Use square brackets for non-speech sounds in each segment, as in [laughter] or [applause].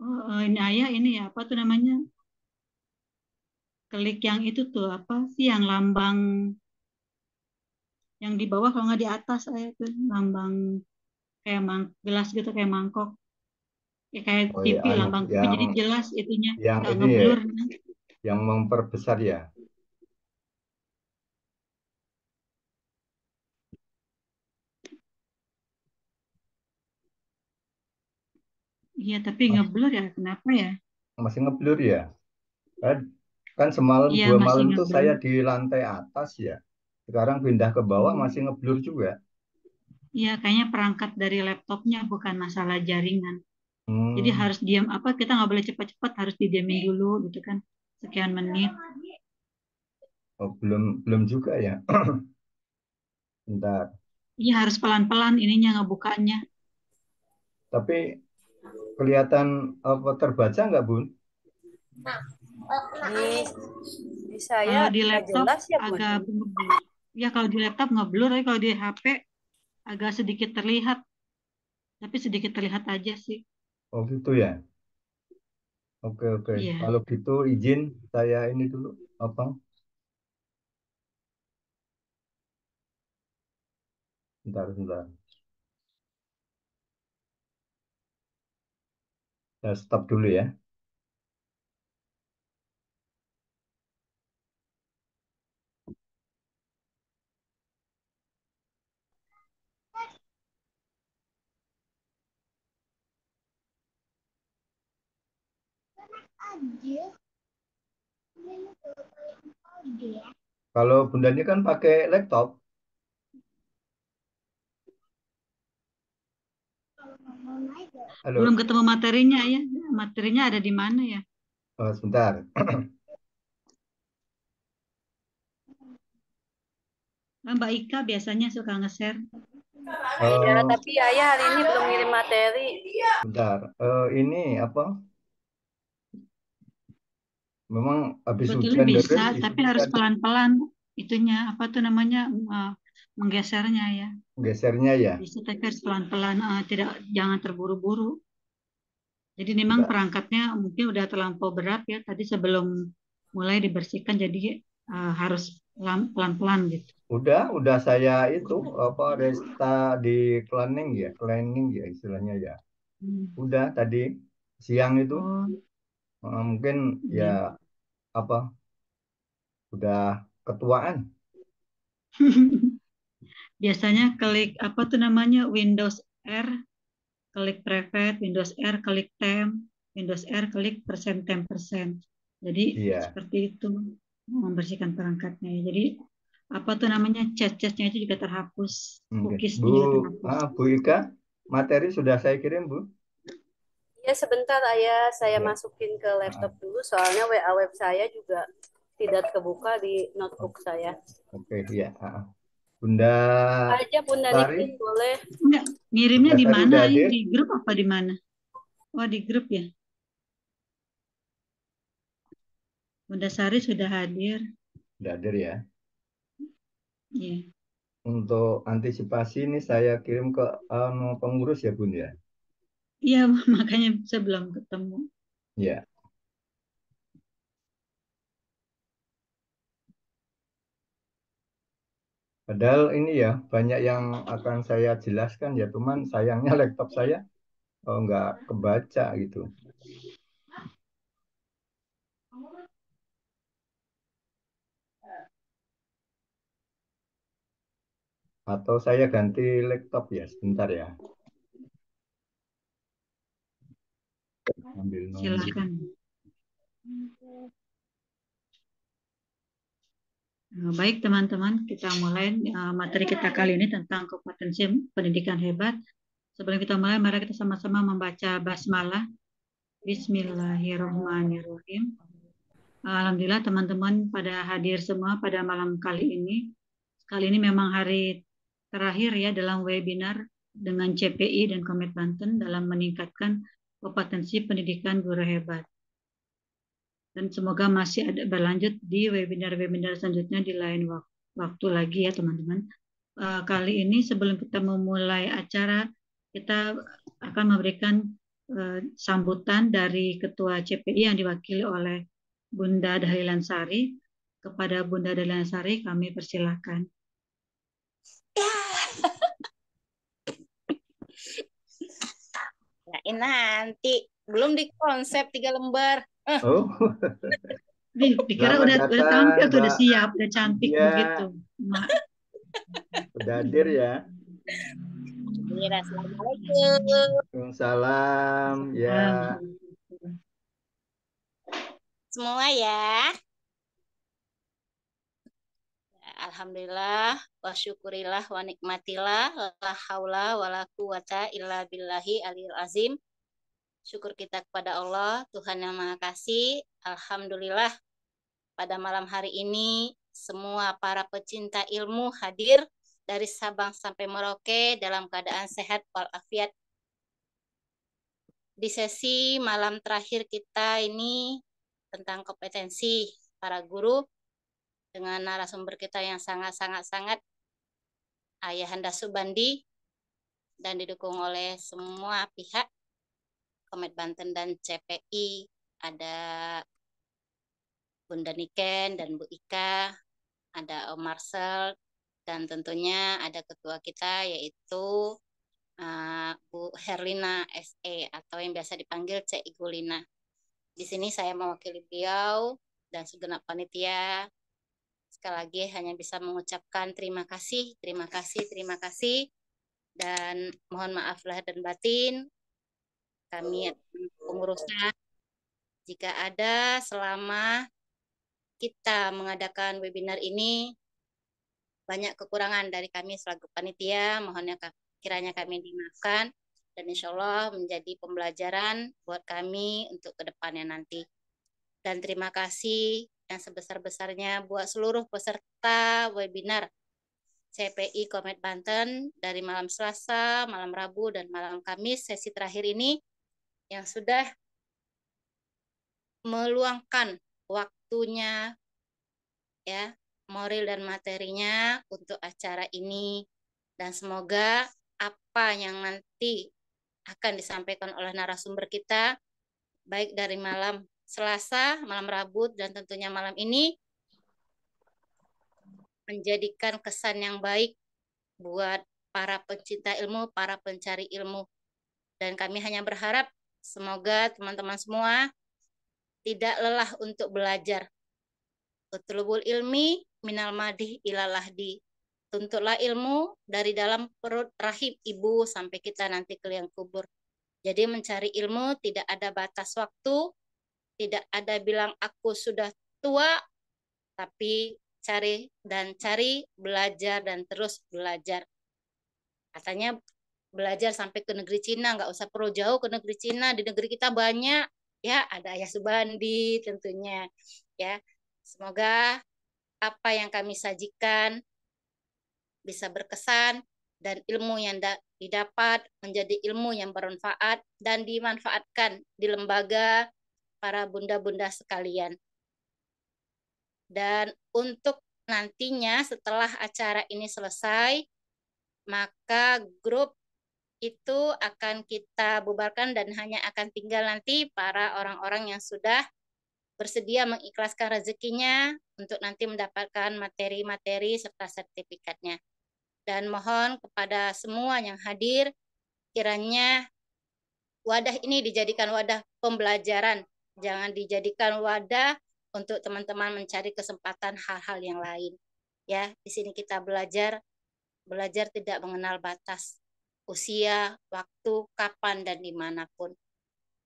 oh, ini oh, ayah ya, ini ya apa tuh namanya klik yang itu tuh apa sih yang lambang yang di bawah kalau nggak di atas ayah eh, tuh lambang kayak mang gelas gitu kayak mangkok ya kayak oh, TV iya, lambang yang, jadi jelas itunya yang nggak ya, nah. yang memperbesar ya Iya, tapi Mas, ngeblur ya. Kenapa ya? Masih ngeblur ya. Kan, kan semalam iya, dua malam ngeblur. saya di lantai atas ya. Sekarang pindah ke bawah hmm. masih ngeblur juga. Iya, kayaknya perangkat dari laptopnya bukan masalah jaringan. Hmm. Jadi harus diam apa kita nggak boleh cepat-cepat harus didiamin dulu gitu kan sekian menit. Oh belum belum juga ya. [clears throat] Bentar. Iya harus pelan-pelan ininya ngebukanya. Tapi kelihatan apa terbaca nggak bun? Nah, di, eh, di saya di laptop jelas ya, agak ya kalau di laptop nggak blur, tapi kalau di HP agak sedikit terlihat tapi sedikit terlihat aja sih. Oh gitu ya. Oke oke. Yeah. Kalau gitu izin saya ini dulu apa? Bentar bentar. saya stop dulu ya Kalau bundanya kan pakai laptop, Halo. Belum ketemu materinya ya. Materinya ada di mana ya? Oh, sebentar. [clears throat] Mbak Ika biasanya suka nge-share. Oh. Ya, tapi Ayah hari ini belum ngirim materi. Bentar, uh, eh, ini apa? Memang habis Betulnya hujan. bisa, tapi harus pelan-pelan. Itunya, apa tuh namanya? Uh, menggesernya ya. Menggesernya ya. Bisa tapi pelan-pelan, uh, tidak jangan terburu-buru. Jadi memang perangkatnya mungkin udah terlampau berat ya. Tadi sebelum mulai dibersihkan, jadi uh, harus pelan-pelan gitu. Udah, udah saya itu apa resta di cleaning ya, cleaning ya istilahnya ya. Hmm. Udah tadi siang itu oh. Eh, mungkin hmm. ya apa udah ketuaan. [laughs] biasanya klik apa tuh namanya Windows R, klik private, Windows R, klik temp, Windows R, klik persen temp persen. Jadi yeah. seperti itu membersihkan perangkatnya. Ya. Jadi apa tuh namanya cacat-cacatnya itu juga terhapus, cookies okay. Bu, terhapus. Ah, Bu Ika, materi sudah saya kirim Bu. Ya sebentar ayah, saya ya. masukin ke laptop ah. dulu soalnya WA web saya juga tidak terbuka di notebook saya. Oke, okay, iya. ah, ah. Bunda aja Bunda Lari. boleh. Bunda, iya, ngirimnya di iya, mana? Di grup apa di mana? Oh, di grup ya. Bunda Sari sudah hadir. Sudah hadir ya. Iya. Untuk antisipasi ini saya kirim ke um, pengurus ya Bunda. Ya? Iya, [laughs] makanya sebelum ketemu. Iya. Padahal ini ya banyak yang akan saya jelaskan ya teman sayangnya laptop saya oh, nggak kebaca gitu. Atau saya ganti laptop ya sebentar ya. Ambil nomor. Silakan. Eh, baik teman-teman, kita mulai eh, materi kita kali ini tentang kompetensi pendidikan hebat. Sebelum kita mulai, mari kita sama-sama membaca basmalah. Bismillahirrahmanirrahim. Alhamdulillah teman-teman pada hadir semua pada malam kali ini. Kali ini memang hari terakhir ya dalam webinar dengan CPI dan Komet Banten dalam meningkatkan kompetensi pendidikan guru hebat dan semoga masih ada berlanjut di webinar-webinar selanjutnya di lain waktu lagi ya teman-teman. Eh, kali ini sebelum kita memulai acara kita akan memberikan eh, sambutan dari Ketua CPI yang diwakili oleh Bunda Dahlilan Sari. Kepada Bunda Dahlilan Sari kami persilahkan. Nah, nanti belum dikonsep tiga lembar. [laughs] Oh. dikira udah datang, udah tampil tuh udah siap, udah cantik ya. begitu. Mak. Udah hadir ya. Iya, assalamualaikum. Salam ya. Semua ya. Alhamdulillah wa syukurillah wa nikmatillah la haula la quwata illa billahi alil azim. Syukur kita kepada Allah, Tuhan yang Maha Kasih. Alhamdulillah, pada malam hari ini semua para pecinta ilmu hadir dari Sabang sampai Merauke dalam keadaan sehat walafiat. Di sesi malam terakhir kita ini tentang kompetensi para guru dengan narasumber kita yang sangat-sangat-sangat Ayahanda Subandi dan didukung oleh semua pihak Kemet Banten dan CPI ada Bunda Niken dan Bu Ika, ada Om Marcel, dan tentunya ada ketua kita yaitu uh, Bu Herlina SE atau yang biasa dipanggil C. Igulina. Di sini saya mewakili beliau dan segenap panitia. Sekali lagi hanya bisa mengucapkan terima kasih, terima kasih, terima kasih. Dan mohon maaf lahir dan batin kami oh, pengurusan jika ada selama kita mengadakan webinar ini banyak kekurangan dari kami selaku panitia mohonnya kiranya kami dimaafkan dan insya Allah menjadi pembelajaran buat kami untuk kedepannya nanti dan terima kasih yang sebesar-besarnya buat seluruh peserta webinar CPI Komet Banten dari malam Selasa, malam Rabu, dan malam Kamis sesi terakhir ini yang sudah meluangkan waktunya ya moral dan materinya untuk acara ini dan semoga apa yang nanti akan disampaikan oleh narasumber kita baik dari malam Selasa, malam Rabu dan tentunya malam ini menjadikan kesan yang baik buat para pencinta ilmu, para pencari ilmu. Dan kami hanya berharap Semoga teman-teman semua tidak lelah untuk belajar. Utlubul ilmi minal madih di. Tuntutlah ilmu dari dalam perut rahim ibu sampai kita nanti ke liang kubur. Jadi mencari ilmu tidak ada batas waktu, tidak ada bilang aku sudah tua, tapi cari dan cari, belajar dan terus belajar. Katanya belajar sampai ke negeri Cina, nggak usah perlu jauh ke negeri Cina, di negeri kita banyak ya, ada Ayah Subandi tentunya ya. Semoga apa yang kami sajikan bisa berkesan dan ilmu yang didapat menjadi ilmu yang bermanfaat dan dimanfaatkan di lembaga para bunda-bunda sekalian. Dan untuk nantinya setelah acara ini selesai, maka grup itu akan kita bubarkan dan hanya akan tinggal nanti para orang-orang yang sudah bersedia mengikhlaskan rezekinya untuk nanti mendapatkan materi-materi serta sertifikatnya. Dan mohon kepada semua yang hadir, kiranya wadah ini dijadikan wadah pembelajaran, jangan dijadikan wadah untuk teman-teman mencari kesempatan hal-hal yang lain. Ya, di sini kita belajar, belajar tidak mengenal batas, usia, waktu, kapan, dan dimanapun.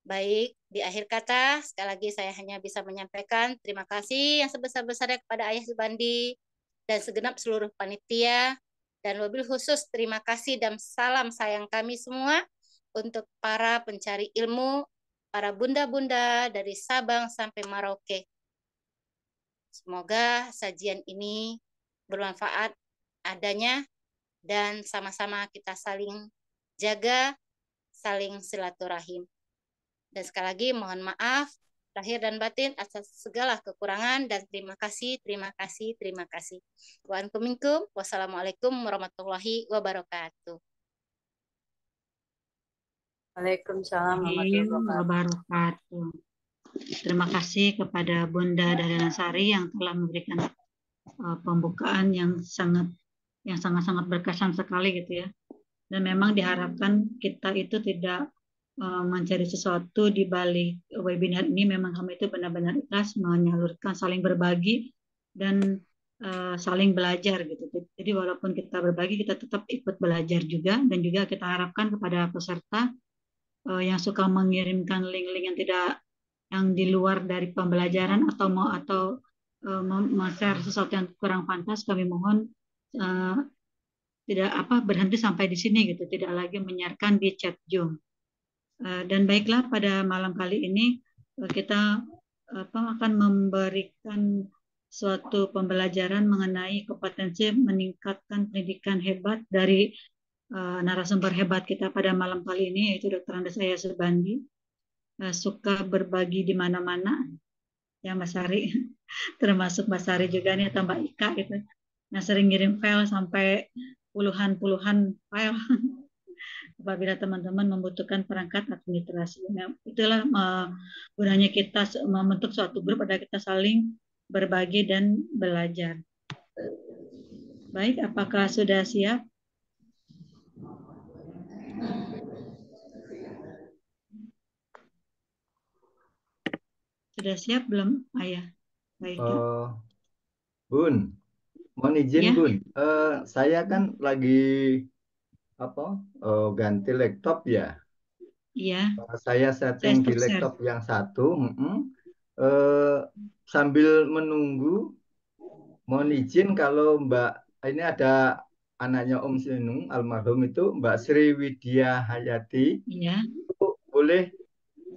Baik, di akhir kata, sekali lagi saya hanya bisa menyampaikan terima kasih yang sebesar-besarnya kepada Ayah Subandi dan segenap seluruh panitia, dan mobil khusus terima kasih dan salam sayang kami semua untuk para pencari ilmu, para bunda-bunda dari Sabang sampai Merauke. Semoga sajian ini bermanfaat adanya dan sama-sama kita saling jaga, saling silaturahim. Dan sekali lagi mohon maaf lahir dan batin atas segala kekurangan dan terima kasih, terima kasih, terima kasih. Wassalamualaikum warahmatullahi wabarakatuh. Waalaikumsalam warahmatullahi wabarakatuh. Terima kasih kepada Bunda Dahlan Sari yang telah memberikan uh, pembukaan yang sangat yang sangat-sangat berkesan sekali gitu ya. Dan memang diharapkan kita itu tidak eh, mencari sesuatu di balik webinar ini memang kami itu benar-benar ikhlas menyalurkan saling berbagi dan uh, saling belajar gitu. Jadi walaupun kita berbagi kita tetap ikut belajar juga dan juga kita harapkan kepada peserta uh, yang suka mengirimkan link-link yang tidak yang di luar dari pembelajaran atau mau atau uh, share sesuatu yang kurang pantas kami mohon uh, tidak apa berhenti sampai di sini gitu, tidak lagi menyiarkan di chat Zoom. Uh, dan baiklah pada malam kali ini uh, kita apa akan memberikan suatu pembelajaran mengenai kompetensi meningkatkan pendidikan hebat dari uh, narasumber hebat kita pada malam kali ini yaitu Dr. Andes saya Subandi uh, suka berbagi di mana-mana ya mas hari [laughs] termasuk mas hari juga nih atau Mbak Ika gitu Nah, sering ngirim file sampai puluhan-puluhan file [laughs] apabila teman-teman membutuhkan perangkat administrasi. Nah, itulah eh, gunanya kita membentuk suatu grup pada kita saling berbagi dan belajar. Baik, apakah sudah siap? Sudah siap belum, Ayah? Baik. Uh, Bun. Mohon izin, Ya, Bun. Eh, saya kan lagi apa? uh, ganti laptop ya. Iya. Uh, Saya setting setting di laptop share. laptop yang satu, Uh, uh, Eh, sambil menunggu. Mohon izin kalau Mbak ini ada anaknya Om Sinung almarhum itu Mbak Sri Widya Hayati. Iya. boleh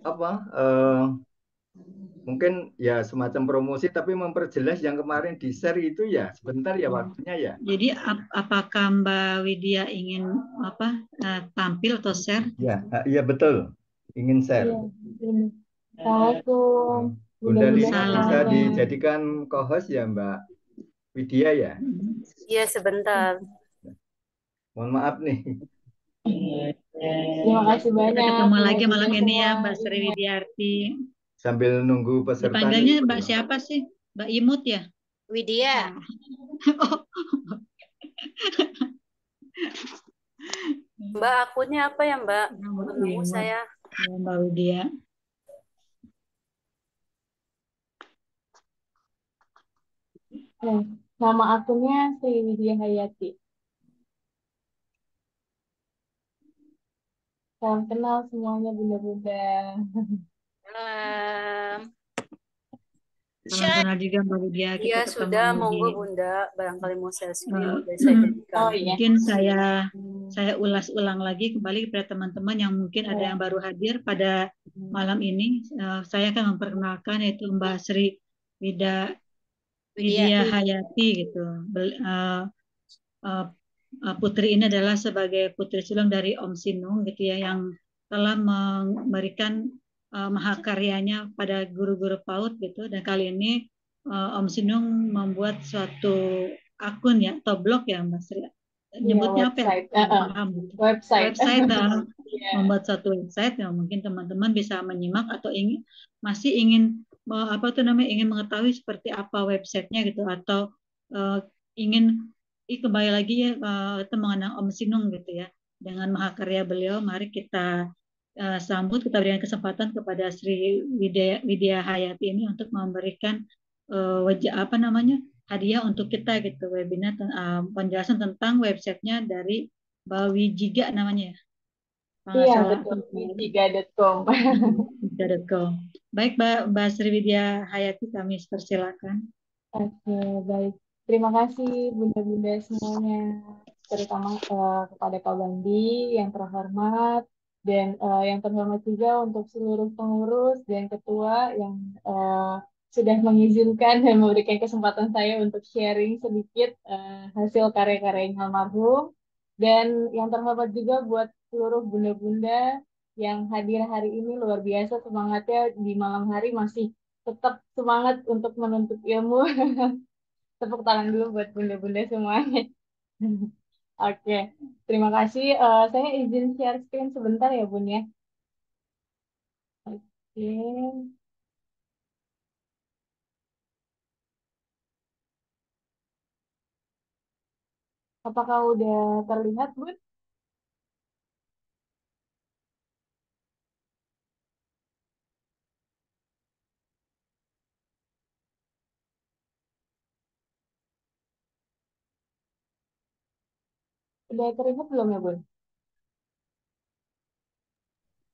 apa? eh, mungkin ya semacam promosi tapi memperjelas yang kemarin di share itu ya sebentar ya hmm. waktunya ya. Jadi ap apakah Mbak Widya ingin apa uh, tampil atau share? Ya, iya betul. Ingin share. Assalamualaikum. Ya. Bunda Lina bisa dijadikan co-host ya Mbak Widya ya? Hmm. Iya sebentar. Mohon maaf nih. Terima kasih banyak. Kita ketemu lagi malam ini ya Mbak Sri Widiarti sambil nunggu peserta. Dipanggilnya Mbak siapa sih? Mbak Imut ya? Widya. [laughs] Mbak akunnya apa ya Mbak? Nunggu saya. Mbak Widya. Eh, nama akunnya Sri Widya Hayati. Salam kenal semuanya bunda-bunda. [laughs] malam. Ehm, Selamat juga Mbak Widya. Iya sudah, monggo Bunda. Barangkali mau saya uh, saya oh, iya. Mungkin saya saya ulas ulang lagi kembali kepada teman-teman yang mungkin oh. ada yang baru hadir pada malam ini. Uh, saya akan memperkenalkan yaitu Mbak Sri Wida Widya Hayati gitu. uh, uh, putri ini adalah sebagai putri sulung dari Om Sinung gitu ya yang telah memberikan uh, mahakaryanya pada guru-guru PAUD gitu dan kali ini uh, Om Sinung membuat suatu akun ya atau blog ya Mbak Sri iya, nyebutnya ya, website. apa ya? Uh, ah. Website. Website uh, yeah. [laughs] Iya. membuat satu website yang mungkin teman-teman bisa menyimak atau ingin masih ingin eh, apa tuh namanya ingin mengetahui seperti apa websitenya gitu atau uh, ingin i, kembali lagi ya uh, itu mengenang Om Sinung gitu ya dengan mahakarya beliau mari kita Eh, sambut, kita berikan kesempatan kepada Sri Widya, Widya Hayati ini untuk memberikan uh, wajah apa namanya hadiah untuk kita gitu webinar uh, penjelasan tentang websitenya dari Bawi Bawijiga namanya. Ya. Iya betul. [laughs] Baik Mbak, Ba Sri Widya Hayati kami persilakan. Oke baik. Terima kasih bunda-bunda semuanya, terutama uh, kepada Pak Bandi yang terhormat, dan uh, yang terhormat juga untuk seluruh pengurus dan ketua yang uh, sudah mengizinkan dan memberikan kesempatan saya untuk sharing sedikit uh, hasil karya-karya yang almarhum dan yang terhormat juga buat seluruh bunda-bunda yang hadir hari ini luar biasa semangatnya di malam hari masih tetap semangat untuk menuntut ilmu. [laughs] Tepuk tangan dulu buat bunda-bunda semuanya. [laughs] Oke, terima kasih. Uh, saya izin share screen sebentar ya, Bun ya. Oke. Apakah udah terlihat, Bun? Udah keringat belum ya, Bun?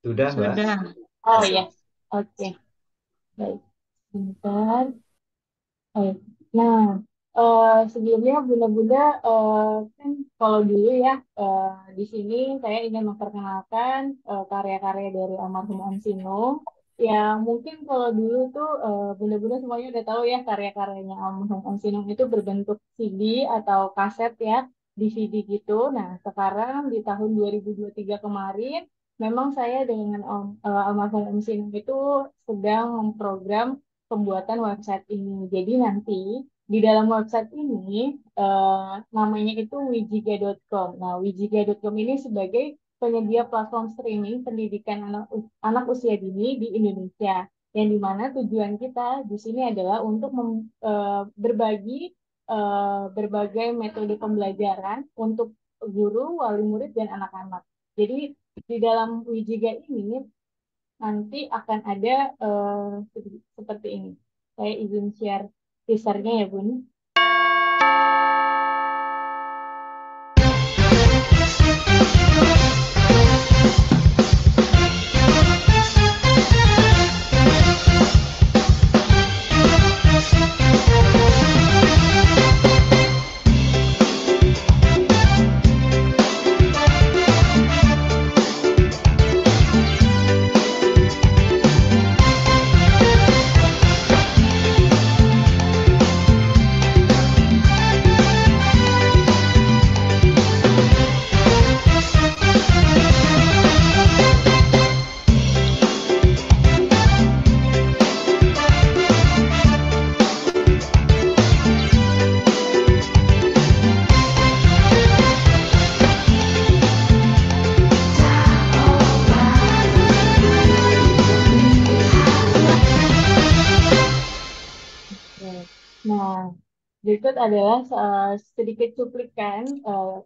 Sudah, Sudah. Oh ya Oke. Okay. Baik. Bentar. Baik. Nah, uh, sebelumnya Bunda-Bunda uh, kan kalau dulu ya uh, di sini saya ingin memperkenalkan uh, karya-karya dari almarhum Om Sino ya mungkin kalau dulu tuh Bunda-Bunda semuanya udah tahu ya karya-karyanya almarhum Om Sinung itu berbentuk CD atau kaset ya DVD gitu. Nah, sekarang di tahun 2023 kemarin, memang saya dengan Om, uh, almarhum Om itu sedang memprogram pembuatan website ini. Jadi nanti di dalam website ini uh, namanya itu wijiga.com. Nah, wijiga.com ini sebagai penyedia platform streaming pendidikan anak, anak usia dini di Indonesia. Yang dimana tujuan kita di sini adalah untuk mem, uh, berbagi Eh, berbagai metode pembelajaran untuk guru, wali murid, dan anak-anak. Jadi di dalam Wijiga ini nanti akan ada uh, seperti ini. Saya izin share teasernya ya Bun. adalah uh, sedikit cuplikan uh,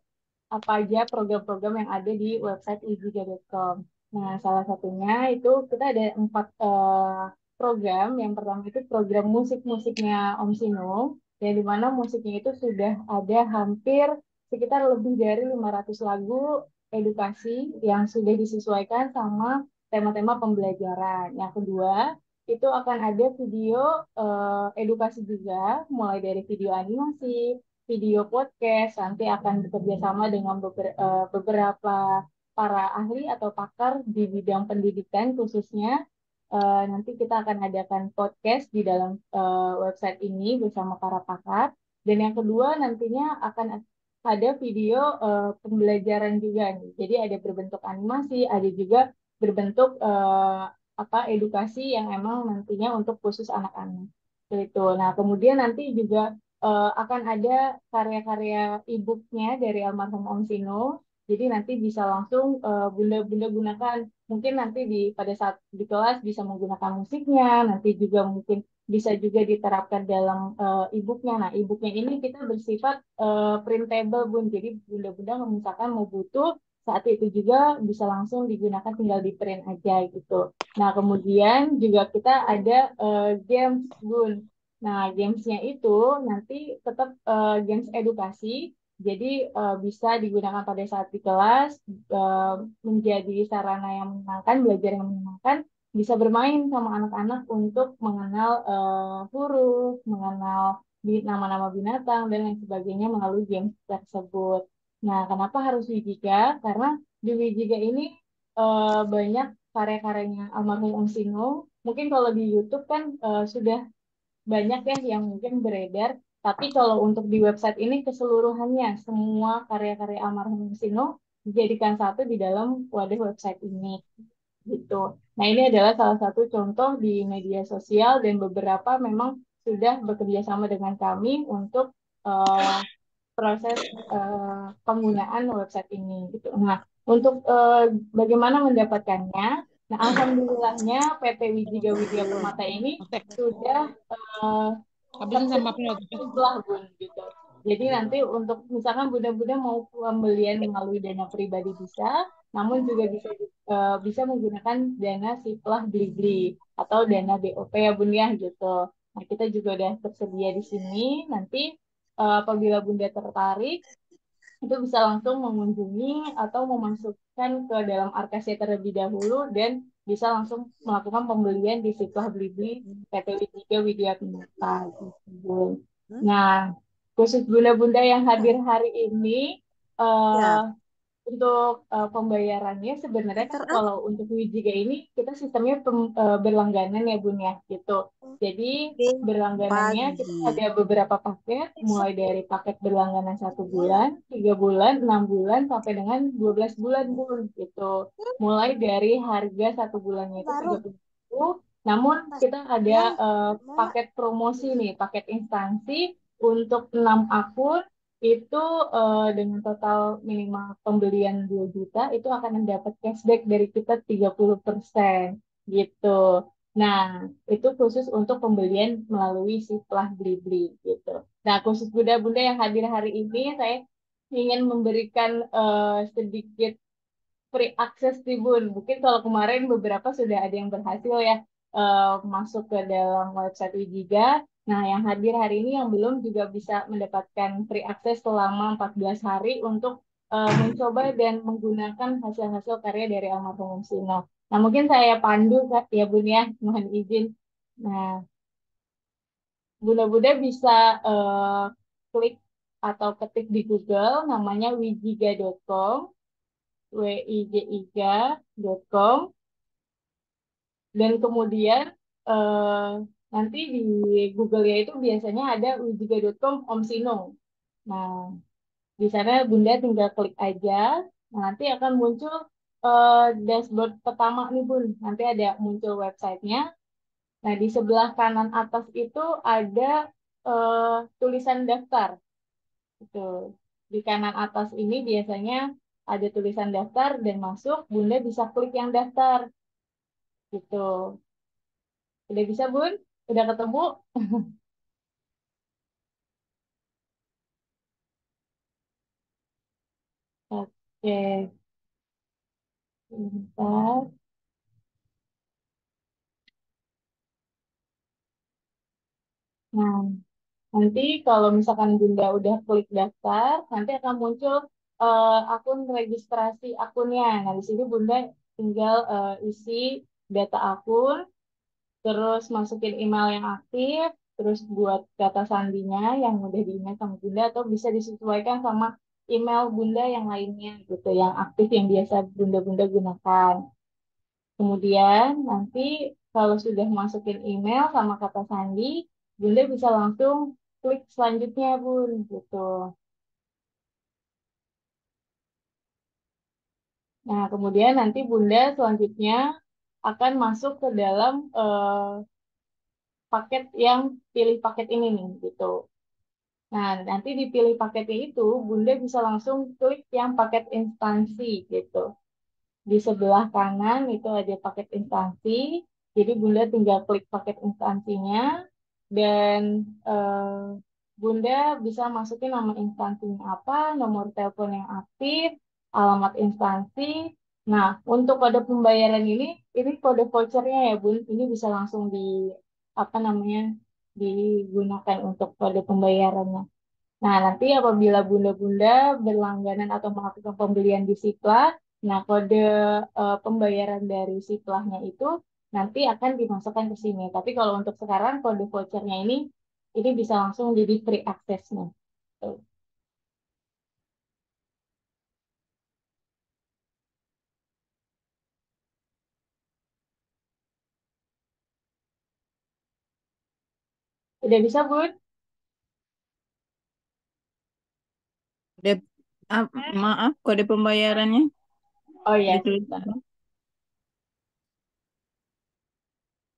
apa aja program-program yang ada di website iziga.com. Nah, salah satunya itu kita ada empat uh, program. Yang pertama itu program musik-musiknya Om Sino, yang dimana musiknya itu sudah ada hampir sekitar lebih dari 500 lagu edukasi yang sudah disesuaikan sama tema-tema pembelajaran. Yang kedua, itu akan ada video uh, edukasi juga, mulai dari video animasi, video podcast, nanti akan bekerja sama dengan beber, uh, beberapa para ahli atau pakar di bidang pendidikan khususnya. Uh, nanti kita akan adakan podcast di dalam uh, website ini bersama para pakar. Dan yang kedua nantinya akan ada video uh, pembelajaran juga nih. Jadi ada berbentuk animasi, ada juga berbentuk uh, apa edukasi yang emang nantinya untuk khusus anak-anak itu. Nah kemudian nanti juga uh, akan ada karya-karya e-booknya dari almarhum Om Sino. Jadi nanti bisa langsung bunda eh, bunda-bunda gunakan mungkin nanti di pada saat di kelas bisa menggunakan musiknya, nanti juga mungkin bisa juga diterapkan dalam uh, e-booknya. Nah, e-booknya ini kita bersifat uh, printable, Bun. Jadi bunda-bunda misalkan mau butuh saat itu juga bisa langsung digunakan tinggal di print aja gitu. Nah kemudian juga kita ada uh, games Gun. Nah gamesnya itu nanti tetap uh, games edukasi, jadi uh, bisa digunakan pada saat di kelas uh, menjadi sarana yang menyenangkan, belajar yang menyenangkan, bisa bermain sama anak-anak untuk mengenal uh, huruf, mengenal nama-nama binatang dan lain sebagainya melalui games tersebut. Nah, kenapa harus Wijiga? Karena di Wijiga ini uh, banyak karya-karyanya almarhum Om Sino. Mungkin kalau di YouTube kan uh, sudah banyak ya yang mungkin beredar. Tapi kalau untuk di website ini keseluruhannya semua karya-karya almarhum Om Sino dijadikan satu di dalam wadah website ini. Gitu. Nah, ini adalah salah satu contoh di media sosial dan beberapa memang sudah bekerja sama dengan kami untuk uh, proses uh, penggunaan website ini gitu. Nah, untuk uh, bagaimana mendapatkannya? Nah, alhamdulillahnya PT Wijiga Widya Permata ini sudah uh, sama lah Bun gitu. Jadi nanti untuk misalkan bunda-bunda mau pembelian melalui dana pribadi bisa, namun juga bisa uh, bisa menggunakan dana siplah beli-beli atau dana BOP ya bunda. Ya, gitu. Nah, kita juga udah tersedia di sini. Nanti Eh, apabila Bunda tertarik itu bisa langsung mengunjungi atau memasukkan ke dalam arkasnya terlebih dahulu dan bisa langsung melakukan pembelian di situs beli-beli PT Widya Widya Pinata. Gitu. Hmm? Nah, khusus bunda-bunda yang hadir hari ini, uh, untuk uh, pembayarannya sebenarnya kan kalau untuk Wijiga ini kita sistemnya pem, uh, berlangganan ya Bun ya gitu. Jadi berlangganannya kita ada beberapa paket mulai dari paket berlangganan satu bulan, tiga bulan, enam bulan sampai dengan 12 bulan Bun gitu. Hmm. Mulai dari harga satu bulannya itu tiga namun nah, kita ada uh, paket promosi nih, paket instansi untuk enam akun itu uh, dengan total minimal pembelian 2 juta itu akan mendapat cashback dari kita 30% gitu. Nah, itu khusus untuk pembelian melalui si siplah Blibli gitu. Nah, khusus bunda-bunda yang hadir hari ini saya ingin memberikan uh, sedikit free access di Tribun. Mungkin kalau kemarin beberapa sudah ada yang berhasil ya uh, masuk ke dalam website Wijiga Nah, yang hadir hari ini yang belum juga bisa mendapatkan free access selama 14 hari untuk uh, mencoba dan menggunakan hasil-hasil karya dari almarhum Sino. Nah, mungkin saya pandu ya Bun ya, mohon izin. Nah, Bunda-bunda bisa uh, klik atau ketik di Google namanya wijiga.com w i j i g.com dan kemudian uh, nanti di Google-nya itu biasanya ada wijiga.com Om Sino. Nah, di sana Bunda tinggal klik aja, nah, nanti akan muncul uh, dashboard pertama nih Bun. Nanti ada muncul websitenya. Nah, di sebelah kanan atas itu ada uh, tulisan daftar. Gitu. Di kanan atas ini biasanya ada tulisan daftar dan masuk, Bunda bisa klik yang daftar. Gitu. sudah bisa, Bun? udah ketemu [laughs] oke bentar nah nanti kalau misalkan bunda udah klik daftar nanti akan muncul uh, akun registrasi akunnya nah di sini bunda tinggal uh, isi data akun terus masukin email yang aktif, terus buat kata sandinya yang mudah diingat sama Bunda atau bisa disesuaikan sama email Bunda yang lainnya gitu, yang aktif yang biasa Bunda-Bunda gunakan. Kemudian nanti kalau sudah masukin email sama kata sandi, Bunda bisa langsung klik selanjutnya, Bun, gitu. Nah, kemudian nanti Bunda selanjutnya akan masuk ke dalam uh, paket yang pilih paket ini nih gitu. Nah, nanti dipilih paketnya itu, Bunda bisa langsung klik yang paket instansi gitu. Di sebelah kanan itu ada paket instansi, jadi Bunda tinggal klik paket instansinya, dan uh, Bunda bisa masukin nama instansinya apa, nomor telepon yang aktif, alamat instansi, Nah, untuk kode pembayaran ini, ini kode vouchernya ya Bun, ini bisa langsung di apa namanya digunakan untuk kode pembayarannya. Nah, nanti apabila bunda-bunda berlangganan atau melakukan pembelian di Sikla, nah kode uh, pembayaran dari Siklahnya itu nanti akan dimasukkan ke sini. Tapi kalau untuk sekarang kode vouchernya ini, ini bisa langsung jadi free access-nya. Tuh. Udah bisa, Bun? Kode, ah, maaf, kode pembayarannya. Oh iya, sebentar.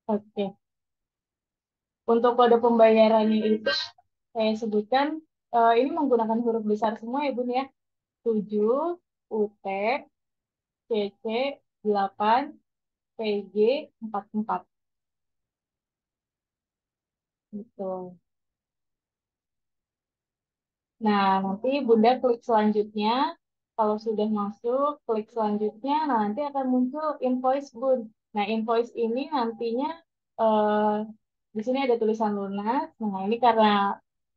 Oke. Untuk kode pembayarannya itu, saya sebutkan, uh, ini menggunakan huruf besar semua ya, Bun ya. 7, UT, CC, 8, PG, 44. Betul. Nah, nanti Bunda klik selanjutnya. Kalau sudah masuk, klik selanjutnya. Nah, nanti akan muncul invoice Bun. Nah, invoice ini nantinya eh, di sini ada tulisan lunas. Nah, ini karena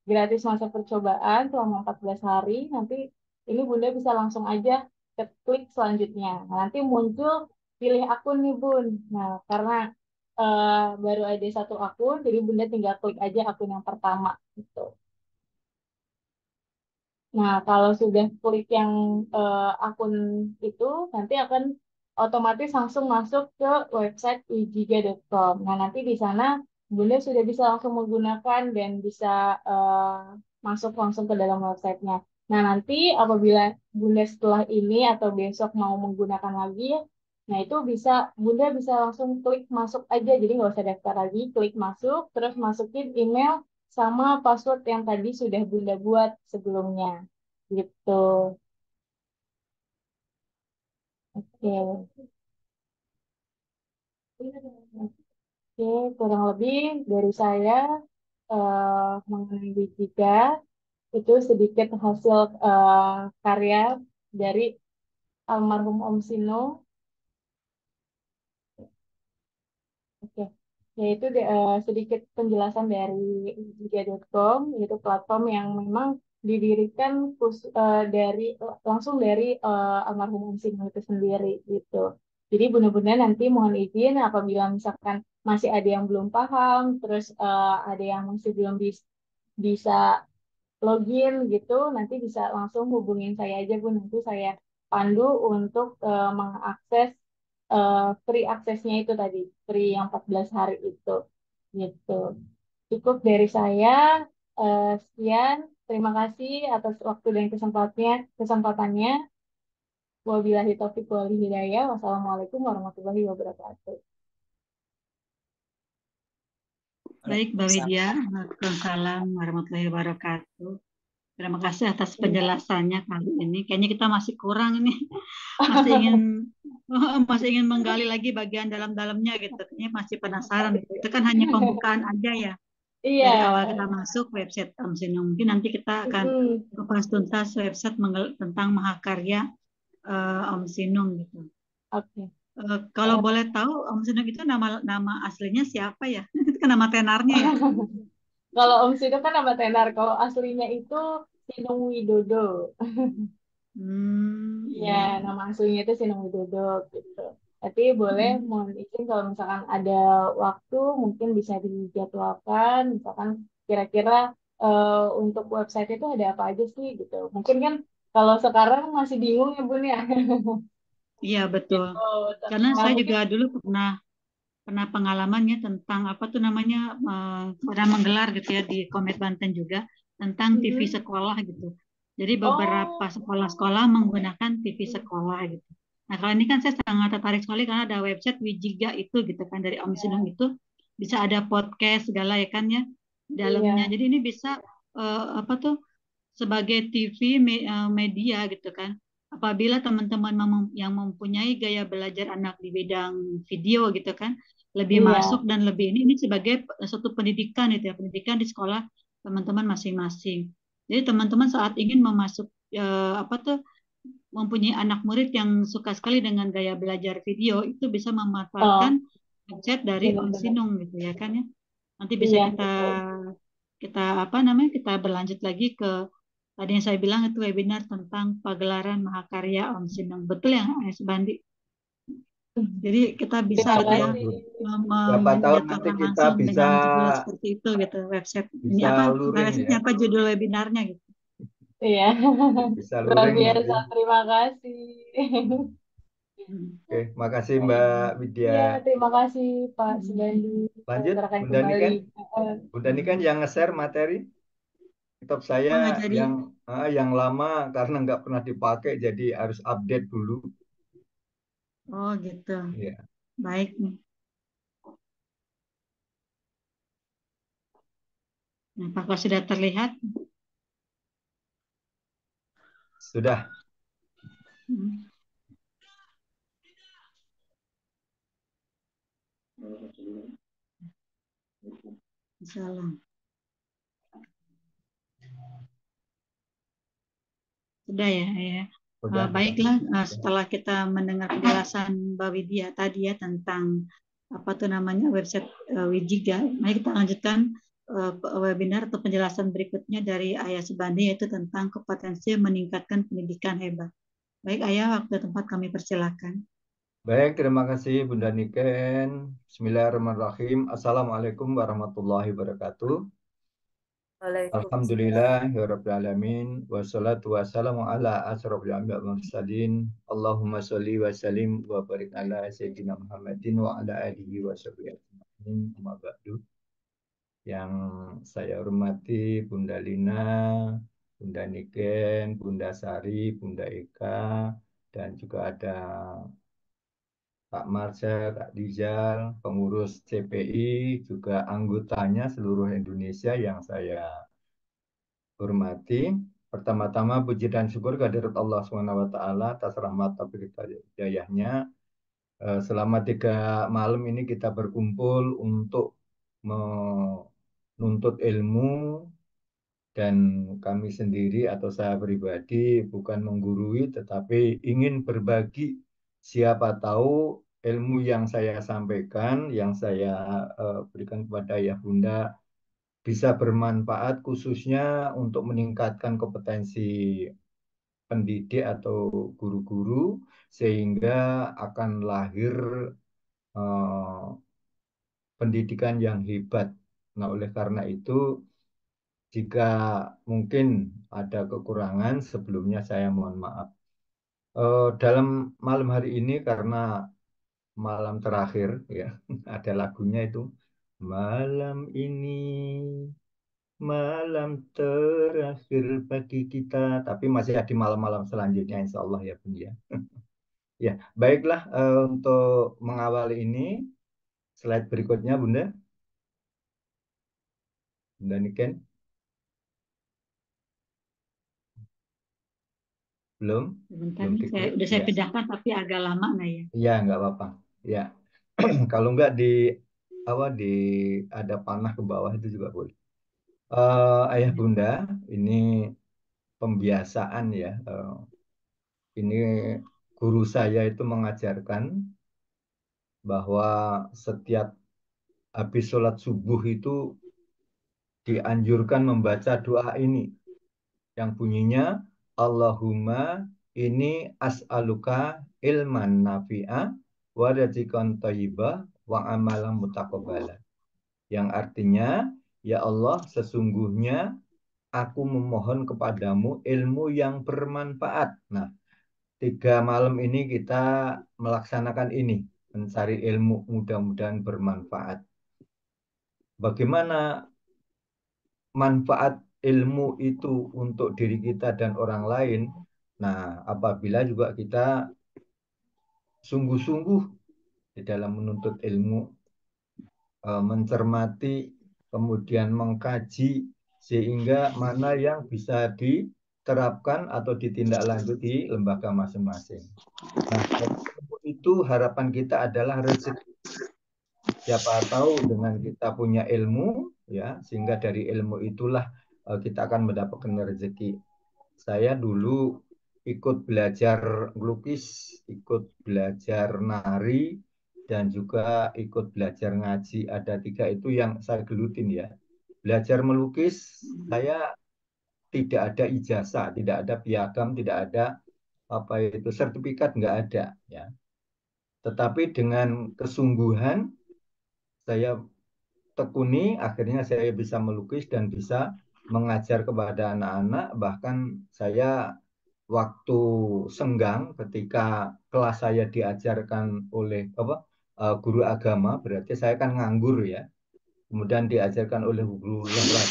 gratis masa percobaan selama 14 hari. Nanti ini Bunda bisa langsung aja klik selanjutnya. Nah, nanti muncul pilih akun nih Bun. Nah, karena uh, baru ada satu akun, jadi bunda tinggal klik aja akun yang pertama gitu. Nah, kalau sudah klik yang uh, akun itu, nanti akan otomatis langsung masuk ke website wijiga.com. Nah, nanti di sana Bunda sudah bisa langsung menggunakan dan bisa uh, masuk langsung ke dalam websitenya. Nah, nanti apabila Bunda setelah ini atau besok mau menggunakan lagi, Nah itu bisa bunda bisa langsung klik masuk aja jadi nggak usah daftar lagi klik masuk terus masukin email sama password yang tadi sudah bunda buat sebelumnya gitu. Oke. Oke kurang lebih dari saya uh, mengenai Wikika itu sedikit hasil uh, karya dari almarhum Om Sino yaitu uh, sedikit penjelasan dari giga.com yaitu platform yang memang didirikan uh, dari langsung dari uh, almarhum Singh itu sendiri gitu. Jadi benar-benar nanti mohon izin apabila misalkan masih ada yang belum paham, terus uh, ada yang masih belum bis bisa login gitu, nanti bisa langsung hubungin saya aja Bu, nanti saya pandu untuk uh, mengakses uh, free aksesnya itu tadi, free yang 14 hari itu. Gitu. Cukup dari saya, uh, sekian. Terima kasih atas waktu dan kesempatnya, kesempatannya. Wabillahi taufiq wal Wassalamualaikum warahmatullahi wabarakatuh. Baik, Mbak Widya. Waalaikumsalam warahmatullahi wabarakatuh. Terima kasih atas iya. penjelasannya kali ini. Kayaknya kita masih kurang ini. Masih ingin Oh, masih ingin menggali lagi bagian dalam-dalamnya gitu. Ini masih penasaran. Itu kan hanya pembukaan aja ya. Iya. Dari awal kita masuk website Tamsin mungkin nanti kita akan kupas tuntas website tentang mahakarya uh, Om Sinung gitu. Oke. Okay. Uh, eh, kalau boleh tahu Om Sinung itu nama nama aslinya siapa ya? [laughs] itu kan nama tenarnya ya. [laughs] kalau Om Sinung kan nama tenar, kalau aslinya itu Sinung Widodo. [laughs] Hmm. Ya, iya. nama aslinya itu Sinung Widodo gitu. Tapi boleh hmm. mohon izin kalau misalkan ada waktu mungkin bisa dijadwalkan misalkan kira-kira uh, untuk website itu ada apa aja sih gitu. Mungkin kan kalau sekarang masih bingung ya Bun ya. [laughs] Iya betul. Gitu. Karena nah, saya mungkin... juga dulu pernah pernah pengalamannya tentang apa tuh namanya uh, pernah menggelar gitu ya di Komet Banten juga tentang TV mm-hmm. sekolah gitu. Jadi beberapa oh. sekolah-sekolah menggunakan TV sekolah gitu. Nah kalau ini kan saya sangat tertarik sekali karena ada website Wijiga itu gitu kan dari Om iya. Sinung itu bisa ada podcast segala ya kan ya dalamnya. Iya. Jadi ini bisa uh, apa tuh sebagai TV me, eh, media gitu kan. Apabila teman-teman yang mempunyai gaya belajar anak di bidang video gitu kan lebih yeah. masuk dan lebih ini ini sebagai eh, satu pendidikan itu ya pendidikan di sekolah teman-teman masing-masing. Jadi teman-teman saat ingin memasuk ya, apa tuh mempunyai anak murid yang suka sekali dengan gaya belajar video itu bisa memanfaatkan oh. dari ya, Om Sinung gitu ya kan ya. Nanti bisa ya, kita betul. kita apa namanya kita berlanjut lagi ke tadi yang saya bilang itu webinar tentang pagelaran mahakarya Om Sinung. Betul ya Mas Bandi? Jadi kita bisa ya, ya, Berapa tahun nanti kita bisa seperti itu gitu website. Bisa Ini apa websitenya apa judul webinarnya gitu. Iya. Bisa luring, Luar biasa, ya. terima kasih. Oke, makasih Mbak Widya. Ya, terima kasih Pak Subandi. Lanjut, Bunda Nikan. Bunda Nikan yang nge-share materi. Kitab saya oh, yang ah, yang lama karena nggak pernah dipakai, jadi harus update dulu. Oh gitu. Iya. Baik Pak, Nah, apakah sudah terlihat? Sudah. Salam. Sudah ya, ya. Uh, baiklah, uh, setelah kita mendengar penjelasan Mbak Widya tadi ya tentang apa tuh namanya website uh, Wijiga, mari kita lanjutkan uh, webinar atau penjelasan berikutnya dari Ayah Sebandi yaitu tentang kompetensi meningkatkan pendidikan hebat. Baik Ayah, waktu tempat kami persilahkan. Baik, terima kasih Bunda Niken. Bismillahirrahmanirrahim. Assalamualaikum warahmatullahi wabarakatuh. Alhamdulillah ya rabbil alamin wassalatu wassalamu ala asrofil anbiya wal mursalin Allahumma sholli wa sallim wa barik ala sayyidina Muhammadin wa ala alihi wa sahbihi ajma'in amma ba'du yang saya hormati Bunda Lina, Bunda Niken, Bunda Sari, Bunda Eka dan juga ada Pak Marcel, Kak Dijal, pengurus CPI, juga anggotanya seluruh Indonesia yang saya hormati. Pertama-tama puji dan syukur kehadirat Allah SWT atas rahmat taufik eh, Selama tiga malam ini kita berkumpul untuk menuntut ilmu dan kami sendiri atau saya pribadi bukan menggurui tetapi ingin berbagi siapa tahu ilmu yang saya sampaikan, yang saya uh, berikan kepada bunda bisa bermanfaat khususnya untuk meningkatkan kompetensi pendidik atau guru-guru sehingga akan lahir uh, pendidikan yang hebat. Nah, oleh karena itu jika mungkin ada kekurangan sebelumnya saya mohon maaf. Uh, dalam malam hari ini karena malam terakhir ya [laughs] ada lagunya itu malam ini malam terakhir bagi kita tapi masih ada malam-malam selanjutnya insya Allah ya Bun ya [laughs] ya baiklah eh, untuk mengawali ini slide berikutnya Bunda Bunda Niken belum? belum saya, udah saya ya. pindahkan tapi agak lama nah ya. Iya, nggak apa-apa ya [clears throat] kalau enggak di apa di ada panah ke bawah itu juga boleh uh, ayah bunda ini pembiasaan ya uh, ini guru saya itu mengajarkan bahwa setiap habis sholat subuh itu dianjurkan membaca doa ini yang bunyinya Allahumma ini as'aluka ilman nafi'a wa rizqan wa amalan mutaqabbala. Yang artinya, ya Allah, sesungguhnya aku memohon kepadamu ilmu yang bermanfaat. Nah, tiga malam ini kita melaksanakan ini, mencari ilmu mudah-mudahan bermanfaat. Bagaimana manfaat ilmu itu untuk diri kita dan orang lain? Nah, apabila juga kita sungguh-sungguh di dalam menuntut ilmu, e, mencermati, kemudian mengkaji sehingga mana yang bisa diterapkan atau ditindaklanjuti lembaga masing-masing. Nah, itu harapan kita adalah rezeki. Siapa tahu dengan kita punya ilmu, ya, sehingga dari ilmu itulah e, kita akan mendapatkan rezeki. Saya dulu ikut belajar lukis, ikut belajar nari, dan juga ikut belajar ngaji. Ada tiga itu yang saya gelutin ya. Belajar melukis, hmm. saya tidak ada ijazah, tidak ada piagam, tidak ada apa itu sertifikat nggak ada ya. Tetapi dengan kesungguhan saya tekuni, akhirnya saya bisa melukis dan bisa mengajar kepada anak-anak. Bahkan saya waktu senggang ketika kelas saya diajarkan oleh apa eh, guru agama berarti saya kan nganggur ya kemudian diajarkan oleh guru olahraga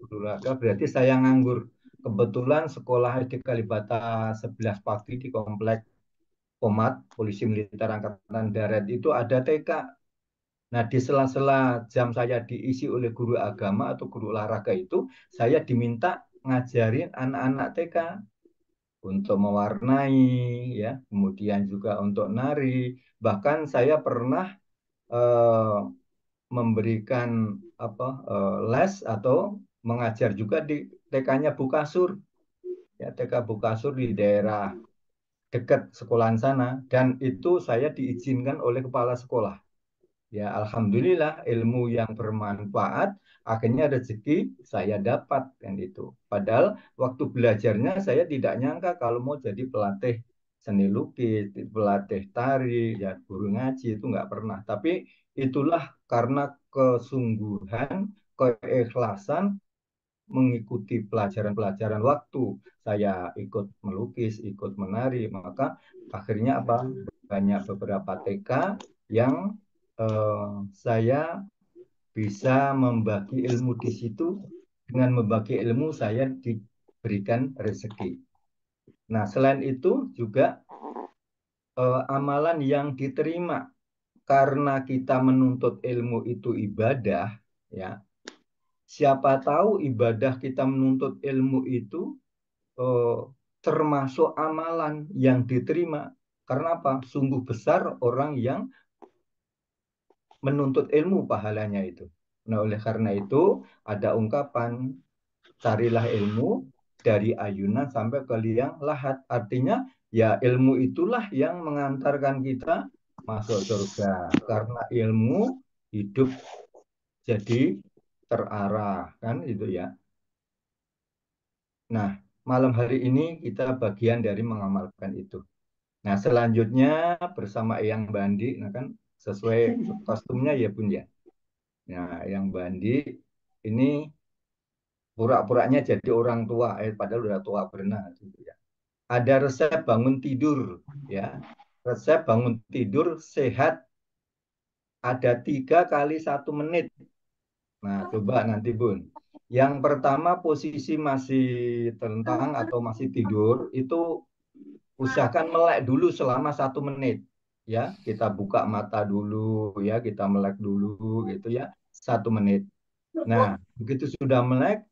guru olahraga berarti saya nganggur kebetulan sekolah di Kalibata 11 pagi di komplek Komat Polisi Militer Angkatan Darat itu ada TK Nah, di sela-sela jam saya diisi oleh guru agama atau guru olahraga itu, saya diminta ngajarin anak-anak TK untuk mewarnai ya kemudian juga untuk nari bahkan saya pernah eh, memberikan apa eh, les atau mengajar juga di TK-nya Bukasur ya TK Bukasur di daerah dekat sekolah sana dan itu saya diizinkan oleh kepala sekolah. Ya alhamdulillah ilmu yang bermanfaat akhirnya rezeki saya dapat kan itu. Padahal waktu belajarnya saya tidak nyangka kalau mau jadi pelatih seni lukis, pelatih tari, ya guru ngaji itu nggak pernah. Tapi itulah karena kesungguhan, keikhlasan mengikuti pelajaran-pelajaran waktu saya ikut melukis, ikut menari, maka akhirnya apa banyak beberapa TK yang eh, saya bisa membagi ilmu di situ dengan membagi ilmu saya diberikan rezeki. Nah, selain itu juga eh, amalan yang diterima karena kita menuntut ilmu itu ibadah, ya. Siapa tahu ibadah kita menuntut ilmu itu eh, termasuk amalan yang diterima. Karena apa? Sungguh besar orang yang menuntut ilmu pahalanya itu. Nah, oleh karena itu ada ungkapan carilah ilmu dari ayunan sampai ke liang lahat. Artinya ya ilmu itulah yang mengantarkan kita masuk surga. Karena ilmu hidup jadi terarah kan itu ya. Nah, malam hari ini kita bagian dari mengamalkan itu. Nah, selanjutnya bersama Eyang Bandi, nah kan sesuai kostumnya ya Bun ya. Nah, yang Bandi ini pura-puranya jadi orang tua, eh, padahal udah tua pernah. gitu ya. Ada resep bangun tidur ya. Resep bangun tidur sehat ada tiga kali satu menit. Nah, coba nanti Bun. Yang pertama posisi masih terentang atau masih tidur itu usahakan melek dulu selama satu menit ya kita buka mata dulu ya kita melek dulu gitu ya satu menit nah begitu sudah melek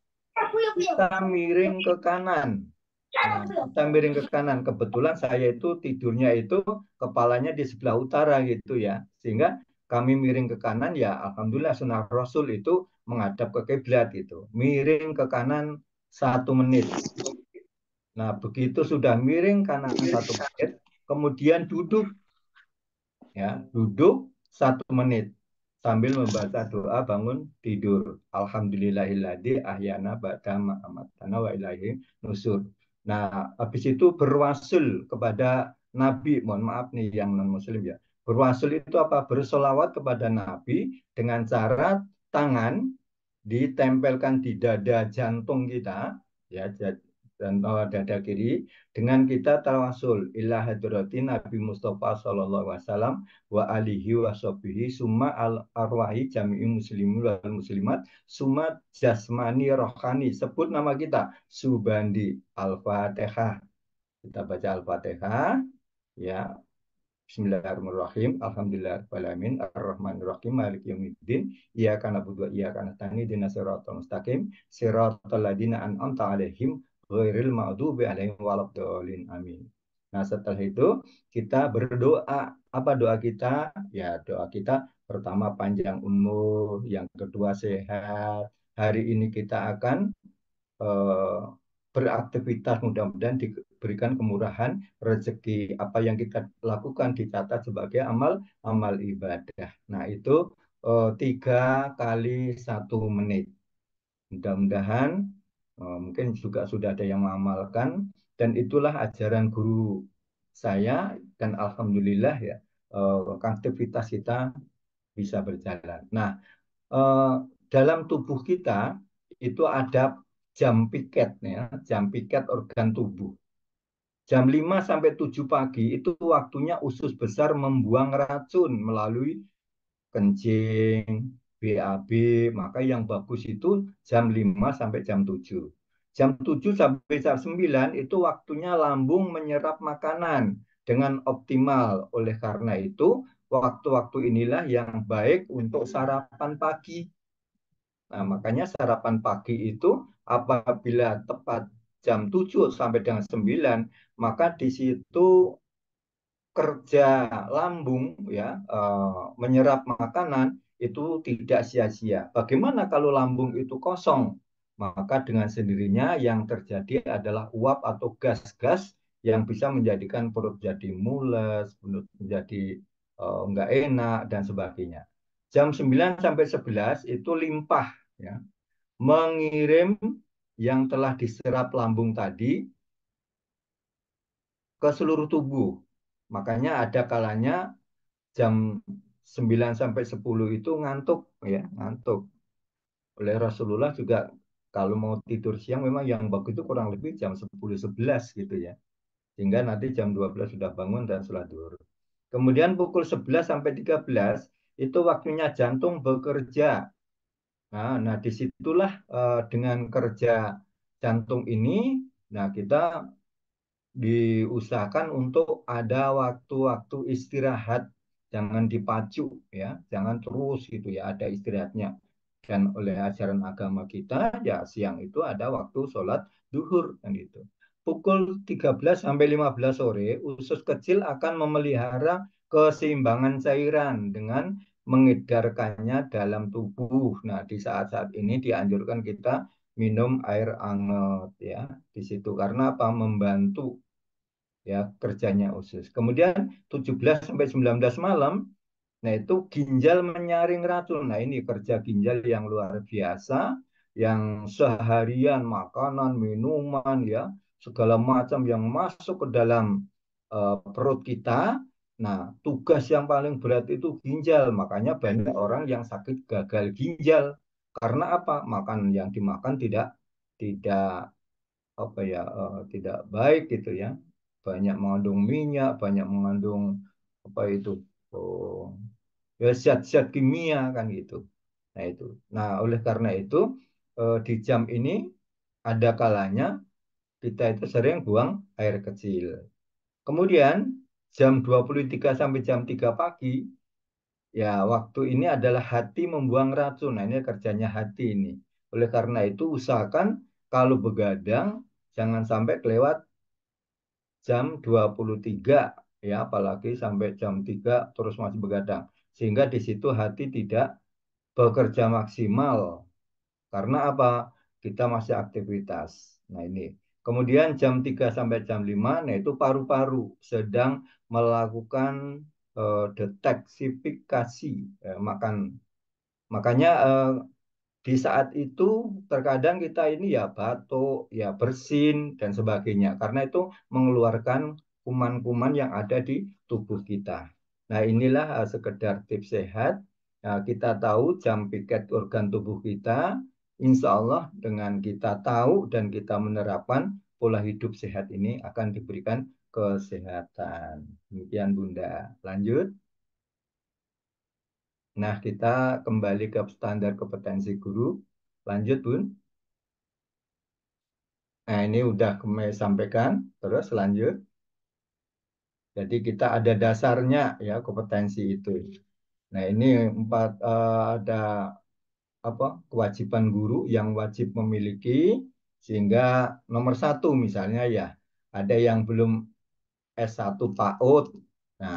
kita miring ke kanan nah, kita miring ke kanan kebetulan saya itu tidurnya itu kepalanya di sebelah utara gitu ya sehingga kami miring ke kanan ya alhamdulillah sunnah rasul itu menghadap ke kiblat itu. miring ke kanan satu menit nah begitu sudah miring kanan satu menit kemudian duduk ya duduk satu menit sambil membaca doa bangun tidur. Alhamdulillahilladzi ahyana ba'da ma'amatana wa ilaihi nusur. Nah, habis itu berwasul kepada Nabi. Mohon maaf nih yang non-muslim ya. Berwasul itu apa? Bersolawat kepada Nabi dengan cara tangan ditempelkan di dada jantung kita. ya dan uh, dada kiri dengan kita tawasul ila hadrati Nabi Mustafa sallallahu alaihi wasallam wa alihi wa sahbihi summa al arwahi jami'i muslimin wal muslimat summa jasmani rohani sebut nama kita Subandi Al-Fatihah kita baca Al-Fatihah ya Bismillahirrahmanirrahim. Alhamdulillahirrahmanirrahim. Ar-Rahmanirrahim. Maliki yawmiddin. Iyaka na'budu wa iyaka nasta'in. Ihdinash mustaqim. Shiratal ladina an'amta 'alaihim ghairil ma'dubi alaihim waladdallin. Amin. Nah, setelah itu kita berdoa. Apa doa kita? Ya, doa kita pertama panjang umur, yang kedua sehat. Hari ini kita akan uh, beraktivitas mudah-mudahan diberikan kemurahan rezeki apa yang kita lakukan dicatat sebagai amal amal ibadah nah itu eh, tiga kali satu menit mudah-mudahan Eh, mungkin juga sudah ada yang mengamalkan dan itulah ajaran guru saya dan alhamdulillah ya eh, aktivitas kita bisa berjalan. Nah, eh, dalam tubuh kita itu ada jam piket ya, jam piket organ tubuh. Jam 5 sampai 7 pagi itu waktunya usus besar membuang racun melalui kencing, BAB, maka yang bagus itu jam 5 sampai jam 7. Jam 7 sampai jam 9 itu waktunya lambung menyerap makanan dengan optimal. Oleh karena itu, waktu-waktu inilah yang baik untuk sarapan pagi. Nah, makanya sarapan pagi itu apabila tepat jam 7 sampai dengan 9, maka di situ kerja lambung ya e, menyerap makanan itu tidak sia-sia. Bagaimana kalau lambung itu kosong? Maka dengan sendirinya yang terjadi adalah uap atau gas-gas yang bisa menjadikan perut jadi mules, perut menjadi uh, eh, enggak enak dan sebagainya. Jam 9 sampai 11 itu limpah ya. Mengirim yang telah diserap lambung tadi ke seluruh tubuh. Makanya ada kalanya jam 9 sampai 10 itu ngantuk ya, ngantuk. Oleh Rasulullah juga kalau mau tidur siang memang yang bagus itu kurang lebih jam 10 11 gitu ya. Sehingga nanti jam 12 sudah bangun dan sudah tidur Kemudian pukul 11 sampai 13 itu waktunya jantung bekerja. Nah, nah disitulah uh, dengan kerja jantung ini, nah kita diusahakan untuk ada waktu-waktu istirahat jangan dipacu ya, jangan terus gitu ya ada istirahatnya. Dan oleh ajaran agama kita ya siang itu ada waktu sholat duhur kan itu. Pukul 13 sampai 15 sore usus kecil akan memelihara keseimbangan cairan dengan mengedarkannya dalam tubuh. Nah, di saat-saat ini dianjurkan kita minum air anget ya di situ karena apa membantu ya kerjanya usus. Kemudian 17 sampai 19 malam nah itu ginjal menyaring racun. Nah ini kerja ginjal yang luar biasa yang seharian makanan, minuman ya, segala macam yang masuk ke dalam uh, perut kita. Nah, tugas yang paling berat itu ginjal. Makanya banyak orang yang sakit gagal ginjal. Karena apa? Makan yang dimakan tidak tidak apa ya, uh, tidak baik gitu ya banyak mengandung minyak, banyak mengandung apa itu oh, ya zat-zat kimia kan gitu. Nah itu. Nah oleh karena itu eh, di jam ini ada kalanya kita itu sering buang air kecil. Kemudian jam 23 sampai jam 3 pagi ya waktu ini adalah hati membuang racun. Nah ini kerjanya hati ini. Oleh karena itu usahakan kalau begadang jangan sampai kelewat jam 23 ya apalagi sampai jam 3 terus masih begadang sehingga di situ hati tidak bekerja maksimal karena apa kita masih aktivitas nah ini kemudian jam 3 sampai jam 5 nah itu paru-paru sedang melakukan uh, eh, deteksifikasi eh, makan makanya eh, di saat itu terkadang kita ini ya batuk, ya bersin dan sebagainya karena itu mengeluarkan kuman-kuman yang ada di tubuh kita. Nah, inilah eh, sekedar tips sehat. Nah, kita tahu jam piket organ tubuh kita, insya Allah dengan kita tahu dan kita menerapkan pola hidup sehat ini akan diberikan kesehatan. Demikian Bunda. Lanjut. Nah, kita kembali ke standar kompetensi guru. Lanjut, Bun. Nah, ini udah kami sampaikan. Terus lanjut. Jadi kita ada dasarnya ya kompetensi itu. Nah, ini empat uh, ada apa kewajiban guru yang wajib memiliki sehingga nomor satu misalnya ya ada yang belum S1 PAUD. Nah,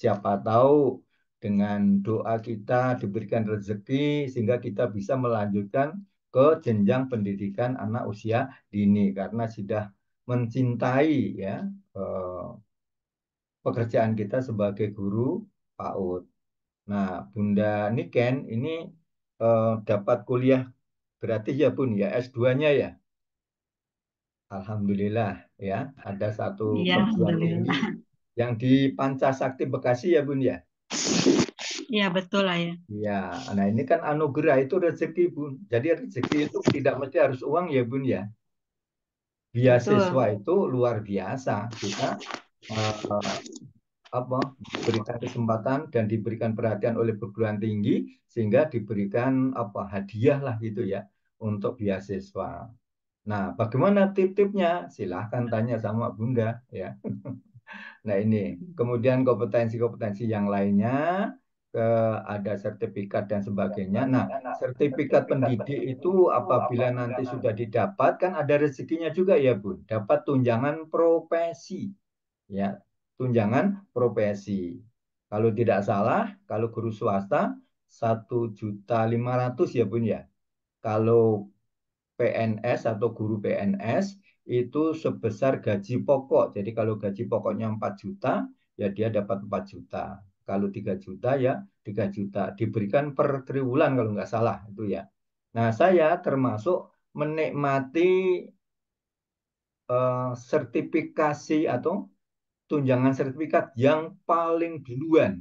siapa tahu dengan doa kita diberikan rezeki sehingga kita bisa melanjutkan ke jenjang pendidikan anak usia dini karena sudah mencintai ya eh, pekerjaan kita sebagai guru PAUD. Nah, Bunda Niken ini eh, dapat kuliah gratis ya Bun ya S2-nya ya. Alhamdulillah ya, ada satu ya, perguruan tinggi yang di Pancasakti Bekasi ya Bun ya. Iya betul lah ya. Iya, nah ini kan anugerah itu rezeki bun. Jadi rezeki itu tidak mesti harus uang ya bun ya. Biasiswa itu luar biasa kita uh, apa diberikan kesempatan dan diberikan perhatian oleh perguruan tinggi sehingga diberikan apa hadiah lah gitu ya untuk beasiswa. Nah, bagaimana tip-tipnya? Silahkan tanya sama Bunda ya. [laughs] Nah ini hmm. kemudian kompetensi-kompetensi yang lainnya ada sertifikat dan sebagainya. Nah, sertifikat pendidik itu apabila nanti sudah didapat kan ada rezekinya juga ya, Bu. Dapat tunjangan profesi. Ya, tunjangan profesi. Kalau tidak salah, kalau guru swasta satu juta lima ratus ya, Bu ya. Kalau PNS atau guru PNS itu sebesar gaji pokok. Jadi kalau gaji pokoknya 4 juta, ya dia dapat 4 juta. Kalau 3 juta ya 3 juta. Diberikan per triwulan kalau nggak salah itu ya. Nah saya termasuk menikmati uh, sertifikasi atau tunjangan sertifikat yang paling duluan.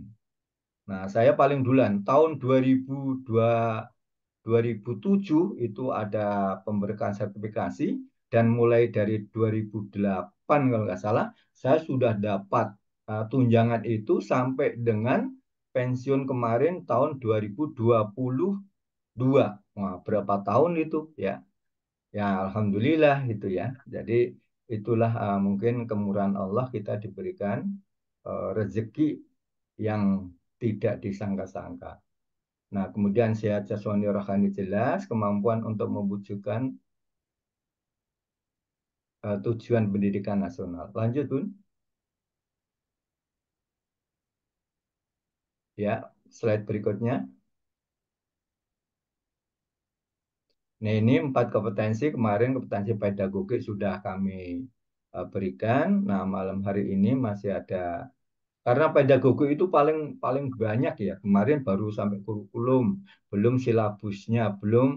Nah saya paling duluan tahun 2002 2007 itu ada pemberkahan sertifikasi dan mulai dari 2008 kalau nggak salah saya sudah dapat uh, tunjangan itu sampai dengan pensiun kemarin tahun 2022. Wah, berapa tahun itu ya? Ya, alhamdulillah itu ya. Jadi itulah uh, mungkin kemurahan Allah kita diberikan uh, rezeki yang tidak disangka-sangka. Nah, kemudian sehat jasmani rohani jelas, kemampuan untuk membujukan uh, tujuan pendidikan nasional. Lanjut, Bun. Ya, slide berikutnya. Nah, ini empat kompetensi. Kemarin kompetensi pedagogik sudah kami uh, berikan. Nah, malam hari ini masih ada karena pedagogik itu paling paling banyak ya. Kemarin baru sampai kurikulum, belum silabusnya, belum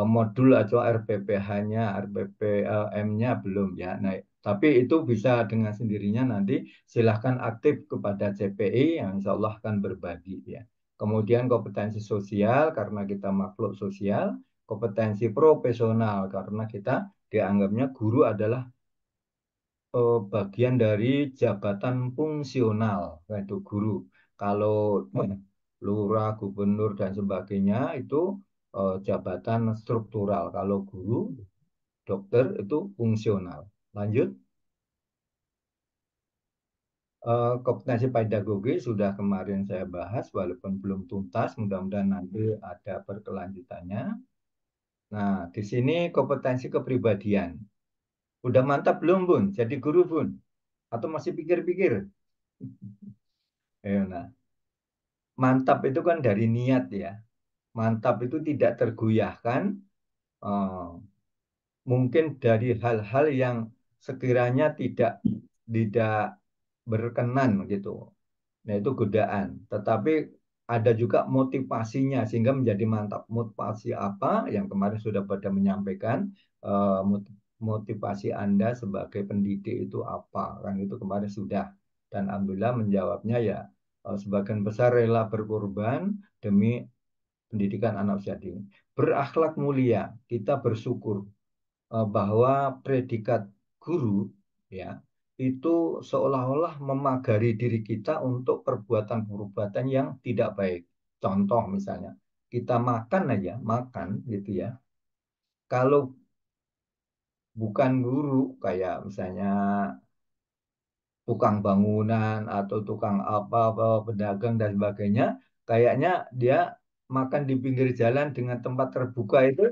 modul atau RPPH-nya, RPPM-nya belum ya. Nah, tapi itu bisa dengan sendirinya nanti silahkan aktif kepada CPI yang insya Allah akan berbagi ya. Kemudian kompetensi sosial karena kita makhluk sosial, kompetensi profesional karena kita dianggapnya guru adalah eh, bagian dari jabatan fungsional yaitu guru. Kalau hmm. lurah, gubernur dan sebagainya itu uh, jabatan struktural. Kalau guru, dokter itu fungsional. Lanjut. Uh, eh, kompetensi pedagogi sudah kemarin saya bahas, walaupun belum tuntas, mudah-mudahan nanti hmm. ada berkelanjutannya. Nah, di sini kompetensi kepribadian. Udah mantap belum, Bun? Jadi guru, Bun? Atau masih pikir-pikir? [laughs] Ayo, nah. Mantap itu kan dari niat ya mantap itu tidak tergoyahkan uh, mungkin dari hal-hal yang sekiranya tidak tidak berkenan gitu. Nah itu godaan. Tetapi ada juga motivasinya sehingga menjadi mantap. Motivasi apa yang kemarin sudah pada menyampaikan uh, motivasi Anda sebagai pendidik itu apa? Kan itu kemarin sudah dan alhamdulillah menjawabnya ya eh, sebagian besar rela berkorban demi pendidikan anak usia dini. Berakhlak mulia, kita bersyukur e, bahwa predikat guru ya itu seolah-olah memagari diri kita untuk perbuatan-perbuatan yang tidak baik. Contoh misalnya, kita makan aja, makan gitu ya. Kalau bukan guru kayak misalnya tukang bangunan atau tukang apa, apa pedagang dan sebagainya, kayaknya dia makan di pinggir jalan dengan tempat terbuka itu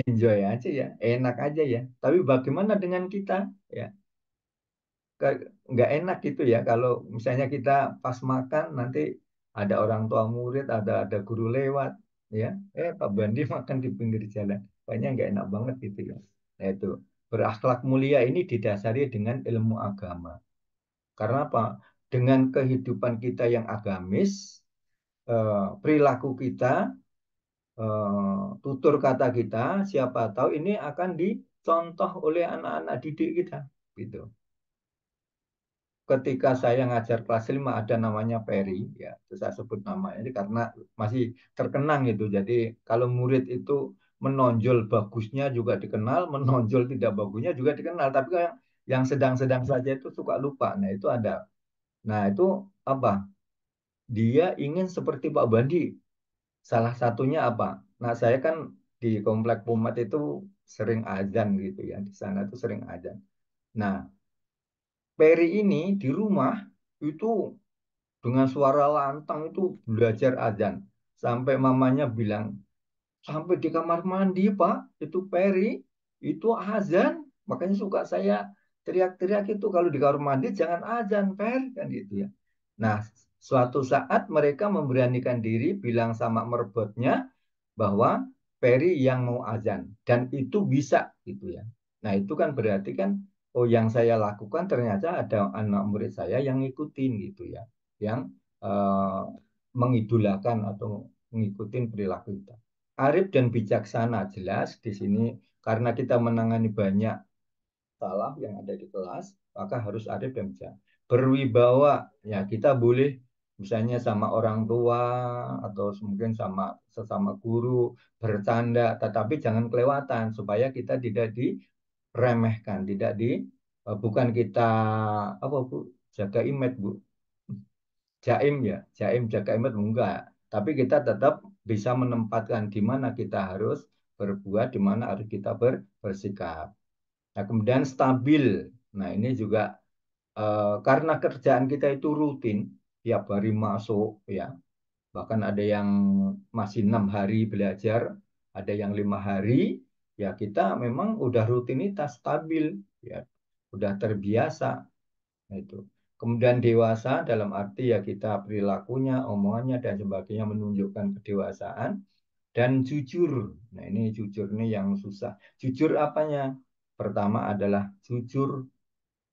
enjoy aja ya, enak aja ya. Tapi bagaimana dengan kita ya? Nggak enak gitu ya kalau misalnya kita pas makan nanti ada orang tua murid, ada ada guru lewat ya. Eh Pak Bandi [laughs] makan di pinggir jalan. banyak nggak enak banget gitu ya. Nah itu berakhlak mulia ini didasari dengan ilmu agama. Karena apa? Dengan kehidupan kita yang agamis, Eh, perilaku kita, eh, tutur kata kita, siapa tahu ini akan dicontoh oleh anak-anak didik kita, gitu. Ketika saya ngajar kelas 5 ada namanya Peri, ya, itu saya sebut namanya ini karena masih terkenang itu. Jadi kalau murid itu menonjol bagusnya juga dikenal, [laughs] menonjol tidak bagusnya juga dikenal. Tapi yang yang sedang-sedang saja itu suka lupa. Nah itu ada. Nah itu apa? dia ingin seperti Pak Bandi. Salah satunya apa? Nah, saya kan di komplek Pumat itu sering azan gitu ya. Di sana tuh sering azan. Nah, Peri ini di rumah itu dengan suara lantang itu belajar azan. Sampai mamanya bilang, sampai di kamar mandi Pak, itu Peri, itu azan. Makanya suka saya teriak-teriak itu kalau di kamar mandi jangan azan Peri kan gitu ya. Nah Suatu saat mereka memberanikan diri bilang sama merebutnya bahwa Peri yang mau azan dan itu bisa gitu ya. Nah itu kan berarti kan oh yang saya lakukan ternyata ada anak murid saya yang ngikutin gitu ya, yang eh, mengidolakan atau mengikutin perilaku kita. Arif dan bijaksana jelas di sini karena kita menangani banyak salah yang ada di kelas maka harus arif dan bijak. berwibawa ya kita boleh misalnya sama orang tua atau mungkin sama sesama guru bercanda tetapi jangan kelewatan supaya kita tidak diremehkan tidak di e, bukan kita apa bu jaga image bu jaim ya jaim jaga image enggak tapi kita tetap bisa menempatkan di mana kita harus berbuat di mana harus kita ber, bersikap nah kemudian stabil nah ini juga e, karena kerjaan kita itu rutin tiap hari masuk ya bahkan ada yang masih enam hari belajar ada yang lima hari ya kita memang udah rutinitas stabil ya udah terbiasa nah itu kemudian dewasa dalam arti ya kita perilakunya omongannya dan sebagainya menunjukkan kedewasaan dan jujur nah ini jujur nih yang susah jujur apanya pertama adalah jujur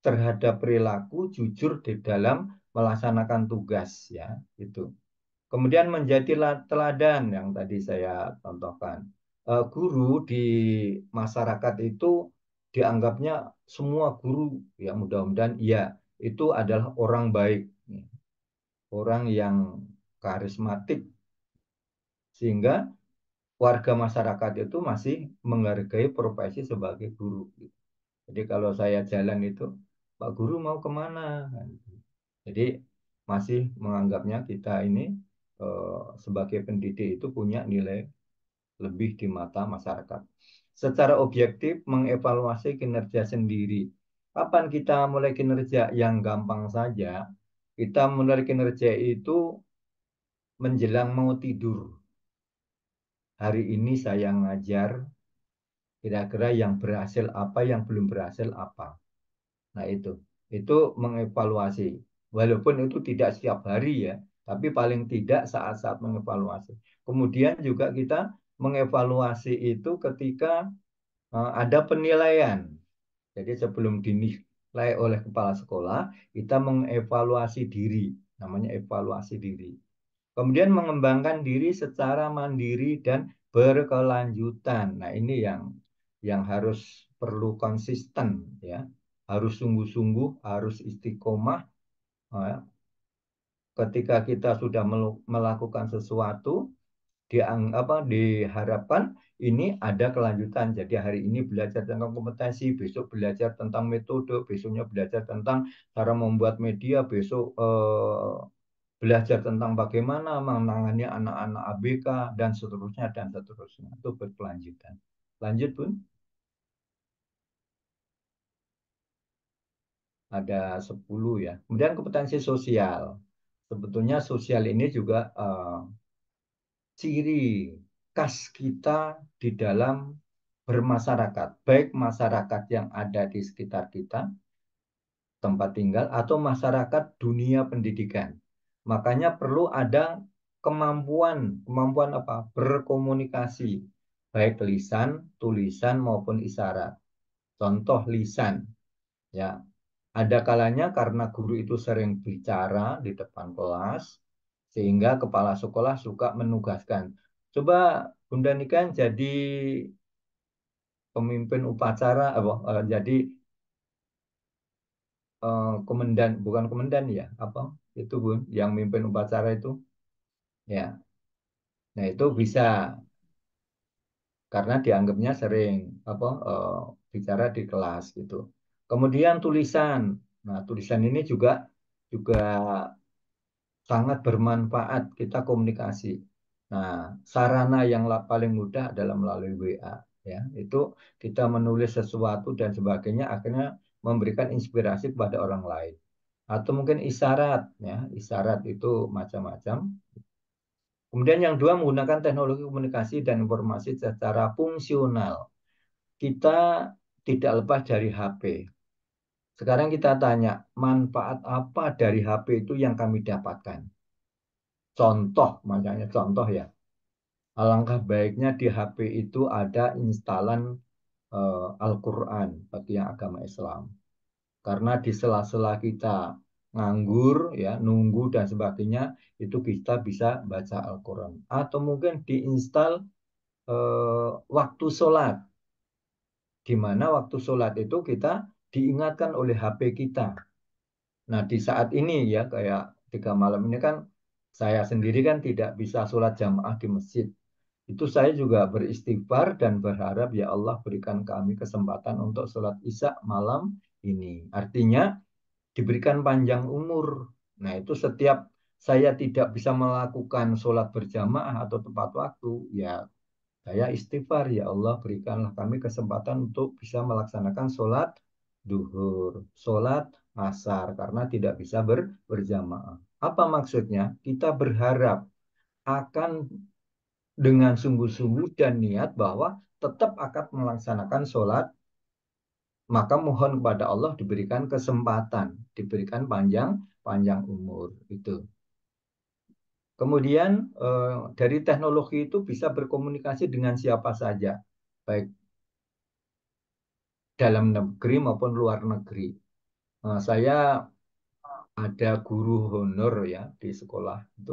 terhadap perilaku jujur di dalam melaksanakan tugas ya itu kemudian menjadi teladan yang tadi saya contohkan e, guru di masyarakat itu dianggapnya semua guru ya mudah-mudahan iya itu adalah orang baik ya. orang yang karismatik sehingga warga masyarakat itu masih menghargai profesi sebagai guru gitu. jadi kalau saya jalan itu Pak Guru mau kemana jadi masih menganggapnya kita ini eh, sebagai pendidik itu punya nilai lebih di mata masyarakat. Secara objektif mengevaluasi kinerja sendiri. Kapan kita mulai kinerja yang gampang saja, kita mulai kinerja itu menjelang mau tidur. Hari ini saya ngajar, kira-kira yang berhasil apa, yang belum berhasil apa. Nah itu, itu mengevaluasi. Walaupun itu tidak setiap hari ya, tapi paling tidak saat-saat mengevaluasi. Kemudian juga kita mengevaluasi itu ketika eh, ada penilaian. Jadi sebelum dinilai oleh kepala sekolah, kita mengevaluasi diri, namanya evaluasi diri. Kemudian mengembangkan diri secara mandiri dan berkelanjutan. Nah, ini yang yang harus perlu konsisten ya. Harus sungguh-sungguh, harus istiqomah Oh ya. ketika kita sudah melakukan sesuatu apa diharapkan ini ada kelanjutan. Jadi hari ini belajar tentang kompetensi, besok belajar tentang metode, besoknya belajar tentang cara membuat media, besok eh, belajar tentang bagaimana menangani anak-anak ABK dan seterusnya dan seterusnya. Itu berkelanjutan. Lanjut, pun. ada 10 ya. Kemudian kompetensi sosial. Sebetulnya sosial ini juga uh, ciri khas kita di dalam bermasyarakat, baik masyarakat yang ada di sekitar kita, tempat tinggal, atau masyarakat dunia pendidikan. Makanya perlu ada kemampuan, kemampuan apa? Berkomunikasi, baik lisan, tulisan maupun isyarat. Contoh lisan, ya ada kalanya karena guru itu sering bicara di depan kelas, sehingga kepala sekolah suka menugaskan. Coba Bunda Nikan jadi pemimpin upacara, eh, eh, jadi eh, komandan, bukan komandan ya, apa itu Bun, yang mimpin upacara itu, ya. Nah itu bisa karena dianggapnya sering apa eh, bicara di kelas gitu. Kemudian tulisan. Nah, tulisan ini juga juga sangat bermanfaat kita komunikasi. Nah, sarana yang paling mudah adalah melalui WA ya. Itu kita menulis sesuatu dan sebagainya akhirnya memberikan inspirasi kepada orang lain. Atau mungkin isyarat ya, isyarat itu macam-macam. Kemudian yang dua menggunakan teknologi komunikasi dan informasi secara fungsional. Kita tidak lepas dari HP. Sekarang kita tanya, manfaat apa dari HP itu yang kami dapatkan? Contoh, makanya contoh ya. Alangkah baiknya di HP itu ada instalan uh, Al-Quran bagi yang agama Islam. Karena di sela-sela kita nganggur ya nunggu dan sebagainya itu kita bisa baca Al-Quran atau mungkin diinstal uh, waktu sholat di mana waktu sholat itu kita diingatkan oleh HP kita. Nah, di saat ini ya, kayak tiga malam ini kan saya sendiri kan tidak bisa sholat jamaah di masjid. Itu saya juga beristighfar dan berharap ya Allah berikan kami kesempatan untuk sholat isya malam ini. Artinya diberikan panjang umur. Nah itu setiap saya tidak bisa melakukan sholat berjamaah atau tepat waktu, ya saya istighfar ya Allah berikanlah kami kesempatan untuk bisa melaksanakan sholat duhur, sholat asar karena tidak bisa ber, berjamaah. Apa maksudnya? Kita berharap akan dengan sungguh-sungguh dan niat bahwa tetap akan melaksanakan sholat, maka mohon kepada Allah diberikan kesempatan, diberikan panjang panjang umur itu. Kemudian eh, dari teknologi itu bisa berkomunikasi dengan siapa saja, baik dalam negeri maupun luar negeri. Nah, saya ada guru honor ya di sekolah itu,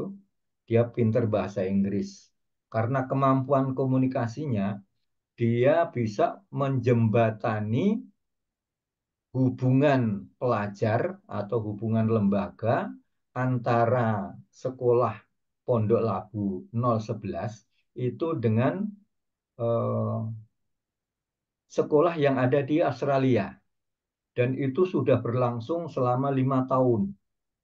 dia pinter bahasa Inggris. Karena kemampuan komunikasinya, dia bisa menjembatani hubungan pelajar atau hubungan lembaga antara sekolah Pondok Labu 011 itu dengan eh, sekolah yang ada di Australia. Dan itu sudah berlangsung selama lima tahun.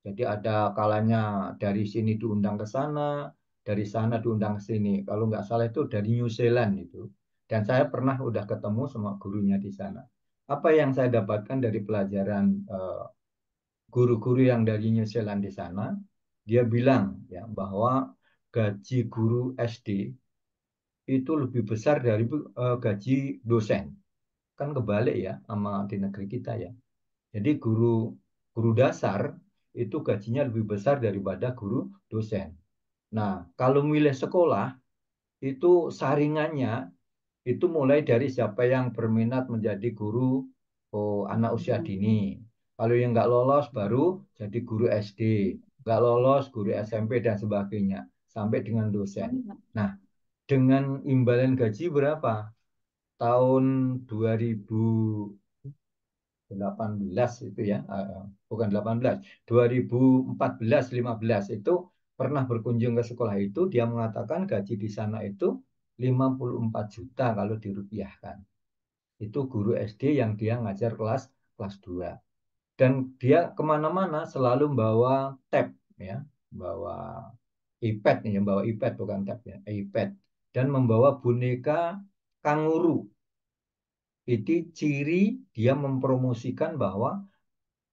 Jadi ada kalanya dari sini diundang ke sana, dari sana diundang ke sini. Kalau nggak salah itu dari New Zealand itu. Dan saya pernah udah ketemu sama gurunya di sana. Apa yang saya dapatkan dari pelajaran eh, guru-guru yang dari New Zealand di sana, dia bilang ya bahwa gaji guru SD itu lebih besar dari eh, gaji dosen. Kan kebalik ya sama di negeri kita ya. Jadi guru guru dasar itu gajinya lebih besar daripada guru dosen. Nah, kalau milih sekolah itu saringannya itu mulai dari siapa yang berminat menjadi guru oh, anak usia dini. Kalau yang nggak lolos baru jadi guru SD, nggak lolos guru SMP dan sebagainya sampai dengan dosen. Nah, dengan imbalan gaji berapa? Tahun 2018 itu ya, eh, bukan 18, 2014 15 itu pernah berkunjung ke sekolah itu dia mengatakan gaji di sana itu 54 juta kalau dirupiahkan. Itu guru SD yang dia ngajar kelas kelas 2. Dan dia kemana-mana selalu bawa tab ya, bawa iPad nih, bawa iPad bukan tab ya, iPad dan membawa boneka kanguru. Itu ciri dia mempromosikan bahwa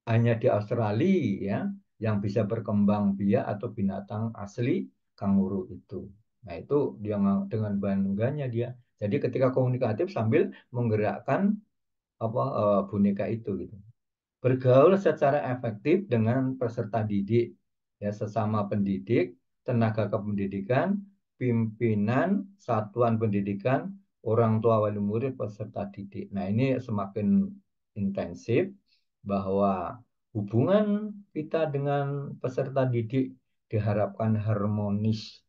hanya di Australia ya yang bisa berkembang biak atau binatang asli kanguru itu. Nah itu dia dengan bangganya dia. Jadi ketika komunikatif sambil menggerakkan apa eh, boneka itu gitu. Bergaul secara efektif dengan peserta didik ya sesama pendidik, tenaga kependidikan, pimpinan satuan pendidikan, orang tua wali murid, peserta didik. Nah, ini semakin intensif bahwa hubungan kita dengan peserta didik diharapkan harmonis.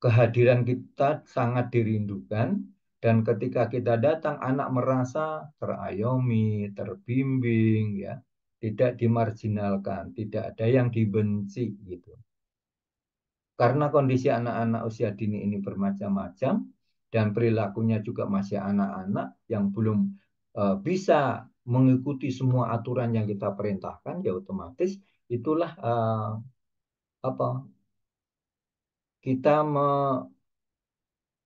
Kehadiran kita sangat dirindukan dan ketika kita datang anak merasa terayomi, terbimbing ya, tidak dimarginalkan, tidak ada yang dibenci gitu. Karena kondisi anak-anak usia dini ini bermacam-macam dan perilakunya juga masih anak-anak yang belum e, bisa mengikuti semua aturan yang kita perintahkan, ya otomatis itulah uh, apa kita me,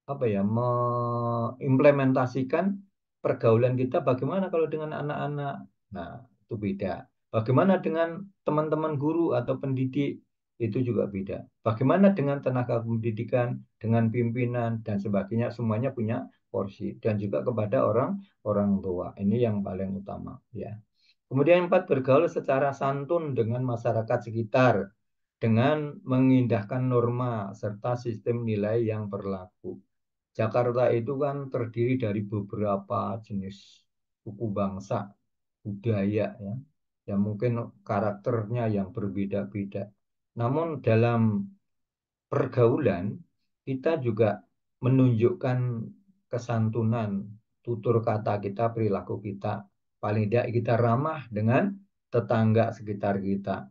apa ya mengimplementasikan pergaulan kita bagaimana kalau dengan anak-anak. Nah, itu beda. Bagaimana dengan teman-teman guru atau pendidik? itu juga beda. Bagaimana dengan tenaga pendidikan, dengan pimpinan dan sebagainya semuanya punya porsi dan juga kepada orang orang tua. Ini yang paling utama ya. Kemudian empat bergaul secara santun dengan masyarakat sekitar dengan mengindahkan norma serta sistem nilai yang berlaku. Jakarta itu kan terdiri dari beberapa jenis suku bangsa, budaya ya, yang mungkin karakternya yang berbeda-beda. Namun dalam pergaulan kita juga menunjukkan kesantunan tutur kata kita, perilaku kita. Paling tidak kita ramah dengan tetangga sekitar kita.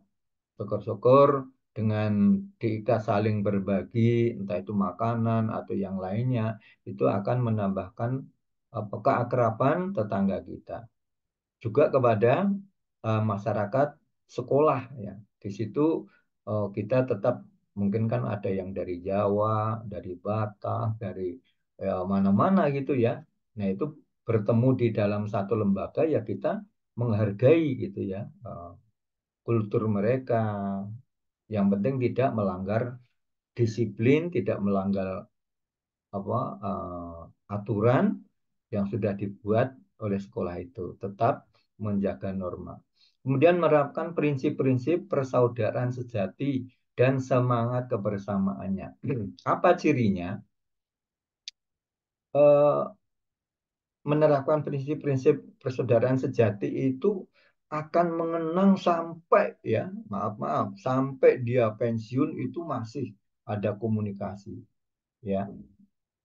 Syukur-syukur dengan kita saling berbagi, entah itu makanan atau yang lainnya, itu akan menambahkan e, keakraban tetangga kita. Juga kepada e, masyarakat sekolah ya. Di situ uh, kita tetap mungkin kan ada yang dari Jawa, dari Batak, dari eh, mana-mana ya, gitu ya. Nah itu bertemu di dalam satu lembaga ya kita menghargai gitu ya eh, kultur mereka. Yang penting tidak melanggar disiplin, tidak melanggar apa uh, aturan yang sudah dibuat oleh sekolah itu. Tetap menjaga norma. Kemudian menerapkan prinsip-prinsip persaudaraan sejati dan semangat kebersamaannya. [clears throat] Apa cirinya? Eh, menerapkan prinsip-prinsip persaudaraan sejati itu akan mengenang sampai ya maaf maaf sampai dia pensiun itu masih ada komunikasi ya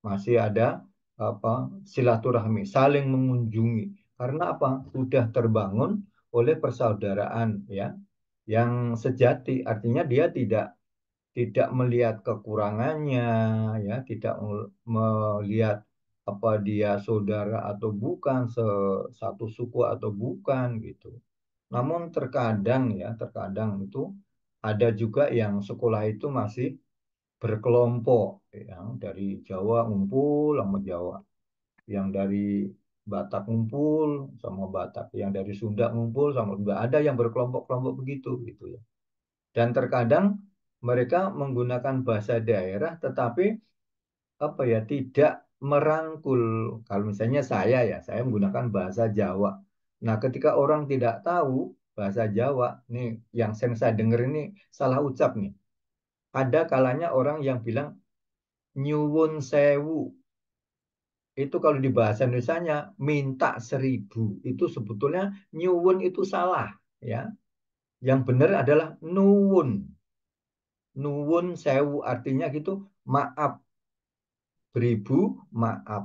masih ada apa silaturahmi saling mengunjungi karena apa sudah terbangun oleh persaudaraan ya yang sejati artinya dia tidak tidak melihat kekurangannya ya tidak melihat apa dia saudara atau bukan satu suku atau bukan gitu namun terkadang ya terkadang itu ada juga yang sekolah itu masih berkelompok yang dari Jawa ngumpul sama Jawa yang dari Batak ngumpul sama Batak yang dari Sunda ngumpul sama nggak ada yang berkelompok-kelompok begitu gitu ya dan terkadang mereka menggunakan bahasa daerah tetapi apa ya tidak merangkul kalau misalnya saya ya saya menggunakan bahasa Jawa nah ketika orang tidak tahu bahasa Jawa nih yang sering saya dengar ini salah ucap nih ada kalanya orang yang bilang nyuwun sewu itu kalau di bahasa Indonesia minta seribu itu sebetulnya nyuwun itu salah ya yang benar adalah nuwun nuwun sewu artinya gitu maaf beribu maaf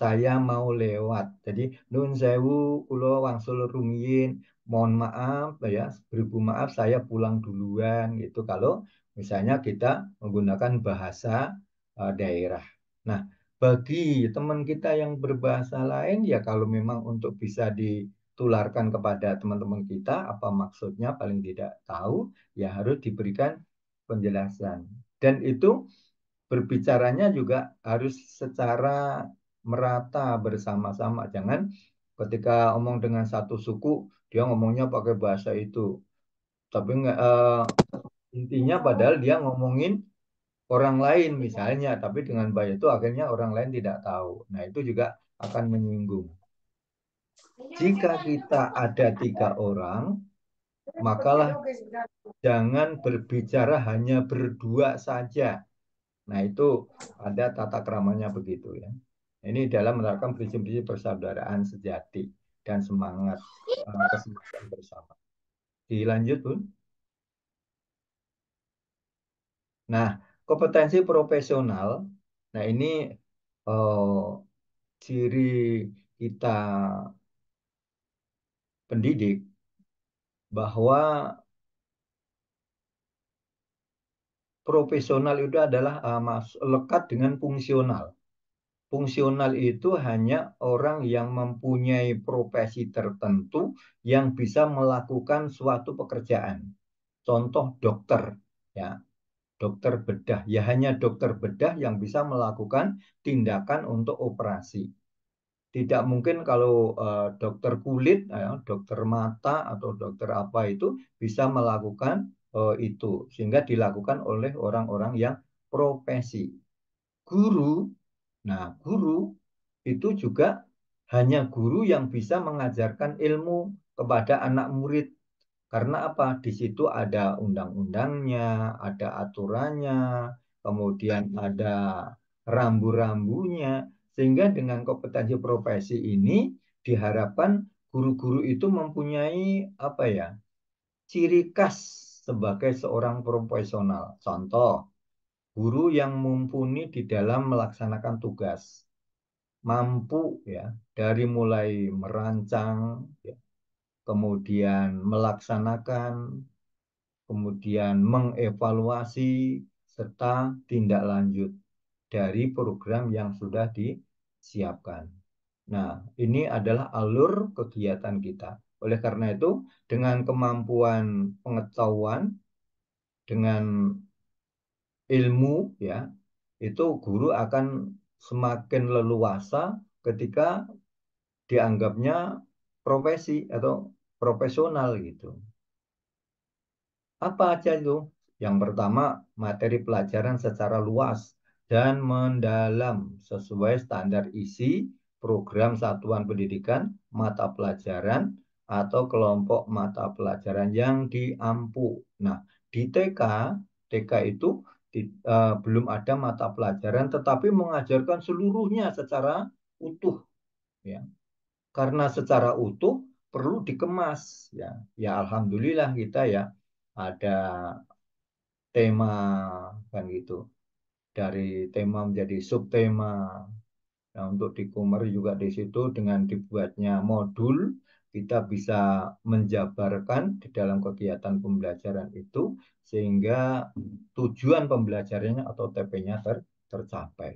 saya mau lewat jadi nuwun sewu kulo wangsul rumiyin mohon maaf ya beribu maaf saya pulang duluan gitu kalau misalnya kita menggunakan bahasa uh, daerah nah bagi teman kita yang berbahasa lain ya kalau memang untuk bisa ditularkan kepada teman-teman kita apa maksudnya paling tidak tahu ya harus diberikan penjelasan dan itu berbicaranya juga harus secara merata bersama-sama jangan ketika omong dengan satu suku dia ngomongnya pakai bahasa itu tapi uh, intinya padahal dia ngomongin orang lain misalnya, tapi dengan baik itu akhirnya orang lain tidak tahu. Nah itu juga akan menyinggung. Jika kita ada tiga orang, makalah jangan berbicara hanya berdua saja. Nah itu ada tata keramanya begitu ya. Ini dalam menerapkan prinsip-prinsip persaudaraan sejati dan semangat eh, kesempatan bersama. Dilanjut pun. Nah, kompetensi profesional. Nah, ini eh, ciri kita pendidik bahwa profesional itu adalah uh, lekat dengan fungsional. Fungsional itu hanya orang yang mempunyai profesi tertentu yang bisa melakukan suatu pekerjaan. Contoh dokter, ya dokter bedah. Ya hanya dokter bedah yang bisa melakukan tindakan untuk operasi. Tidak mungkin kalau uh, dokter kulit, uh, dokter mata atau dokter apa itu bisa melakukan uh, itu. Sehingga dilakukan oleh orang-orang yang profesi. Guru, nah guru itu juga hanya guru yang bisa mengajarkan ilmu kepada anak murid karena apa? Di situ ada undang-undangnya, ada aturannya, kemudian ada rambu-rambunya. Sehingga dengan kompetensi profesi ini diharapkan guru-guru itu mempunyai apa ya? ciri khas sebagai seorang profesional. Contoh, guru yang mumpuni di dalam melaksanakan tugas mampu ya dari mulai merancang ya, kemudian melaksanakan, kemudian mengevaluasi, serta tindak lanjut dari program yang sudah disiapkan. Nah, ini adalah alur kegiatan kita. Oleh karena itu, dengan kemampuan pengetahuan, dengan ilmu, ya, itu guru akan semakin leluasa ketika dianggapnya profesi atau profesional gitu. Apa aja itu? Yang pertama, materi pelajaran secara luas dan mendalam sesuai standar isi program satuan pendidikan, mata pelajaran, atau kelompok mata pelajaran yang diampu. Nah, di TK, TK itu di, uh, belum ada mata pelajaran tetapi mengajarkan seluruhnya secara utuh ya karena secara utuh perlu dikemas ya. Ya alhamdulillah kita ya ada tema kan gitu. Dari tema menjadi subtema. Nah, untuk di komer juga di situ dengan dibuatnya modul kita bisa menjabarkan di dalam kegiatan pembelajaran itu sehingga tujuan pembelajarannya atau TP-nya ter tercapai.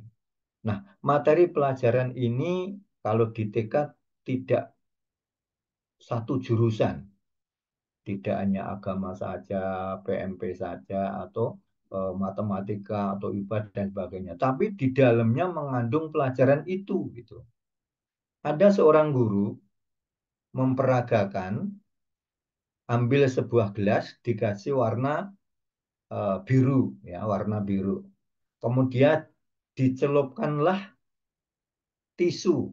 Nah, materi pelajaran ini kalau di TK tidak satu jurusan. Tidak hanya agama saja, PMP saja, atau e, matematika, atau IPA, dan sebagainya. Tapi di dalamnya mengandung pelajaran itu. gitu. Ada seorang guru memperagakan, ambil sebuah gelas, dikasih warna e, biru. ya Warna biru. Kemudian dicelupkanlah tisu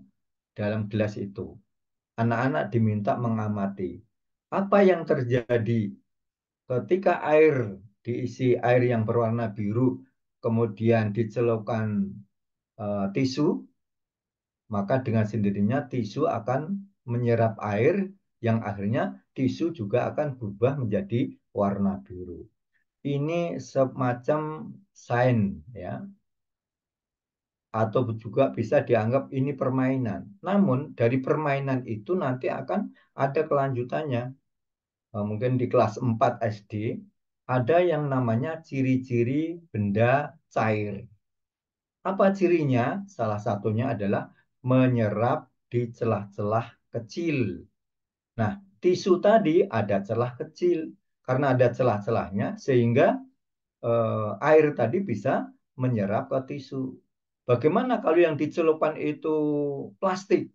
dalam gelas itu. Anak-anak diminta mengamati apa yang terjadi ketika air diisi air yang berwarna biru kemudian dicelupkan e, tisu maka dengan sendirinya tisu akan menyerap air yang akhirnya tisu juga akan berubah menjadi warna biru. Ini semacam sign ya, atau juga bisa dianggap ini permainan. Namun dari permainan itu nanti akan ada kelanjutannya. Eh, mungkin di kelas 4 SD ada yang namanya ciri-ciri benda cair. Apa cirinya? Salah satunya adalah menyerap di celah-celah kecil. Nah, tisu tadi ada celah kecil. Karena ada celah-celahnya sehingga eh, air tadi bisa menyerap ke tisu Bagaimana kalau yang dicelupan itu plastik?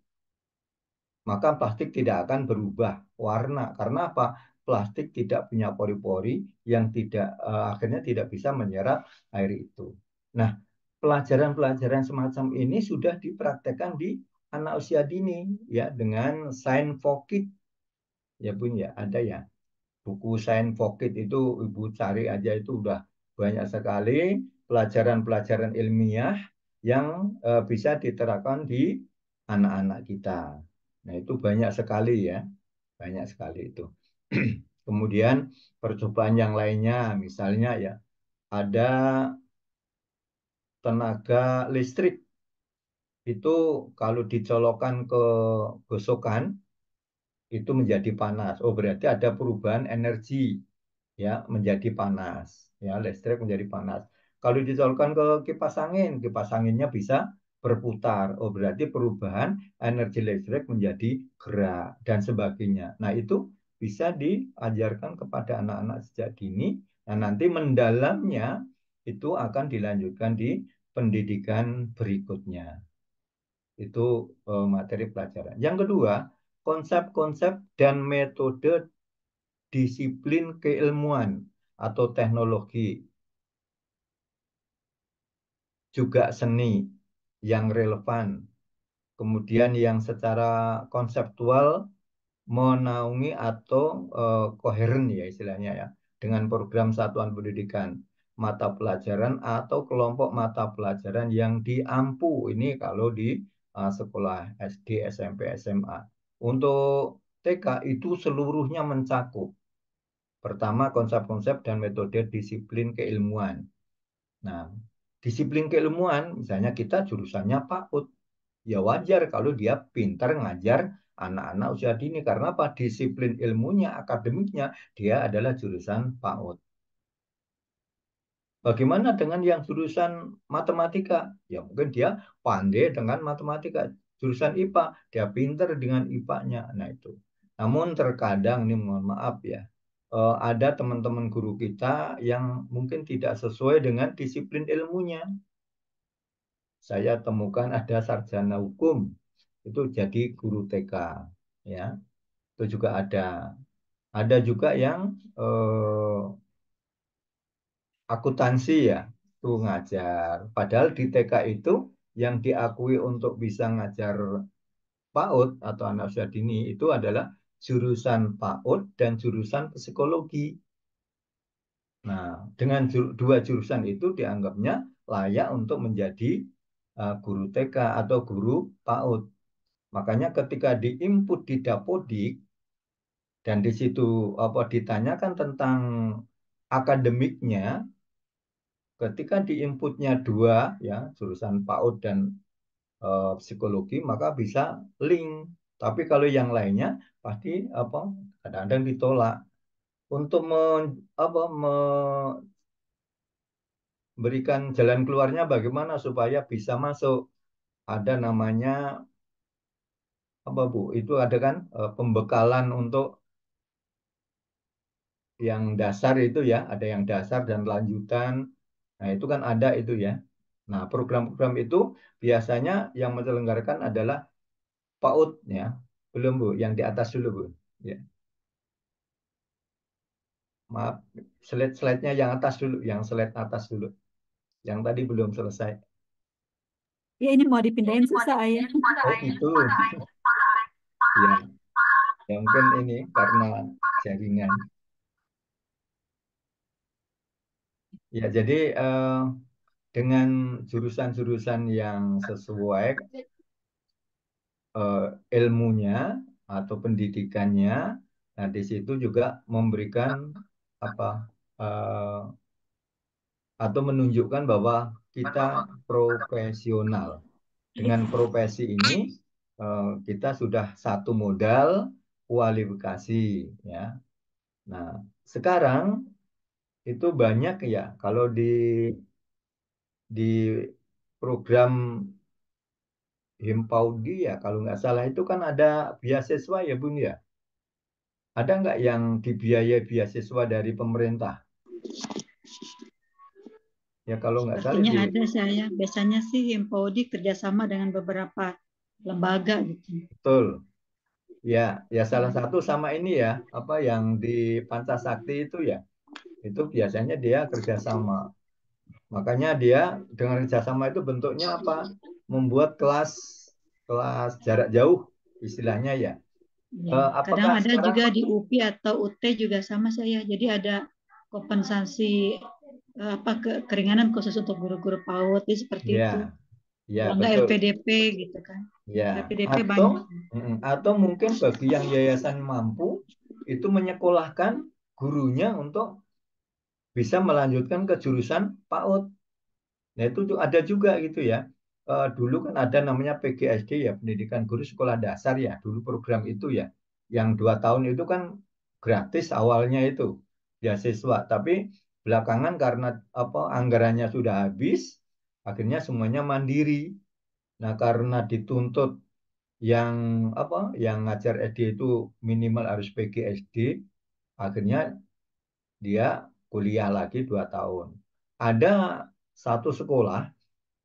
Maka plastik tidak akan berubah warna. Karena apa? Plastik tidak punya pori-pori yang tidak uh, akhirnya tidak bisa menyerap air itu. Nah, pelajaran-pelajaran semacam ini sudah dipraktekkan di anak usia dini ya dengan sign for kid. Ya pun ya ada ya buku sign for kid itu ibu cari aja itu udah banyak sekali pelajaran-pelajaran ilmiah yang uh, bisa diterapkan di anak-anak kita. Nah, itu banyak sekali ya. Banyak sekali itu. [clears throat] Kemudian percobaan yang lainnya misalnya ya ada tenaga listrik itu kalau dicolokkan ke gosokan itu menjadi panas. Oh, berarti ada perubahan energi ya menjadi panas ya listrik menjadi panas. Kalau dicolokkan ke kipas angin, kipas anginnya bisa berputar. Oh, berarti perubahan energi listrik menjadi gerak dan sebagainya. Nah, itu bisa diajarkan kepada anak-anak sejak dini. Nah, nanti mendalamnya itu akan dilanjutkan di pendidikan berikutnya. Itu eh, materi pelajaran. Yang kedua, konsep-konsep dan metode disiplin keilmuan atau teknologi juga seni yang relevan, kemudian yang secara konseptual menaungi atau uh, koheren ya istilahnya ya dengan program satuan pendidikan mata pelajaran atau kelompok mata pelajaran yang diampu ini kalau di uh, sekolah SD, SMP, SMA. Untuk TK itu seluruhnya mencakup. Pertama konsep-konsep dan metode disiplin keilmuan. Nah, disiplin keilmuan, misalnya kita jurusannya PAUD, ya wajar kalau dia pintar ngajar anak-anak usia dini karena apa? Disiplin ilmunya, akademiknya dia adalah jurusan PAUD. Bagaimana dengan yang jurusan matematika? Ya mungkin dia pandai dengan matematika. Jurusan IPA, dia pintar dengan IPA-nya. Nah itu. Namun terkadang, ini mohon maaf ya, uh, ada teman-teman guru kita yang mungkin tidak sesuai dengan disiplin ilmunya. Saya temukan ada sarjana hukum itu jadi guru TK, ya. Itu juga ada. Ada juga yang eh, akuntansi ya, itu ngajar. Padahal di TK itu yang diakui untuk bisa ngajar PAUD atau anak usia dini itu adalah jurusan PAUD dan jurusan psikologi. Nah, dengan dua jurusan itu dianggapnya layak untuk menjadi eh, guru TK atau guru PAUD. Makanya ketika diinput di Dapodik dan di situ apa ditanyakan tentang akademiknya, ketika diinputnya dua ya jurusan PAUD dan e, psikologi maka bisa link tapi kalau yang lainnya pasti apa kadang-kadang ditolak. Untuk me, apa, memberikan jalan keluarnya bagaimana supaya bisa masuk. Ada namanya apa Bu? Itu ada kan e, pembekalan untuk yang dasar itu ya, ada yang dasar dan lanjutan. Nah, itu kan ada itu ya. Nah, program-program itu biasanya yang menyelenggarakan adalah PAUD ya. Belum Bu, yang di atas dulu Bu. Ya. Maaf, slide-slide-nya yang atas dulu, yang slide atas dulu. Yang tadi belum selesai. Ya ini mau dipindahin susah ya. Oh ya. itu. Ya. Ya mungkin ini karena jaringan. Ya jadi uh, dengan jurusan-jurusan yang sesuai uh, ilmunya atau pendidikannya. Nah, di situ juga memberikan apa uh, atau menunjukkan bahwa kita profesional. Dengan profesi ini uh, kita sudah satu modal kualifikasi ya. Nah, sekarang itu banyak ya kalau di di program Himpaudi ya kalau nggak salah itu kan ada beasiswa ya Bun ya. Ada nggak yang dibiayai beasiswa dari pemerintah? Ya kalau nggak salah. Artinya ada saya. Biasanya sih Himpaudi kerjasama dengan beberapa lembaga gitu. Betul. Ya, ya salah hmm. satu sama ini ya, apa yang di Pancasakti itu ya, itu biasanya dia kerjasama. Makanya dia dengan kerjasama itu bentuknya apa? membuat kelas kelas jarak jauh istilahnya ya. ya kadang ada sekarang... juga di UPI atau UT juga sama saya. Jadi ada kompensasi eh, apa ke, keringanan khusus untuk guru-guru PAUD iya. itu seperti ya. itu. Ya, enggak LPDP gitu kan. Ya. LPDP atau, banyak. Atau mungkin bagi yang yayasan mampu itu menyekolahkan gurunya untuk bisa melanjutkan ke jurusan PAUD. Nah itu ada juga gitu ya uh, dulu kan ada namanya PGSD ya pendidikan guru sekolah dasar ya dulu program itu ya yang dua tahun itu kan gratis awalnya itu siswa tapi belakangan karena apa anggarannya sudah habis akhirnya semuanya mandiri nah karena dituntut yang apa yang ngajar SD itu minimal harus PGSD akhirnya dia kuliah lagi dua tahun ada satu sekolah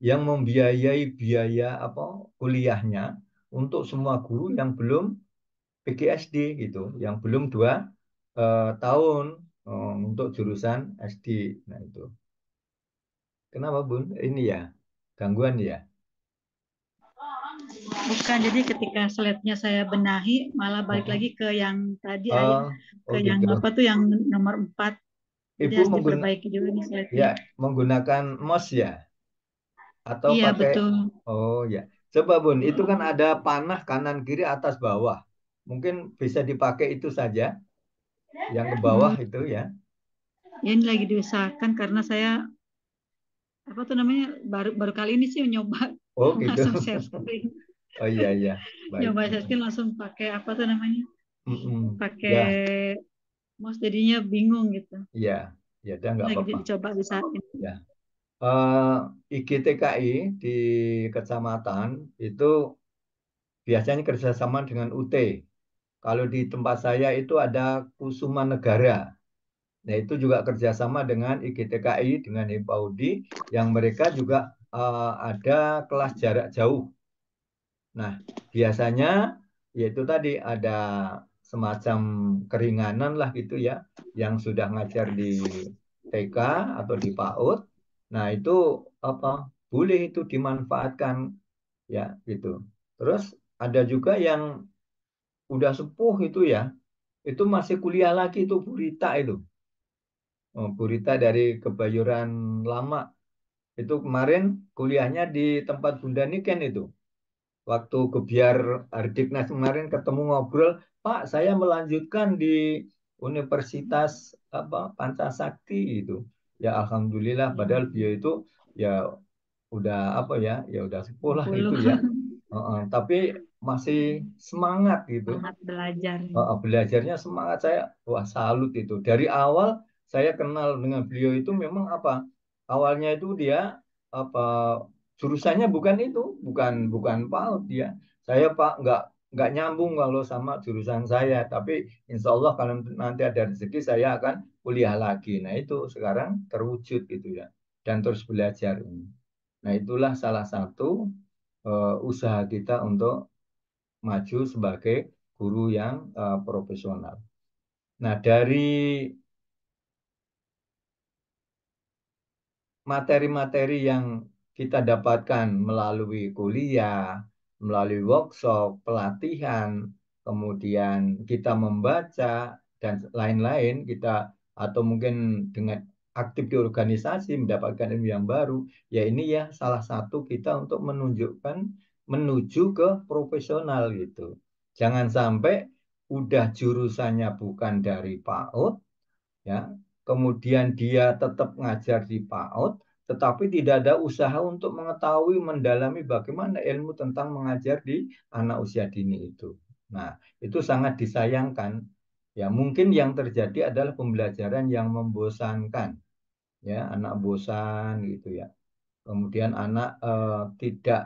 yang membiayai biaya apa kuliahnya untuk semua guru yang belum PGSD gitu, yang belum dua eh, tahun eh, untuk jurusan SD. Nah itu. Kenapa Bun? Ini ya gangguan ya. Bukan, jadi ketika slide-nya saya benahi, malah balik oh. lagi ke yang tadi, oh, ke oh yang gitu. apa tuh yang nomor empat Ibu menggunakan, juga nih ya, menggunakan mouse ya? Atau Iya, pakai betul. oh ya. Coba Bun, itu kan ada panah kanan kiri atas bawah. Mungkin bisa dipakai itu saja yang ke bawah itu ya. Yang lagi diusahakan karena saya apa tuh namanya baru baru kali ini sih nyoba oh, [laughs] gitu. langsung share [laughs] Oh iya iya. Baik. Nyoba share langsung pakai apa tuh namanya? Mm -mm. Pakai ya. mouse jadinya bingung gitu. Iya, ya udah nggak apa-apa. Lagi dicoba di saat IGTKI eh, di kecamatan itu biasanya kerjasama dengan UT. Kalau di tempat saya itu ada Kusuma Negara. Nah itu juga kerjasama dengan IGTKI, dengan HIPAUDI, yang mereka juga eh, ada kelas jarak jauh. Nah biasanya yaitu tadi ada semacam keringanan lah gitu ya, yang sudah ngajar di TK atau di PAUD, Nah, itu apa? Boleh itu dimanfaatkan ya, gitu. Terus ada juga yang udah sepuh itu ya. Itu masih kuliah lagi itu Burita itu. Oh, Burita dari Kebayoran Lama. Itu kemarin kuliahnya di tempat Bunda Niken itu waktu kebiar Ardiknas kemarin ketemu ngobrol, Pak, saya melanjutkan di Universitas apa Pancasakti itu ya alhamdulillah hmm. padahal beliau itu ya udah apa ya ya udah sepuh lah itu ya uh, uh, tapi masih semangat gitu semangat belajar uh, uh, belajarnya semangat saya wah salut itu dari awal saya kenal dengan beliau itu memang apa awalnya itu dia apa jurusannya bukan itu bukan bukan paut dia saya pak nggak nggak nyambung kalau sama jurusan saya tapi insya Allah kalau nanti ada rezeki saya akan kuliah lagi. Nah itu sekarang terwujud gitu ya dan terus belajar ini. Nah itulah salah satu uh, usaha kita untuk maju sebagai guru yang uh, profesional. Nah dari materi-materi yang kita dapatkan melalui kuliah, melalui workshop, pelatihan, kemudian kita membaca dan lain-lain, kita atau mungkin dengan aktif di organisasi mendapatkan ilmu yang baru ya ini ya salah satu kita untuk menunjukkan menuju ke profesional gitu jangan sampai udah jurusannya bukan dari PAUD ya kemudian dia tetap ngajar di PAUD tetapi tidak ada usaha untuk mengetahui mendalami bagaimana ilmu tentang mengajar di anak usia dini itu nah itu sangat disayangkan Ya, mungkin yang terjadi adalah pembelajaran yang membosankan. Ya, anak bosan gitu ya. Kemudian anak eh, tidak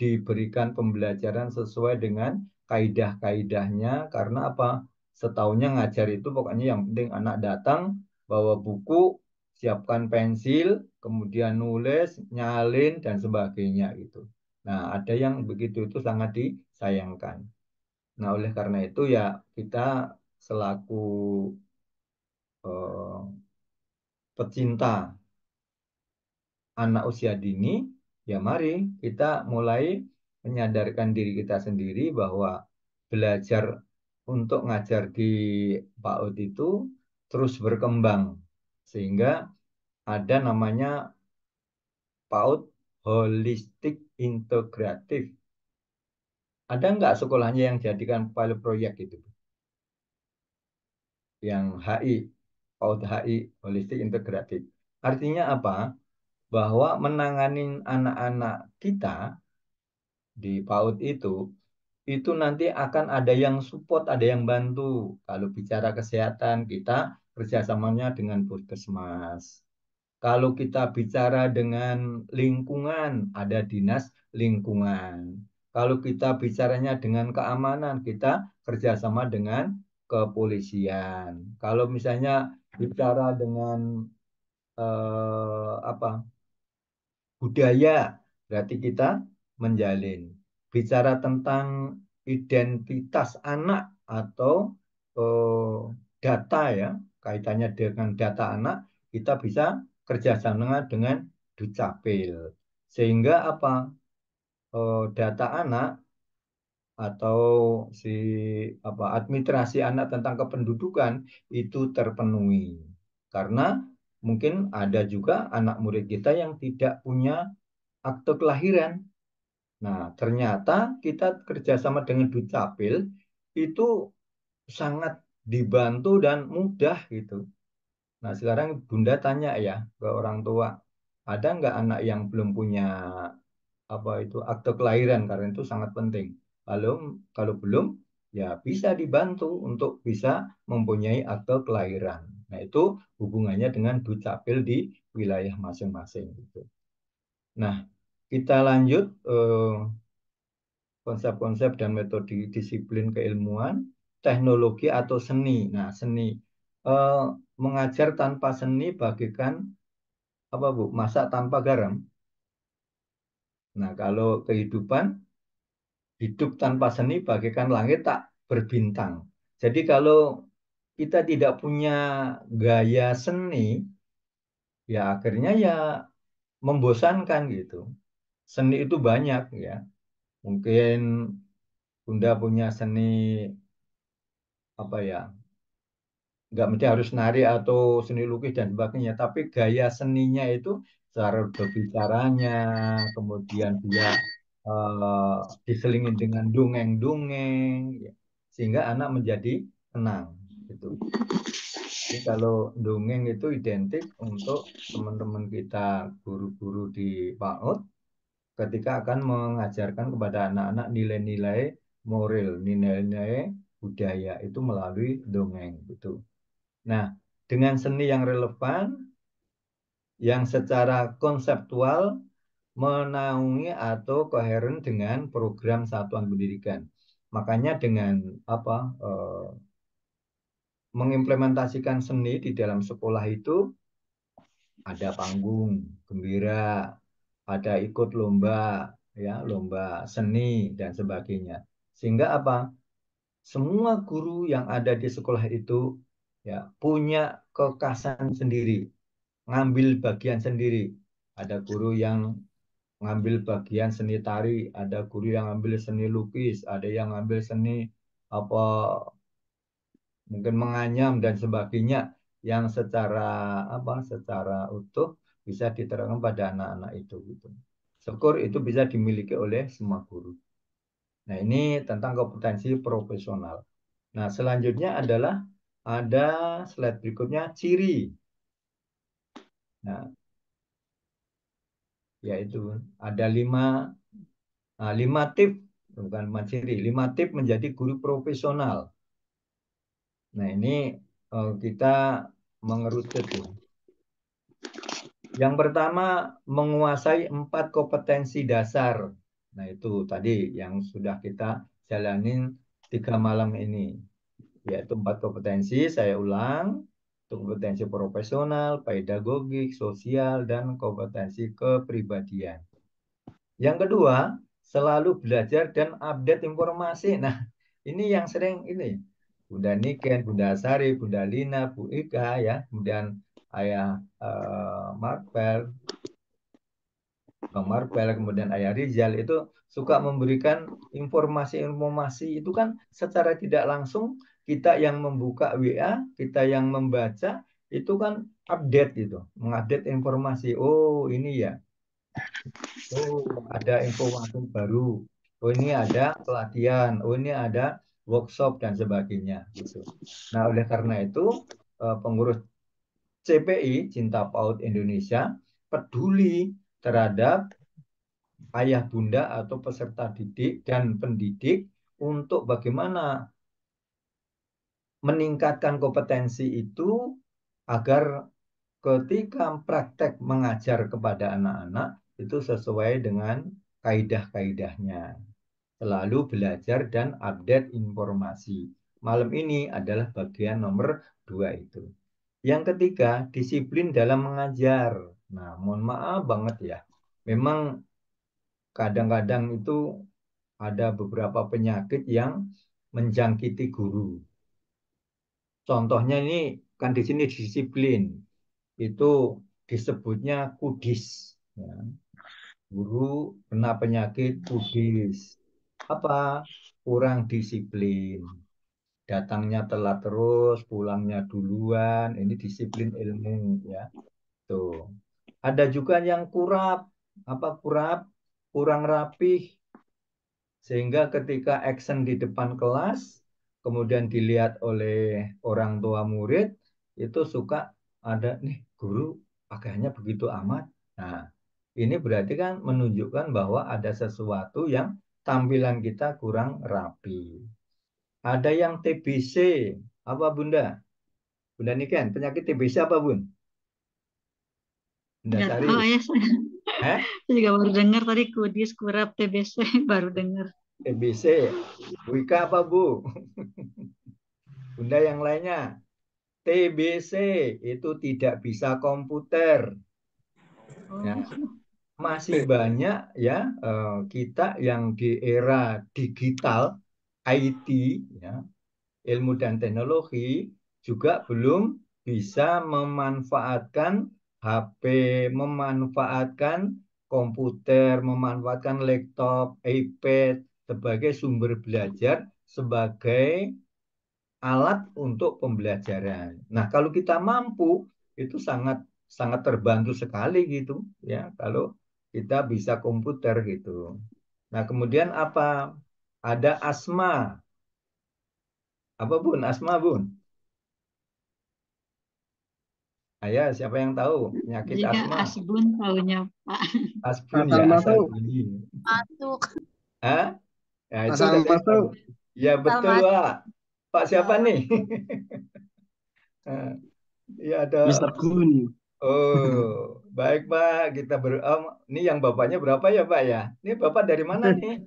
diberikan pembelajaran sesuai dengan kaidah-kaidahnya karena apa? Setahunya ngajar itu pokoknya yang penting anak datang bawa buku, siapkan pensil, kemudian nulis, nyalin dan sebagainya gitu. Nah, ada yang begitu itu sangat disayangkan. Nah, oleh karena itu ya kita selaku eh, pecinta anak usia dini, ya mari kita mulai menyadarkan diri kita sendiri bahwa belajar untuk ngajar di PAUD itu terus berkembang sehingga ada namanya PAUD holistik integratif. Ada nggak sekolahnya yang jadikan pilot proyek itu? yang HI, PAUD HI, holistik integratif. Artinya apa? Bahwa menangani anak-anak kita di PAUD itu, itu nanti akan ada yang support, ada yang bantu. Kalau bicara kesehatan, kita kerjasamanya dengan puskesmas. Kalau kita bicara dengan lingkungan, ada dinas lingkungan. Kalau kita bicaranya dengan keamanan, kita kerjasama dengan kepolisian. Kalau misalnya bicara dengan eh, apa budaya, berarti kita menjalin. Bicara tentang identitas anak atau eh, data ya, kaitannya dengan data anak, kita bisa kerjasama dengan Dukcapil. Sehingga apa? Eh, data anak atau si apa administrasi anak tentang kependudukan itu terpenuhi. Karena mungkin ada juga anak murid kita yang tidak punya akte kelahiran. Nah, ternyata kita kerjasama dengan Dukcapil itu sangat dibantu dan mudah gitu. Nah, sekarang Bunda tanya ya ke orang tua, ada nggak anak yang belum punya apa itu akte kelahiran karena itu sangat penting. Lalu kalau belum, ya bisa dibantu untuk bisa mempunyai akte kelahiran. Nah itu hubungannya dengan dukcapil di wilayah masing-masing. Gitu. Nah kita lanjut eh, konsep-konsep eh, dan metode disiplin keilmuan, teknologi atau seni. Nah seni eh, mengajar tanpa seni bagikan apa bu masak tanpa garam. Nah kalau kehidupan hidup tanpa seni bagaikan langit tak berbintang. Jadi kalau kita tidak punya gaya seni, ya akhirnya ya membosankan gitu. Seni itu banyak ya. Mungkin Bunda punya seni apa ya? Nggak mesti harus nari atau seni lukis dan sebagainya, tapi gaya seninya itu cara berbicaranya, kemudian dia uh, diselingin dengan dongeng-dongeng ya, sehingga anak menjadi tenang gitu. Jadi kalau dongeng itu identik untuk teman-teman kita guru-guru di PAUD ketika akan mengajarkan kepada anak-anak nilai-nilai moral, nilai-nilai budaya itu melalui dongeng gitu. Nah, dengan seni yang relevan yang secara konseptual menaungi atau koheren dengan program satuan pendidikan. Makanya dengan apa eh, mengimplementasikan seni di dalam sekolah itu ada panggung gembira, ada ikut lomba ya, lomba seni dan sebagainya. Sehingga apa? Semua guru yang ada di sekolah itu ya punya kekasan sendiri, ngambil bagian sendiri. Ada guru yang ngambil bagian seni tari, ada guru yang ngambil seni lukis, ada yang ngambil seni apa mungkin menganyam dan sebagainya yang secara apa secara utuh bisa diterangkan pada anak-anak itu gitu. Syukur itu bisa dimiliki oleh semua guru. Nah, ini tentang kompetensi profesional. Nah, selanjutnya adalah ada slide berikutnya ciri. Nah, yaitu ada lima ah, lima tip bukan lima lima tip menjadi guru profesional nah ini eh, kita mengerucut ya. yang pertama menguasai empat kompetensi dasar nah itu tadi yang sudah kita jalanin tiga malam ini yaitu empat kompetensi saya ulang kompetensi profesional, pedagogik, sosial, dan kompetensi kepribadian. Yang kedua, selalu belajar dan update informasi. [laughs] Nah, ini yang sering ini. Bunda Niken, Bunda Sari, Bunda Lina, Bu Ika, ya, kemudian Ayah eh, Marpel, Bang Marpel, kemudian Ayah Rizal itu suka memberikan informasi-informasi itu kan secara tidak langsung kita yang membuka WA, kita yang membaca itu kan update gitu, mengupdate informasi. Oh, ini ya. Oh, ada informasi baru. Oh, ini ada pelatihan. Oh, ini ada workshop dan sebagainya gitu. Nah, oleh karena itu eh, pengurus CPI Cinta Paut Indonesia peduli terhadap ayah bunda atau peserta didik dan pendidik untuk bagaimana meningkatkan kompetensi itu agar ketika praktek mengajar kepada anak-anak itu sesuai dengan kaidah-kaidahnya. Selalu belajar dan update informasi. Malam ini adalah bagian nomor dua itu. Yang ketiga, disiplin dalam mengajar. Nah, mohon maaf banget ya. Memang kadang-kadang itu ada beberapa penyakit yang menjangkiti guru. Contohnya ini kan di sini disiplin itu disebutnya kudis. Ya. Guru kena penyakit kudis. Apa? Kurang disiplin. Datangnya telat terus, pulangnya duluan. Ini disiplin ilmu ya. Tuh. Ada juga yang kurap. Apa kurap? Kurang rapih. Sehingga ketika action di depan kelas, kemudian dilihat oleh orang tua murid itu suka ada nih guru pakaiannya begitu amat. Nah, ini berarti kan menunjukkan bahwa ada sesuatu yang tampilan kita kurang rapi. Ada yang TBC, apa Bunda? Bunda Niken, penyakit TBC apa Bun? Bunda Sari. Oh, ya, saya, juga baru dengar tadi kudis kurap TBC [laughs] baru dengar. TBC. Wika apa Bu? Bunda yang lainnya. TBC itu tidak bisa komputer. Oh. Ya. Masih banyak ya eh, kita yang di era digital, IT, ya, ilmu dan teknologi juga belum bisa memanfaatkan HP, memanfaatkan komputer, memanfaatkan laptop, iPad, sebagai sumber belajar, sebagai alat untuk pembelajaran. Nah, kalau kita mampu itu sangat sangat terbantu sekali gitu ya kalau kita bisa komputer gitu. Nah, kemudian apa? Ada asma. Apa Bun? Asma, Bun? Ayah, siapa yang tahu penyakit Jika asma? Asbun taunya Pak. Asbun ya, asal Batuk. Hah? Ya, Mas itu tuh. Ya betul Pak. Pak siapa nih? [laughs] Ah, ya ada. Mister Kun. Oh, baik Pak. Kita ber. Oh, ini yang bapaknya berapa ya Pak ya? Ini bapak dari mana nih?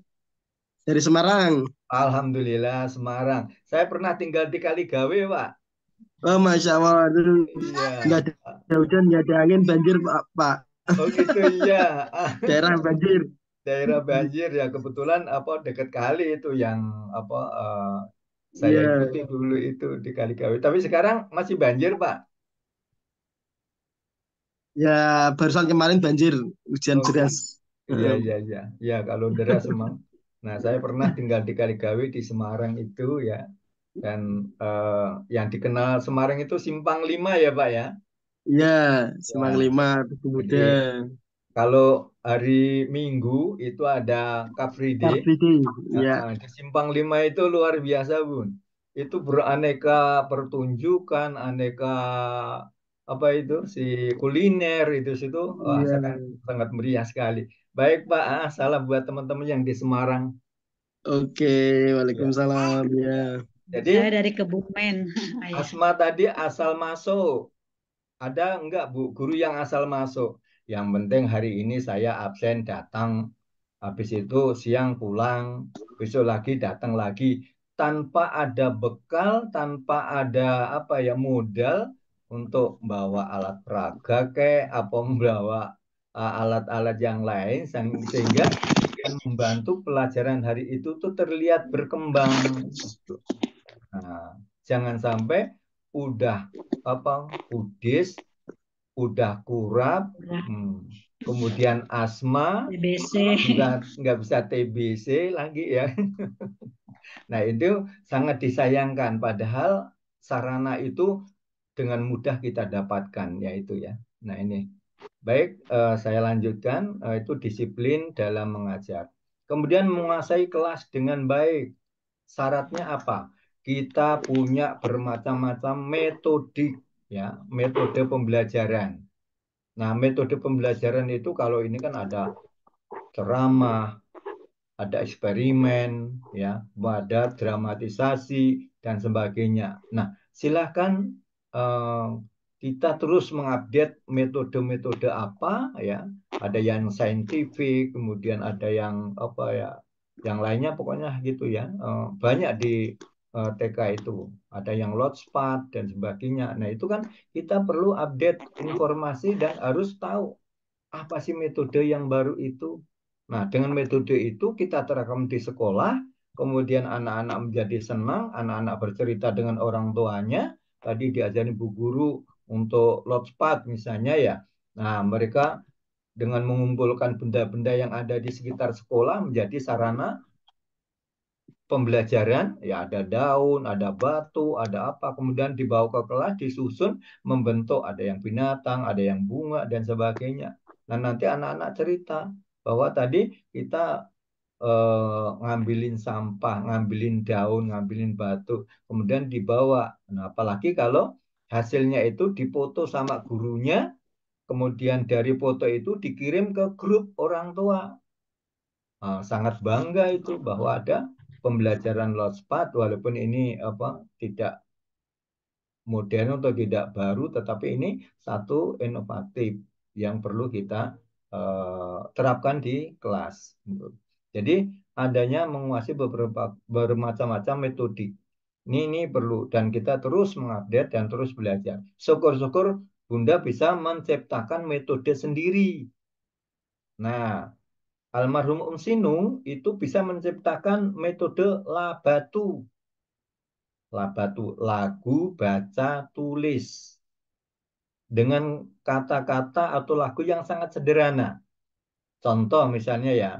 Dari Semarang. Alhamdulillah Semarang. Saya pernah tinggal di Kaligawe Pak. Oh, masya Allah. Iya. Tidak ada hujan, nggak ada angin, banjir Pak. Pak. Oh gitu ya. [laughs] Daerah banjir daerah banjir ya kebetulan apa dekat kali itu yang apa uh, saya yeah. dulu itu di kali Kaligawe. Tapi sekarang masih banjir, Pak. Ya, barusan kemarin banjir, hujan oh, deras. Iya, iya, iya. Ya, kalau deras memang. Nah, saya pernah tinggal di kali Kaligawe di Semarang itu ya. Dan uh, yang dikenal Semarang itu Simpang Lima ya, Pak ya. Iya, ya. Simpang ya. 5 kemudian. Kalau hari Minggu itu ada Car Free Day. Car Free Day. Ya. di Simpang Lima itu luar biasa, Bun. Itu beraneka pertunjukan, aneka apa itu si kuliner itu situ oh, yeah. Iya. sangat sangat meriah sekali. Baik Pak, ah, salam buat teman-teman yang di Semarang. Oke, waalaikumsalam ya. Jadi Saya dari Kebumen. Asma tadi asal masuk. Ada enggak Bu guru yang asal masuk? Yang penting hari ini saya absen datang, habis itu siang pulang, besok lagi datang lagi tanpa ada bekal, tanpa ada apa ya modal untuk bawa alat peraga ke apa membawa alat-alat yang lain sehingga membantu pelajaran hari itu tuh terlihat berkembang. Nah, jangan sampai udah apa udis udah kurap, hmm. kemudian asma, TBC. nggak nggak bisa TBC lagi ya. [laughs] nah itu sangat disayangkan. Padahal sarana itu dengan mudah kita dapatkan, yaitu ya. Nah ini baik uh, saya lanjutkan uh, itu disiplin dalam mengajar. Kemudian menguasai kelas dengan baik. Syaratnya apa? Kita punya bermacam-macam metodik ya metode pembelajaran. Nah, metode pembelajaran itu kalau ini kan ada ceramah, ada eksperimen, ya, ada dramatisasi dan sebagainya. Nah, silahkan eh, kita terus mengupdate metode-metode apa, ya, ada yang saintifik, kemudian ada yang apa ya, yang lainnya pokoknya gitu ya, eh, banyak di Eh, TK itu. Ada yang lotspot dan sebagainya. Nah itu kan kita perlu update informasi dan harus tahu apa sih metode yang baru itu. Nah dengan metode itu kita terekam di sekolah, kemudian anak-anak menjadi senang, anak-anak bercerita dengan orang tuanya. Tadi diajari bu guru untuk lotspot misalnya ya. Nah mereka dengan mengumpulkan benda-benda yang ada di sekitar sekolah menjadi sarana pembelajaran ya ada daun, ada batu, ada apa kemudian dibawa ke kelas disusun membentuk ada yang binatang, ada yang bunga dan sebagainya. Nah nanti anak-anak cerita bahwa tadi kita eh, ngambilin sampah, ngambilin daun, ngambilin batu, kemudian dibawa. Nah apalagi kalau hasilnya itu dipoto sama gurunya, kemudian dari foto itu dikirim ke grup orang tua. Nah, sangat bangga itu bahwa ada pembelajaran lotspad walaupun ini apa tidak modern atau tidak baru tetapi ini satu inovatif yang perlu kita uh, terapkan di kelas. Gitu. Jadi adanya menguasai beberapa bermacam-macam metode, Ini ini perlu dan kita terus mengupdate dan terus belajar. Syukur-syukur Bunda bisa menciptakan metode sendiri. Nah, Almarhum Um Sinu itu bisa menciptakan metode labatu. Labatu, lagu baca tulis. Dengan kata-kata atau lagu yang sangat sederhana. Contoh misalnya ya.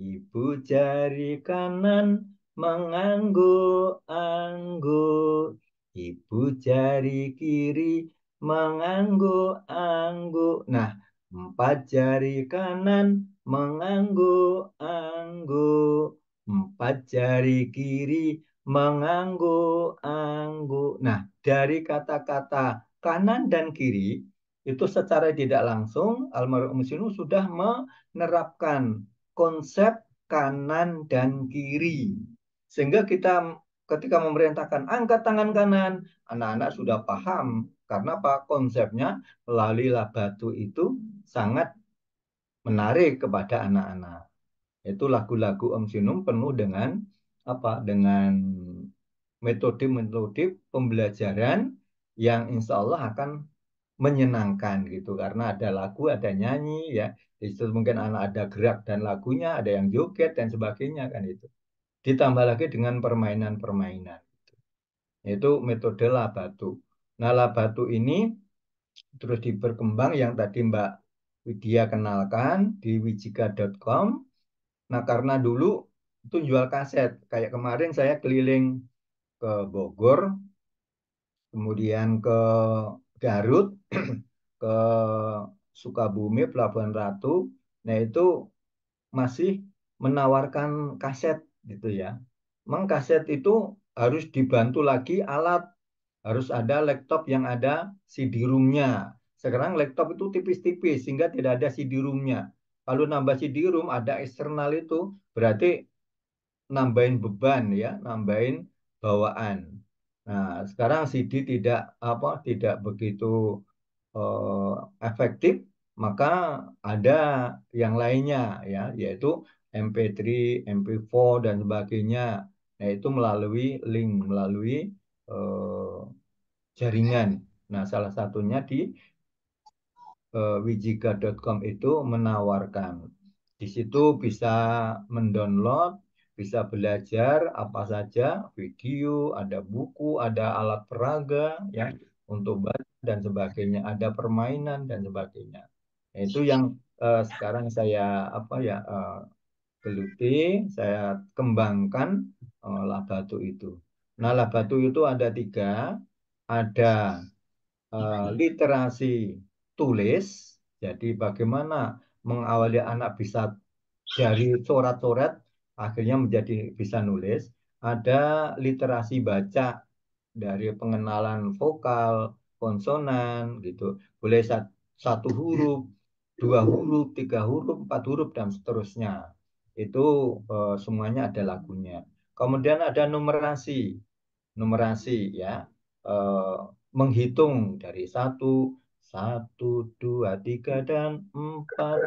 Ibu jari kanan mengangguk-angguk. Ibu jari kiri mengangguk-angguk. Nah, empat jari kanan menganggu angguk Empat jari kiri mengangguk-angguk. Nah, dari kata-kata kanan dan kiri, itu secara tidak langsung almarhum Sinu sudah menerapkan konsep kanan dan kiri. Sehingga kita ketika memerintahkan angkat tangan kanan, anak-anak sudah paham. Karena apa? Konsepnya lalilah batu itu sangat menarik kepada anak-anak. Itu lagu-lagu Om Sinum penuh dengan apa? Dengan metode-metode pembelajaran yang insya Allah akan menyenangkan gitu karena ada lagu ada nyanyi ya di mungkin anak ada gerak dan lagunya ada yang joget dan sebagainya kan itu ditambah lagi dengan permainan-permainan itu itu metode labatu nah labatu ini terus diperkembang yang tadi Mbak Widya kenalkan di wijika.com. Nah karena dulu itu jual kaset. Kayak kemarin saya keliling ke Bogor, kemudian ke Garut, [clears throat] ke Sukabumi, Pelabuhan Ratu. Nah itu masih menawarkan kaset gitu ya. Memang kaset itu harus dibantu lagi alat harus ada laptop yang ada CD-ROM-nya sekarang laptop itu tipis-tipis sehingga tidak ada CD-ROM-nya. Kalau nambah CD-ROM ada eksternal itu berarti nambahin beban ya, nambahin bawaan. Nah, sekarang CD tidak apa tidak begitu uh, efektif, maka ada yang lainnya ya, yaitu MP3, MP4 dan sebagainya. Nah, itu melalui link, melalui uh, jaringan. Nah, salah satunya di Eh, Wijiga.com itu menawarkan. Di situ bisa mendownload, bisa belajar apa saja, video, ada buku, ada alat peraga ya untuk baca dan sebagainya, ada permainan dan sebagainya. Nah, itu yang uh, sekarang saya apa ya eh, geluti, saya kembangkan eh, lah batu itu. Nah, lah batu itu ada tiga, ada uh, literasi tulis. Jadi bagaimana mengawali anak bisa dari coret-coret akhirnya menjadi bisa nulis. Ada literasi baca dari pengenalan vokal, konsonan gitu. Boleh satu huruf, dua huruf, tiga huruf, empat huruf dan seterusnya. Itu eh, semuanya ada lagunya. Kemudian ada numerasi. Numerasi ya. Eh, menghitung dari satu satu, dua, tiga, dan empat.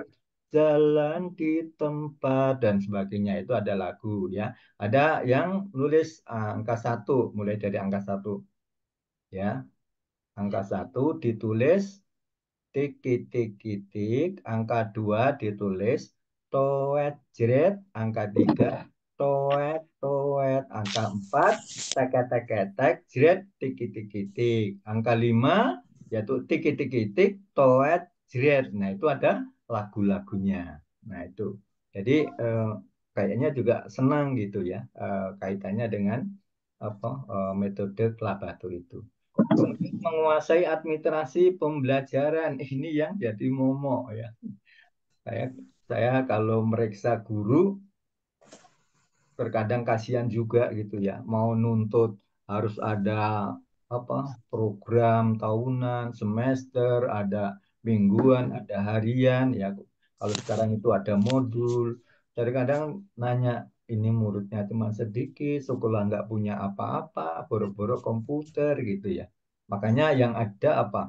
Jalan di tempat dan sebagainya itu ada lagu ya. Ada yang nulis eh, angka satu, mulai dari angka satu, ya. Angka satu ditulis titik titik titik Angka dua ditulis toet jret. Angka tiga toet toet angka empat teket teket tek jret titik titik angka lima yaitu tiki tiki tik toet jret. Nah itu ada lagu-lagunya. Nah itu. Jadi eh, kayaknya juga senang gitu ya eh, kaitannya dengan apa eh, metode Klabato itu. Kemudian menguasai administrasi pembelajaran [laughs] ini yang jadi momok ya. Saya saya kalau meriksa guru terkadang kasihan juga gitu ya mau nuntut harus ada apa program tahunan, semester, ada mingguan, ada harian ya. Kalau sekarang itu ada modul. Dari kadang nanya ini muridnya cuma sedikit, sekolah nggak punya apa-apa, boro-boro komputer gitu ya. Makanya yang ada apa?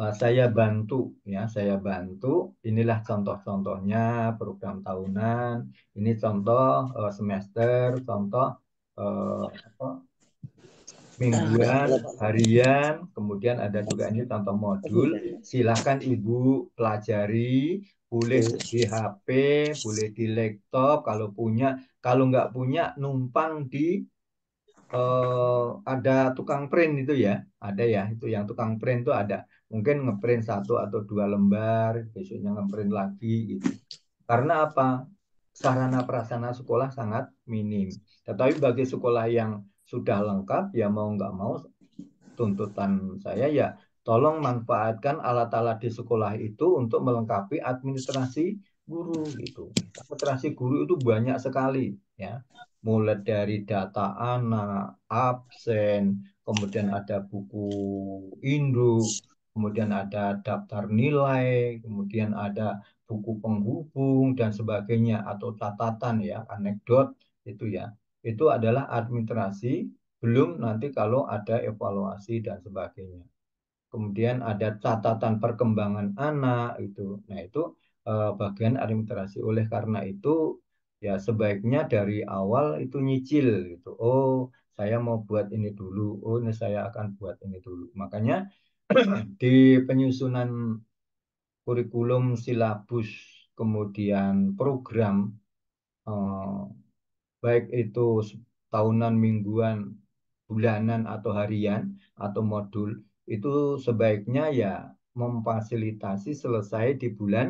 Eh, saya bantu ya saya bantu inilah contoh-contohnya program tahunan ini contoh eh, semester contoh eh, apa, mingguan, ah, harian, kemudian ada juga ini tanpa modul. Silahkan Ibu pelajari, boleh di HP, boleh di laptop kalau punya. Kalau nggak punya, numpang di uh, ada tukang print itu ya. Ada ya, itu yang tukang print itu ada. Mungkin ngeprint satu atau dua lembar, besoknya ngeprint lagi gitu. Karena apa? Sarana prasana sekolah sangat minim. Tetapi bagi sekolah yang sudah lengkap ya mau nggak mau tuntutan saya ya tolong manfaatkan alat-alat di sekolah itu untuk melengkapi administrasi guru gitu. Administrasi guru itu banyak sekali ya. Mulai dari data anak, absen, kemudian ada buku induk, kemudian ada daftar nilai, kemudian ada buku penghubung dan sebagainya atau catatan ya, anekdot itu ya itu adalah administrasi belum nanti kalau ada evaluasi dan sebagainya. Kemudian ada catatan perkembangan anak itu. Nah, itu eh, bagian administrasi. Oleh karena itu ya sebaiknya dari awal itu nyicil gitu. Oh, saya mau buat ini dulu. Oh, ini saya akan buat ini dulu. Makanya [clears throat] di penyusunan kurikulum silabus kemudian program eh, baik itu tahunan, mingguan, bulanan atau harian atau modul itu sebaiknya ya memfasilitasi selesai di bulan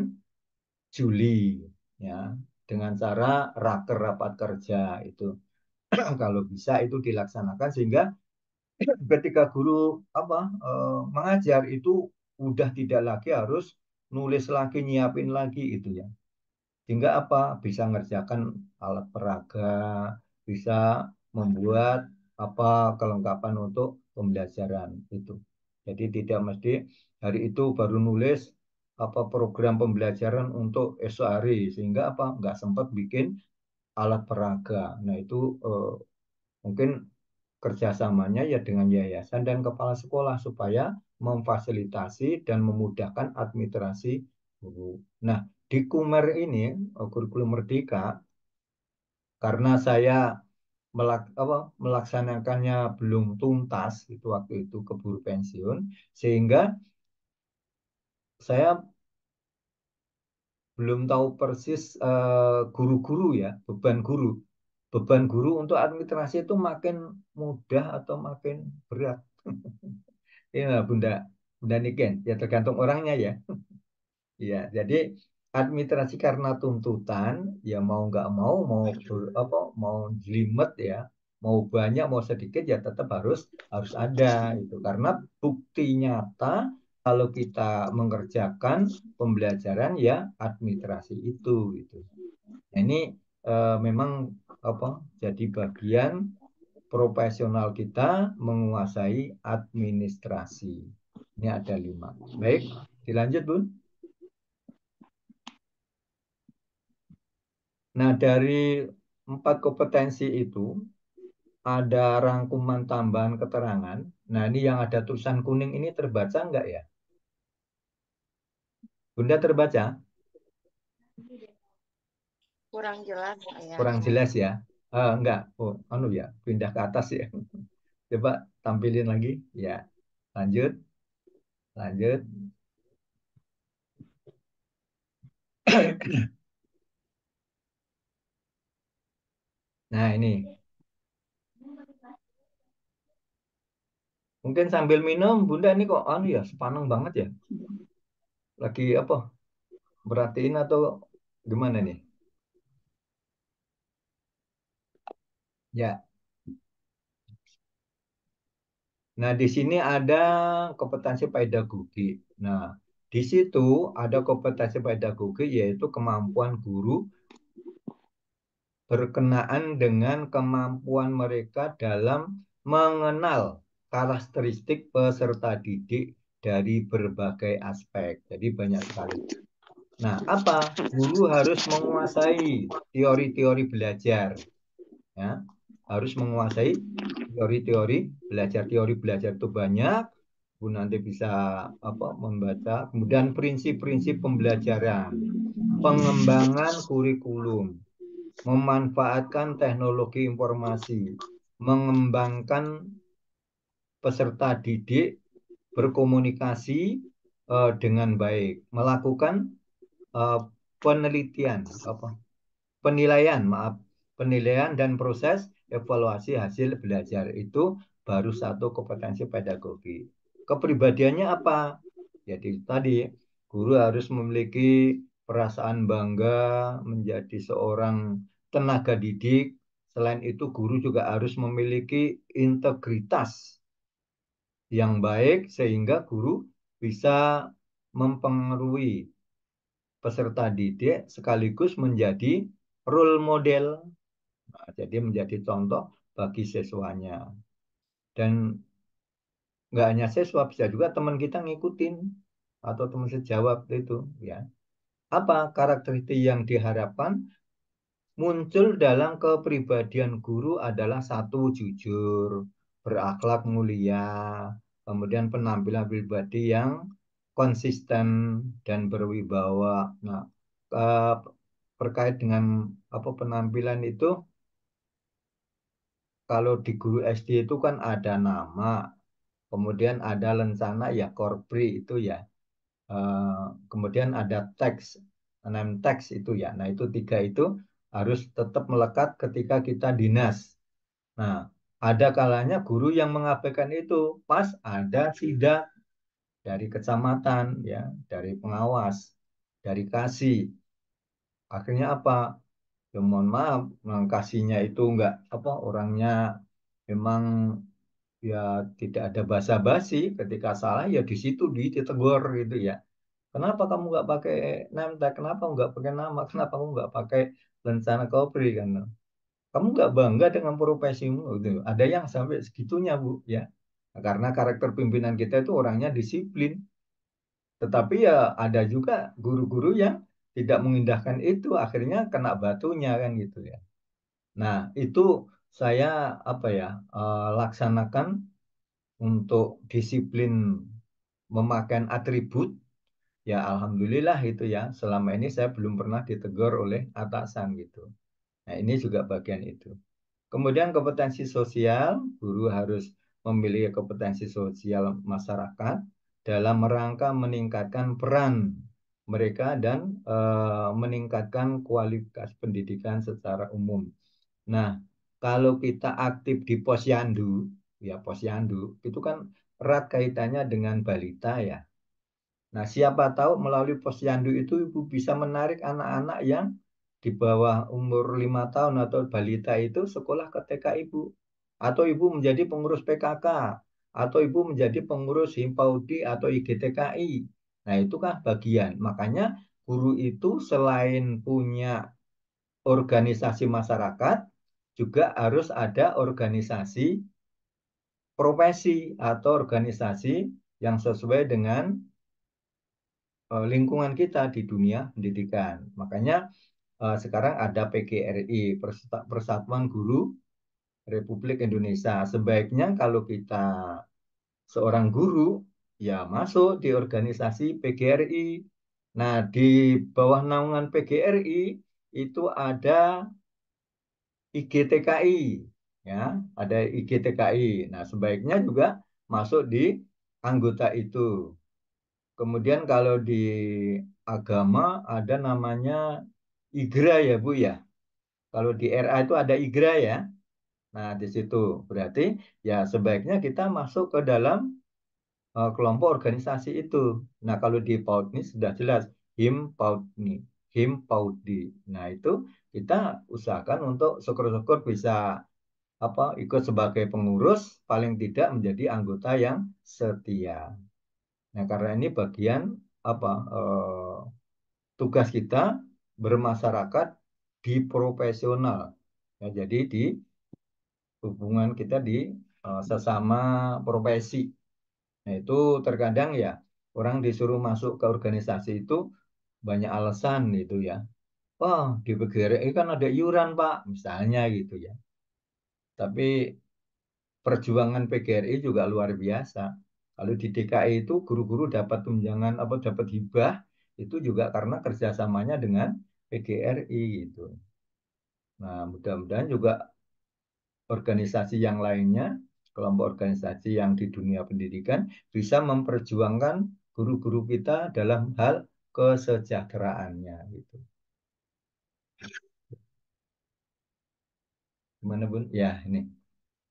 Juli ya dengan cara raker rapat kerja itu [clears throat] kalau bisa itu dilaksanakan sehingga [clears throat] ketika guru apa e, mengajar itu udah tidak lagi harus nulis lagi nyiapin lagi itu ya sehingga apa? Bisa ngerjakan alat peraga, bisa membuat apa kelengkapan untuk pembelajaran itu. Jadi tidak mesti hari itu baru nulis apa program pembelajaran untuk esok hari sehingga apa nggak sempat bikin alat peraga. Nah itu eh, mungkin kerjasamanya ya dengan yayasan dan kepala sekolah supaya memfasilitasi dan memudahkan administrasi guru. Nah di Kumer ini, oh, kurikulum Merdeka, karena saya melak, apa, melaksanakannya belum tuntas itu waktu itu keburu pensiun, sehingga saya belum tahu persis eh, guru-guru uh, ya beban guru beban guru untuk administrasi itu makin mudah atau makin berat lah [laughs] iya, bunda bunda Niken ya tergantung orangnya ya [laughs] ya jadi administrasi karena tuntutan ya mau nggak mau mau apa mau limit ya mau banyak mau sedikit ya tetap harus harus ada itu karena bukti nyata kalau kita mengerjakan pembelajaran ya administrasi itu gitu nah, ini e, memang apa jadi bagian profesional kita menguasai administrasi ini ada lima baik dilanjut bun Nah, dari empat kompetensi itu ada rangkuman tambahan keterangan. Nah, ini yang ada tulisan kuning ini terbaca enggak ya? Bunda terbaca? Kurang jelas ya. Kurang jelas ya. Uh, eh, enggak, oh, anu ya, pindah ke atas ya. [laughs] Coba tampilin lagi. Ya, lanjut. Lanjut. [coughs] [coughs] [coughs] Nah, ini. Mungkin sambil minum, Bunda ini kok anu ya, sepaneng banget ya. Lagi apa? Berartiin atau gimana nih? Ya. Nah, di sini ada kompetensi pedagogi. Nah, di situ ada kompetensi pedagogi yaitu kemampuan guru berkenaan dengan kemampuan mereka dalam mengenal karakteristik peserta didik dari berbagai aspek. Jadi banyak sekali. Nah, apa? Guru harus menguasai teori-teori belajar. Ya, harus menguasai teori-teori belajar. Teori belajar itu banyak. Bu nanti bisa apa membaca. Kemudian prinsip-prinsip pembelajaran, pengembangan kurikulum, memanfaatkan teknologi informasi, mengembangkan peserta didik berkomunikasi uh, dengan baik, melakukan uh, penelitian apa penilaian maaf penilaian dan proses evaluasi hasil belajar itu baru satu kompetensi pedagogi. Kepribadiannya apa? Jadi tadi guru harus memiliki perasaan bangga menjadi seorang tenaga didik, selain itu guru juga harus memiliki integritas yang baik sehingga guru bisa mempengaruhi peserta didik sekaligus menjadi role model. Nah, jadi menjadi contoh bagi siswanya. Dan nggak hanya siswa bisa juga teman kita ngikutin atau teman sejawab itu ya apa karakteristik yang diharapkan muncul dalam kepribadian guru adalah satu jujur, berakhlak mulia, kemudian penampilan pribadi yang konsisten dan berwibawa. Nah, eh, terkait dengan apa penampilan itu kalau di guru SD itu kan ada nama, kemudian ada lencana ya korpri itu ya. Eh, kemudian ada teks, enam teks itu ya. Nah, itu tiga itu harus tetap melekat ketika kita dinas. Nah, ada kalanya guru yang mengabaikan itu, pas ada tidak dari kecamatan, ya, dari pengawas, dari kasih. Akhirnya apa? Ya mohon maaf, mengkasihnya itu enggak apa orangnya memang ya tidak ada basa-basi ketika salah ya di situ ditegur gitu ya. Kenapa kamu nggak pakai nama? Kenapa nggak pakai nama? [laughs] Kenapa kamu nggak pakai lencana kopri kan kamu nggak bangga dengan profesimu gitu. ada yang sampai segitunya bu ya karena karakter pimpinan kita itu orangnya disiplin tetapi ya ada juga guru-guru yang tidak mengindahkan itu akhirnya kena batunya kan gitu ya nah itu saya apa ya eh, laksanakan untuk disiplin memakai atribut ya alhamdulillah itu ya selama ini saya belum pernah ditegur oleh atasan gitu nah ini juga bagian itu kemudian kompetensi sosial guru harus memiliki kompetensi sosial masyarakat dalam rangka meningkatkan peran mereka dan e, meningkatkan kualitas pendidikan secara umum. Nah, kalau kita aktif di posyandu, ya posyandu itu kan erat kaitannya dengan balita ya Nah, siapa tahu melalui posyandu itu ibu bisa menarik anak-anak yang di bawah umur lima tahun atau balita itu sekolah ke TK ibu. Atau ibu menjadi pengurus PKK. Atau ibu menjadi pengurus Himpaudi atau IGTKI. Nah, itu kan bagian. Makanya guru itu selain punya organisasi masyarakat, juga harus ada organisasi profesi atau organisasi yang sesuai dengan Eh, lingkungan kita di dunia pendidikan. Makanya eh, sekarang ada PGRI, Persatuan Guru Republik Indonesia. Sebaiknya kalau kita seorang guru ya masuk di organisasi PGRI. Nah, di bawah naungan PGRI itu ada IGTKI ya ada IGTKI nah sebaiknya juga masuk di anggota itu Kemudian kalau di agama ada namanya igra ya Bu ya. Kalau di RA itu ada igra ya. Nah, di situ berarti ya sebaiknya kita masuk ke dalam eh, kelompok organisasi itu. Nah, kalau di PAUDNI sudah jelas him PAUDNI. him Paudi. Nah, itu kita usahakan untuk syukur-syukur bisa apa ikut sebagai pengurus paling tidak menjadi anggota yang setia. Nah, karena ini bagian apa eh, tugas kita bermasyarakat di profesional. Nah, jadi di hubungan kita di eh, sesama profesi. Nah, itu terkadang ya orang disuruh masuk ke organisasi itu banyak alasan gitu ya. Wah, oh, di PGRI kan ada iuran, Pak, misalnya gitu ya. Tapi perjuangan PGRI juga luar biasa Lalu di DKI e itu guru-guru dapat tunjangan apa dapat hibah itu juga karena kerjasamanya dengan PGRI gitu. Nah mudah-mudahan juga organisasi yang lainnya, kelompok organisasi yang di dunia pendidikan bisa memperjuangkan guru-guru kita dalam hal kesejahteraannya gitu. Gimana bun? Ya ini.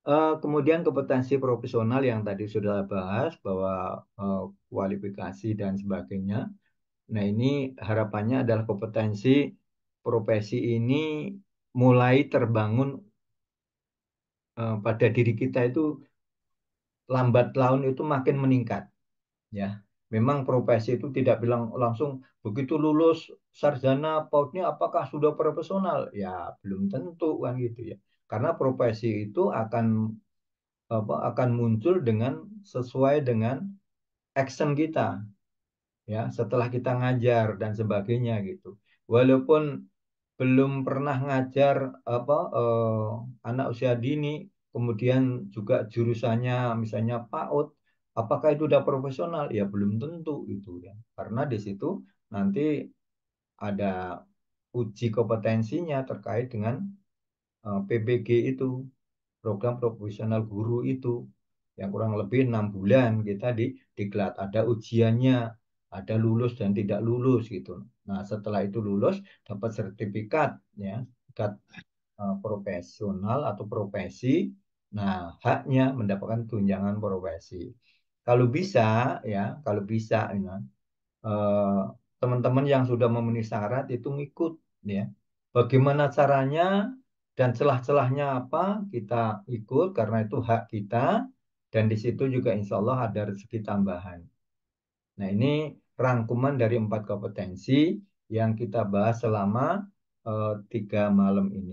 Uh, kemudian kompetensi profesional yang tadi sudah bahas bahwa uh, kualifikasi dan sebagainya. Nah ini harapannya adalah kompetensi profesi ini mulai terbangun uh, pada diri kita itu lambat laun itu makin meningkat. Ya, memang profesi itu tidak bilang langsung begitu lulus sarjana pautnya apakah sudah profesional? Ya belum tentu kan gitu ya karena profesi itu akan apa, akan muncul dengan sesuai dengan action kita ya setelah kita ngajar dan sebagainya gitu walaupun belum pernah ngajar apa eh, anak usia dini kemudian juga jurusannya misalnya PAUD apakah itu sudah profesional ya belum tentu itu ya karena di situ nanti ada uji kompetensinya terkait dengan Eh, PPG itu, program profesional guru itu, yang kurang lebih enam bulan kita di diklat ada ujiannya, ada lulus dan tidak lulus gitu. Nah setelah itu lulus dapat sertifikat ya, sertifikat eh, profesional atau profesi. Nah haknya mendapatkan tunjangan profesi. Kalau bisa ya, kalau bisa ya, eh, teman-teman yang sudah memenuhi syarat itu ngikut ya. Bagaimana caranya dan celah-celahnya apa kita ikut karena itu hak kita dan di situ juga insya Allah ada rezeki tambahan. Nah ini rangkuman dari empat kompetensi yang kita bahas selama uh, tiga malam ini.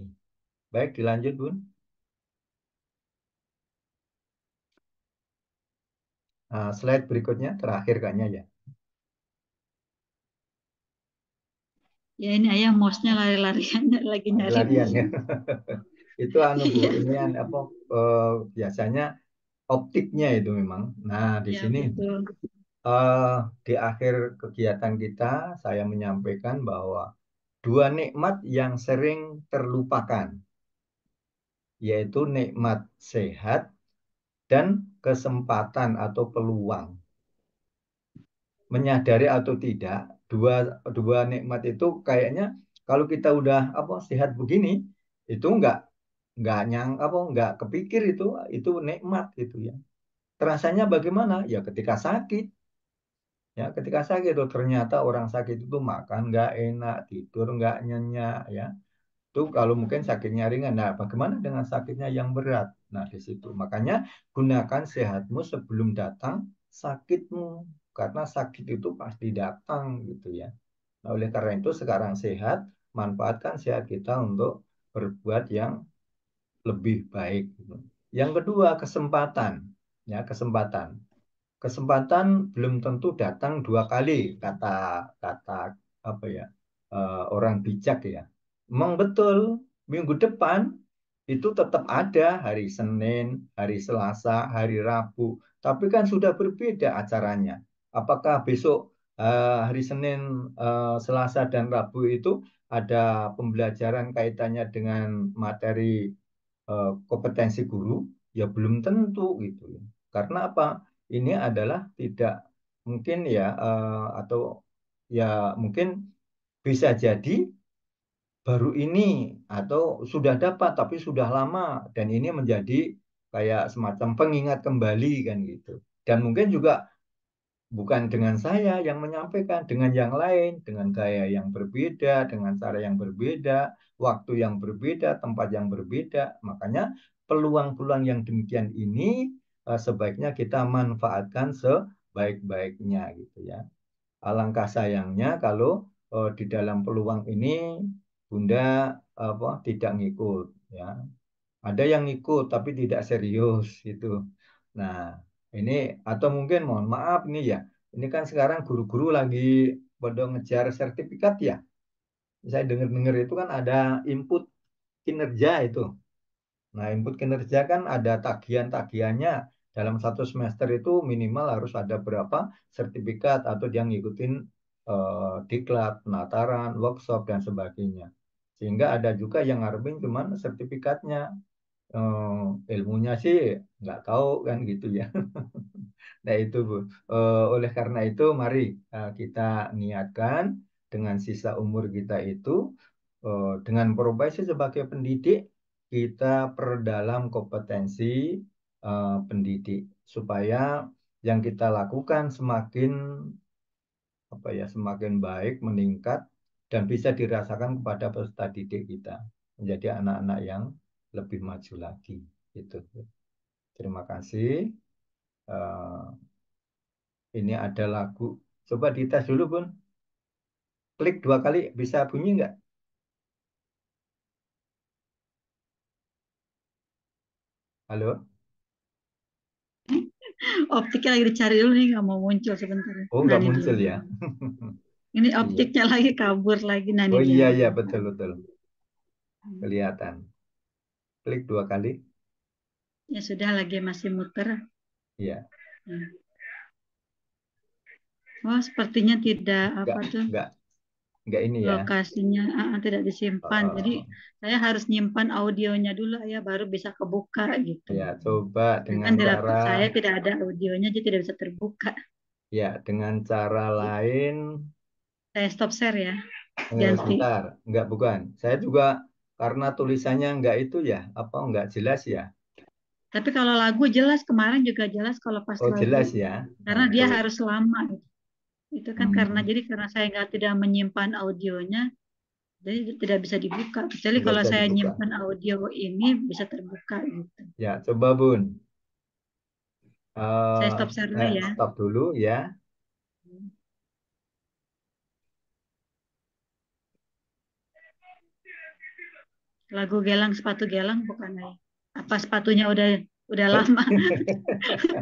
Baik dilanjut Bun. Nah, slide berikutnya terakhir kayaknya ya. ya ini ayam mosnya lari-larian [laughs] lagi nyari. Larian ya. [laughs] itu anu bu, iya. ini apa uh, biasanya optiknya itu memang. Nah di ya, sini eh, di akhir kegiatan kita saya menyampaikan bahwa dua nikmat yang sering terlupakan yaitu nikmat sehat dan kesempatan atau peluang. Menyadari atau tidak, dua dua nikmat itu kayaknya kalau kita udah apa sehat begini itu enggak enggak nyang apa nggak kepikir itu itu nikmat gitu ya terasanya bagaimana ya ketika sakit ya ketika sakit itu ternyata orang sakit itu makan nggak enak tidur nggak nyenyak ya itu kalau mungkin sakitnya ringan nah bagaimana dengan sakitnya yang berat nah di situ makanya gunakan sehatmu sebelum datang sakitmu karena sakit itu pasti datang gitu ya. Nah, oleh karena itu sekarang sehat, manfaatkan sehat kita untuk berbuat yang lebih baik. Gitu. Yang kedua, kesempatan. Ya, kesempatan. Kesempatan belum tentu datang dua kali, kata kata apa ya? Eh, orang bijak ya. Memang betul, minggu depan itu tetap ada hari Senin, hari Selasa, hari Rabu, tapi kan sudah berbeda acaranya apakah besok eh, hari Senin, eh, Selasa, dan Rabu itu ada pembelajaran kaitannya dengan materi eh, kompetensi guru? Ya belum tentu gitu. Ya. Karena apa? Ini adalah tidak mungkin ya atau ya mungkin bisa jadi baru ini atau sudah dapat tapi sudah lama dan ini menjadi kayak semacam pengingat kembali kan gitu. Dan mungkin juga bukan dengan saya yang menyampaikan, dengan yang lain, dengan gaya yang berbeda, dengan cara yang berbeda, waktu yang berbeda, tempat yang berbeda. Makanya peluang-peluang yang demikian ini eh, sebaiknya kita manfaatkan sebaik-baiknya gitu ya. Alangkah sayangnya kalau oh, di dalam peluang ini Bunda apa tidak ngikut ya. Ada yang ngikut tapi tidak serius itu. Nah, ini atau mungkin mohon maaf nih ya ini kan sekarang guru-guru lagi pada ngejar sertifikat ya saya dengar-dengar itu kan ada input kinerja itu nah input kinerja kan ada tagihan-tagihannya dalam satu semester itu minimal harus ada berapa sertifikat atau yang ngikutin eh, diklat, penataran, workshop dan sebagainya sehingga ada juga yang ngarepin cuman sertifikatnya uh, ilmunya sih nggak tahu kan gitu ya. [laughs] nah itu Bu. Uh, oleh karena itu mari uh, kita niatkan dengan sisa umur kita itu uh, dengan profesi sebagai pendidik kita perdalam kompetensi uh, pendidik supaya yang kita lakukan semakin apa ya semakin baik meningkat dan bisa dirasakan kepada peserta didik kita menjadi anak-anak yang lebih maju lagi itu terima kasih uh, ini ada lagu coba dites dulu pun klik dua kali bisa bunyi nggak halo optiknya lagi dicari dulu nih nggak mau muncul sebentar ya. oh nggak muncul ya [laughs] ini iya. optiknya iya. lagi kabur lagi nanti oh iya iya betul betul hmm. kelihatan Klik dua kali. Ya sudah lagi masih muter. Ya. Oh, sepertinya tidak enggak, apa tuh? Enggak. Enggak ini ya. Lokasinya uh, tidak disimpan. Oh. Jadi saya harus nyimpan audionya dulu ah, ya baru bisa kebuka gitu. Ya, coba dengan cara Kan saya tidak ada audionya jadi tidak bisa terbuka. Ya, dengan cara lain saya stop share ya. Jangan eh, sebentar, enggak bukan. Saya juga karena tulisannya enggak itu ya apa enggak jelas ya tapi kalau lagu jelas kemarin juga jelas kalau pas oh, jelas ya karena nah, dia harus lama gitu. itu kan hmm. karena jadi karena saya enggak tidak menyimpan audionya jadi tidak bisa dibuka kecuali kalau dibuka. saya nyimpan audio ini bisa terbuka gitu ya coba bun uh, saya eh, stop share dulu eh, ya stop dulu ya lagu gelang sepatu gelang bukan apa sepatunya udah udah lama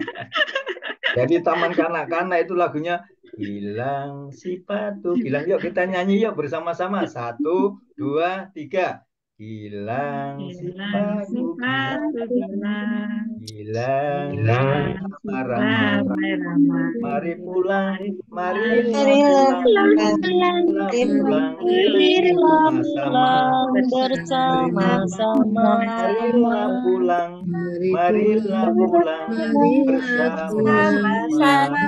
[laughs] jadi taman kanak-kanak itu lagunya hilang sepatu hilang yuk kita nyanyi yuk bersama-sama satu dua tiga Hilang sifat hilang marah Mari pulang, mari pulang, mari pulang, bersama, bersama-sama. mari pulang, mari pulang, bersama-sama.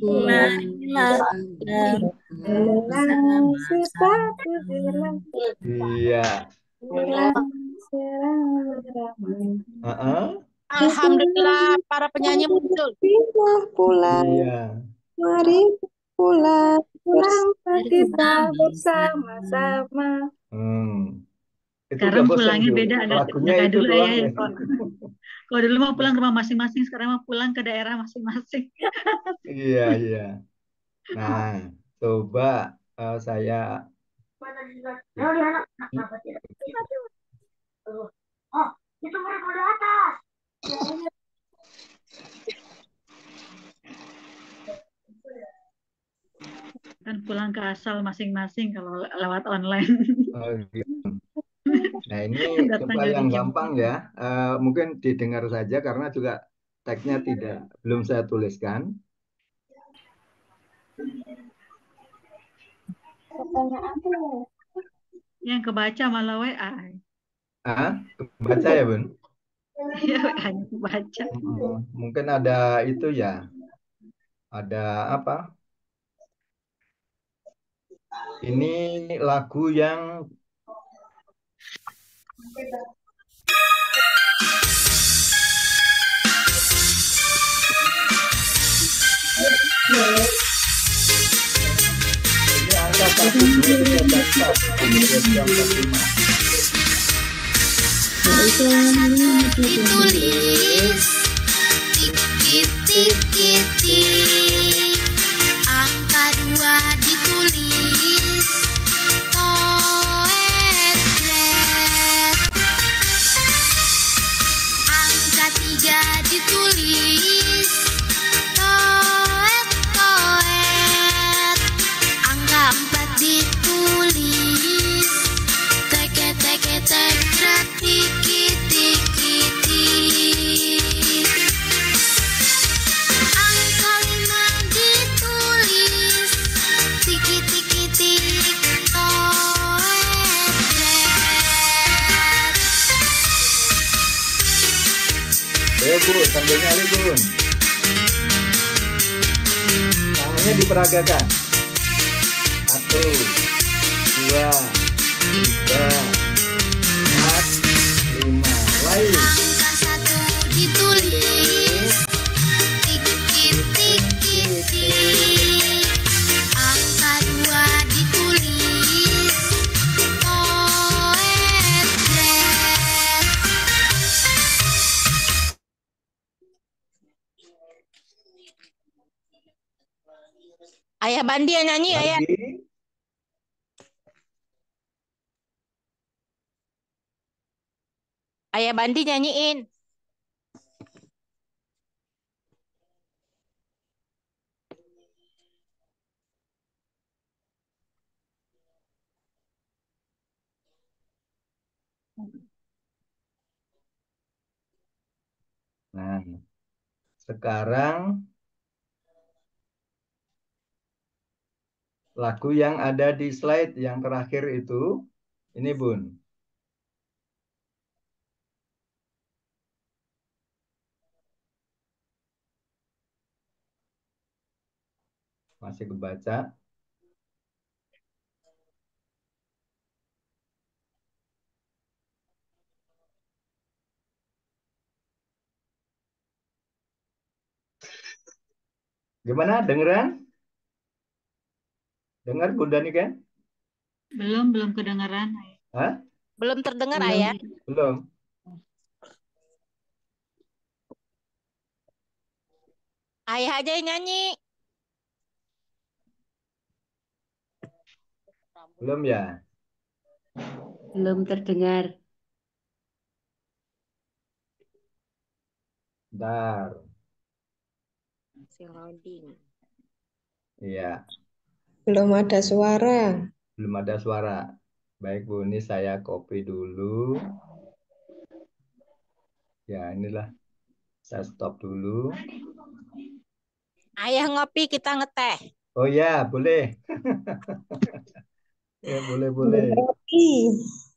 pulang, Iya. Uh -uh. Alhamdulillah para penyanyi muncul. Pulang. Iya. Mari pulang, pulang kita bersama-sama. Hmm. sekarang pulangnya beda ada Lagunya dulu ya. ya. Kalau dulu mau pulang ke rumah masing-masing, sekarang mau pulang ke daerah masing-masing. iya, iya. [laughs] Nah, Coba uh, saya. Nah, oh, itu mereka di atas. Kan pulang ke asal masing-masing kalau lewat online. Oh, iya. Nah ini [laughs] coba yang gampang ya, uh, mungkin didengar saja karena juga teksnya tidak belum saya tuliskan pertanyaan Yang kebaca malah WA. Ah, kebaca ya, Bun? Iya, hanya kebaca. Mungkin ada itu ya. Ada apa? Ini lagu yang Yeah. Ditulis Titik titik titik Angka dua ditulis Poetret Angka tiga ditulis sambil nyali turun tangannya diperagakan satu dua Bandi yang nyanyi ya, ya. Bandi. ya. Ayah Bandi nyanyiin. Nah, sekarang lagu yang ada di slide yang terakhir itu. Ini Bun. Masih kebaca. Gimana dengeran? Dengar Bunda nih kan? Belum, belum kedengaran. Hah? Belum terdengar belum. ayah. Belum. Ayah aja yang nyanyi. Belum ya? Belum terdengar. Bentar. Masih loading. Iya. Belum ada suara. Belum ada suara. Baik Bu, ini saya copy dulu. Ya, inilah. Saya stop dulu. Ayah ngopi, kita ngeteh. Oh ya, boleh. ya, [laughs] boleh, boleh.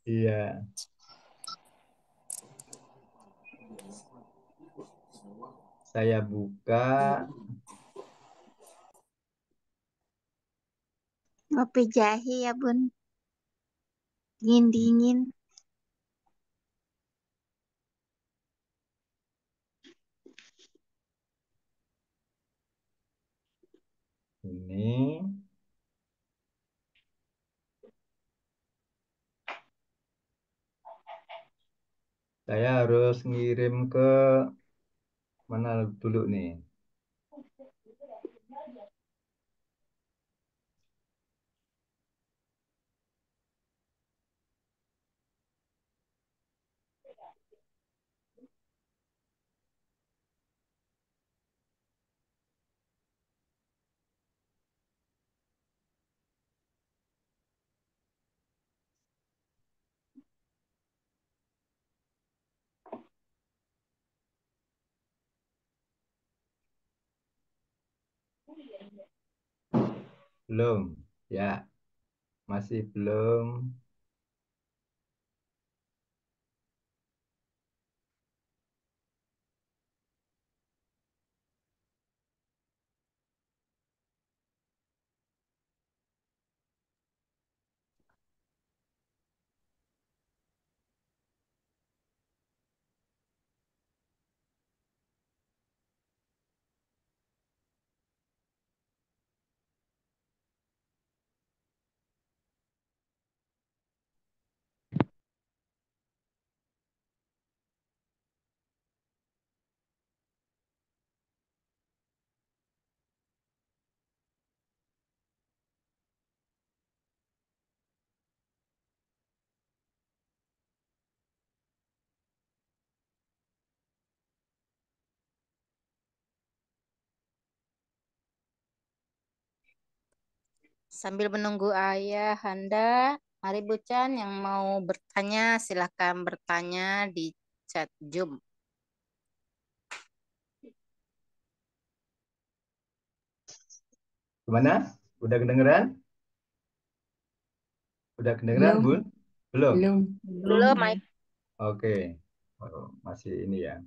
Iya. Saya buka Ngopi jahe ya, Bun. Dingin-dingin. Ini saya harus ngirim ke mana dulu nih? Belum. Ya. Masih belum Sambil menunggu ayah Anda, mari Bucan yang mau bertanya silahkan bertanya di chat Zoom. Gimana? Udah kedengeran? Udah kedengeran, Belum. Bun? Belum? Belum. Belum, Mike. Oke. Okay. Oh, masih ini ya.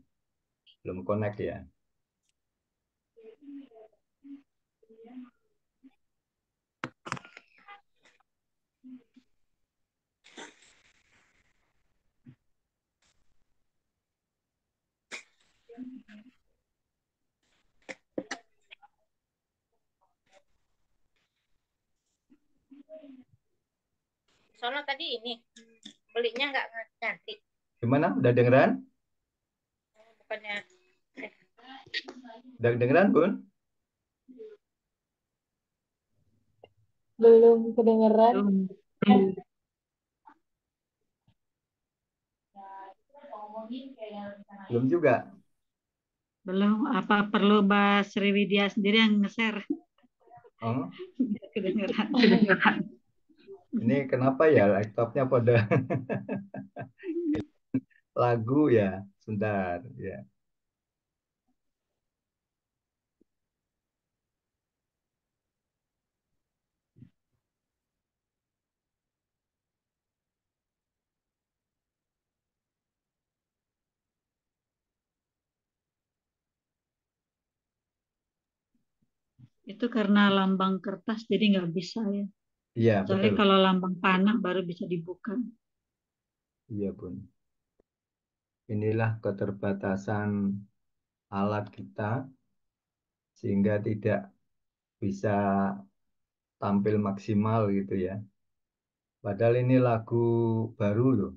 Belum connect ya. Soalnya tadi ini belinya nggak nanti. Gimana? Udah dengeran? Bukannya. Eh. Udah dengeran, Bun? Belum kedengeran. Belum. Belum juga. Belum, apa perlu Mbak Sriwidya sendiri yang nge-share? Oh. kedengeran, kedengeran. Oh, iya. Ini kenapa ya laptopnya pada [laughs] lagu ya? Sebentar, ya. Itu karena lambang kertas jadi nggak bisa ya. Iya, Soalnya kalau lambang panah baru bisa dibuka. Iya, Bun. Inilah keterbatasan alat kita sehingga tidak bisa tampil maksimal gitu ya. Padahal ini lagu baru loh,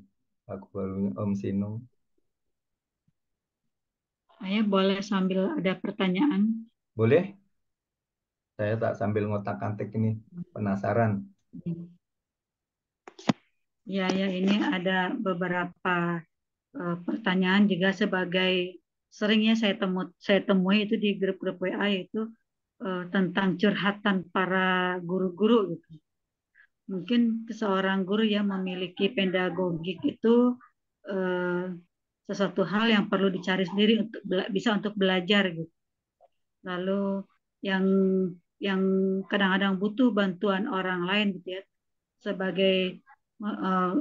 lagu barunya Om Sinung. Saya boleh sambil ada pertanyaan? Boleh saya tak sambil ngotak antik ini penasaran. Ya, ya ini ada beberapa uh, pertanyaan juga sebagai seringnya saya temu saya temui itu di grup-grup WA itu uh, eh, tentang curhatan para guru-guru gitu. Mungkin seorang guru yang memiliki pedagogik itu uh, sesuatu hal yang perlu dicari sendiri untuk bisa untuk belajar gitu. Lalu yang yang kadang-kadang butuh bantuan orang lain gitu ya sebagai uh,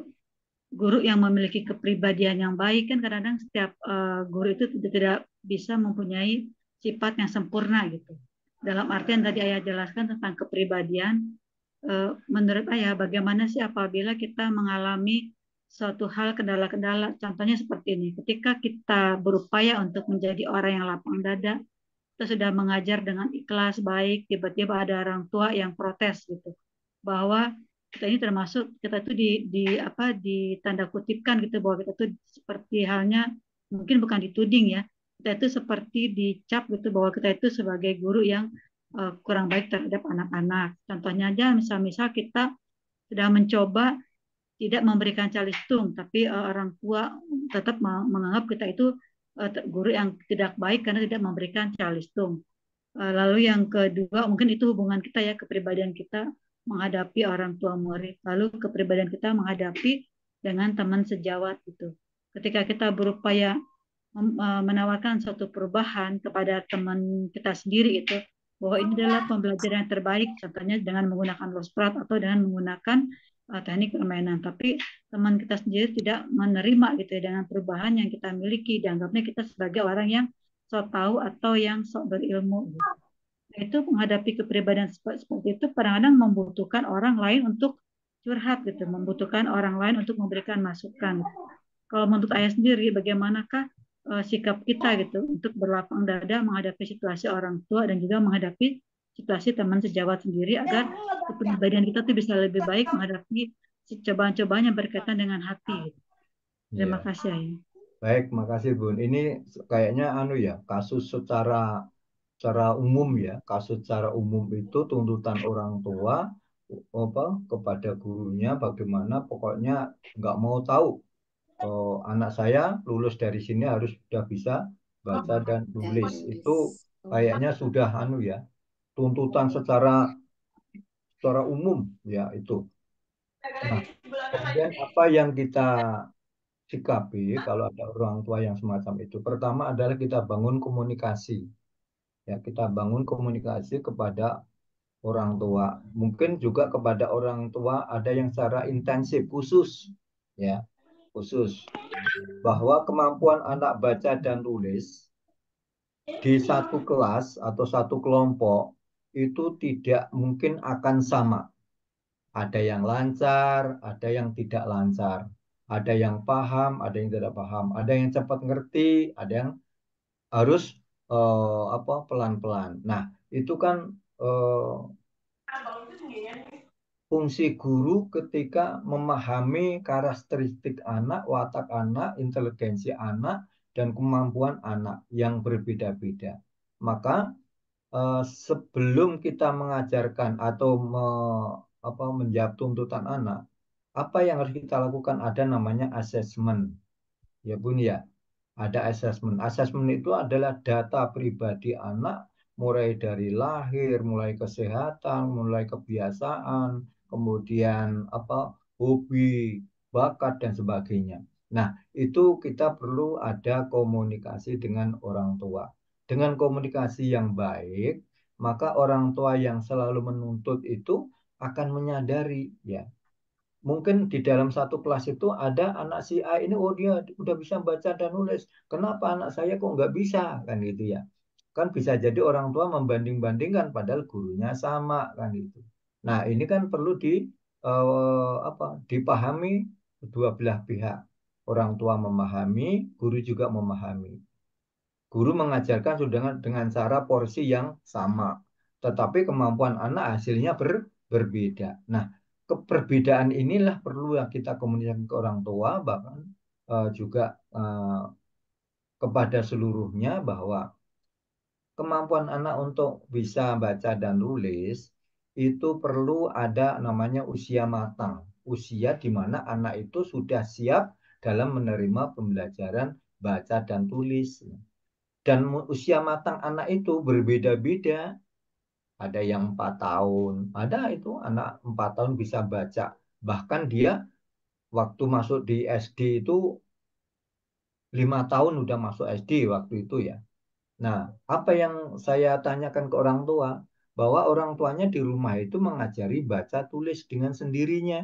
guru yang memiliki kepribadian yang baik kan kadang-kadang setiap uh, guru itu tidak, tidak bisa mempunyai sifat yang sempurna gitu dalam artian tadi ayah jelaskan tentang kepribadian uh, menurut ayah bagaimana sih apabila kita mengalami suatu hal kendala-kendala contohnya seperti ini ketika kita berupaya untuk menjadi orang yang lapang dada kita sudah mengajar dengan ikhlas baik tiba-tiba ada orang tua yang protes gitu bahwa kita ini termasuk kita itu di, di apa di tanda kutipkan gitu bahwa kita itu seperti halnya mungkin bukan dituding ya kita itu seperti dicap gitu bahwa kita itu sebagai guru yang uh, kurang baik terhadap anak-anak contohnya aja misal-misal kita sudah mencoba tidak memberikan calistung tapi uh, orang tua tetap menganggap kita itu Eh, guru yang tidak baik karena tidak memberikan calistung. Eh, lalu yang kedua mungkin itu hubungan kita ya kepribadian kita menghadapi orang tua murid. Lalu kepribadian kita menghadapi dengan teman sejawat itu. Ketika kita berupaya eh, menawarkan suatu perubahan kepada teman kita sendiri itu bahwa ini adalah pembelajaran yang terbaik contohnya dengan menggunakan losprat atau dengan menggunakan uh, teknik permainan, tapi teman kita sendiri tidak menerima gitu ya dengan perubahan yang kita miliki, dianggapnya kita sebagai orang yang sok tahu atau yang sok berilmu. Gitu. Nah, itu menghadapi kepribadian seperti itu kadang-kadang membutuhkan orang lain untuk curhat gitu, membutuhkan orang lain untuk memberikan masukan. Kalau untuk ayah sendiri, bagaimanakah eh, sikap kita gitu untuk berlapang dada menghadapi situasi orang tua dan juga menghadapi situasi teman sejawat sendiri agar iya, iya, iya. kepribadian kita tuh bisa lebih baik menghadapi cobaan-cobaan yang berkaitan dengan hati. Terima kasih. Ya. Baik, makasih Bun. Ini kayaknya anu ya, kasus secara secara umum ya, kasus secara umum itu tuntutan orang tua apa kepada gurunya bagaimana pokoknya nggak mau tahu oh, anak saya lulus dari sini harus sudah bisa baca dan tulis itu kayaknya sudah anu ya tuntutan secara secara umum ya itu. Nah, kemudian apa yang kita sikapi kalau ada orang tua yang semacam itu pertama adalah kita bangun komunikasi ya kita bangun komunikasi kepada orang tua mungkin juga kepada orang tua ada yang secara intensif khusus ya khusus bahwa kemampuan anak baca dan tulis di satu kelas atau satu kelompok itu tidak mungkin akan sama. Ada yang lancar, ada yang tidak lancar. Ada yang paham, ada yang tidak paham. Ada yang cepat ngerti, ada yang harus uh, apa pelan-pelan. Nah, itu kan uh, fungsi guru ketika memahami karakteristik anak, watak anak, inteligensi anak, dan kemampuan anak yang berbeda-beda. Maka eh, sebelum kita mengajarkan atau me, apa, menjawab tuntutan anak, apa yang harus kita lakukan ada namanya assessment. Ya Bun ya, ada assessment. Assessment itu adalah data pribadi anak mulai dari lahir, mulai kesehatan, mulai kebiasaan, kemudian apa hobi, bakat dan sebagainya. Nah, itu kita perlu ada komunikasi dengan orang tua. Dengan komunikasi yang baik, maka orang tua yang selalu menuntut itu akan menyadari ya. Mungkin di dalam satu kelas itu ada anak si A ini oh dia udah bisa baca dan nulis. Kenapa anak saya kok nggak bisa kan gitu ya. Kan bisa jadi orang tua membanding-bandingkan padahal gurunya sama kan gitu. Nah, ini kan perlu di eh, apa? dipahami kedua belah pihak. Orang tua memahami, guru juga memahami guru mengajarkan dengan, dengan cara porsi yang sama. Tetapi kemampuan anak hasilnya ber, berbeda. Nah, keperbedaan inilah perlu yang kita komunikasikan ke orang tua, bahkan uh, juga uh, kepada seluruhnya bahwa kemampuan anak untuk bisa baca dan tulis itu perlu ada namanya usia matang. Usia di mana anak itu sudah siap dalam menerima pembelajaran baca dan tulis. Dan usia matang anak itu berbeda-beda. Ada yang empat tahun, ada itu anak empat tahun bisa baca. Bahkan dia waktu masuk di SD itu lima tahun udah masuk SD waktu itu ya. Nah, apa yang saya tanyakan ke orang tua bahwa orang tuanya di rumah itu mengajari baca tulis dengan sendirinya.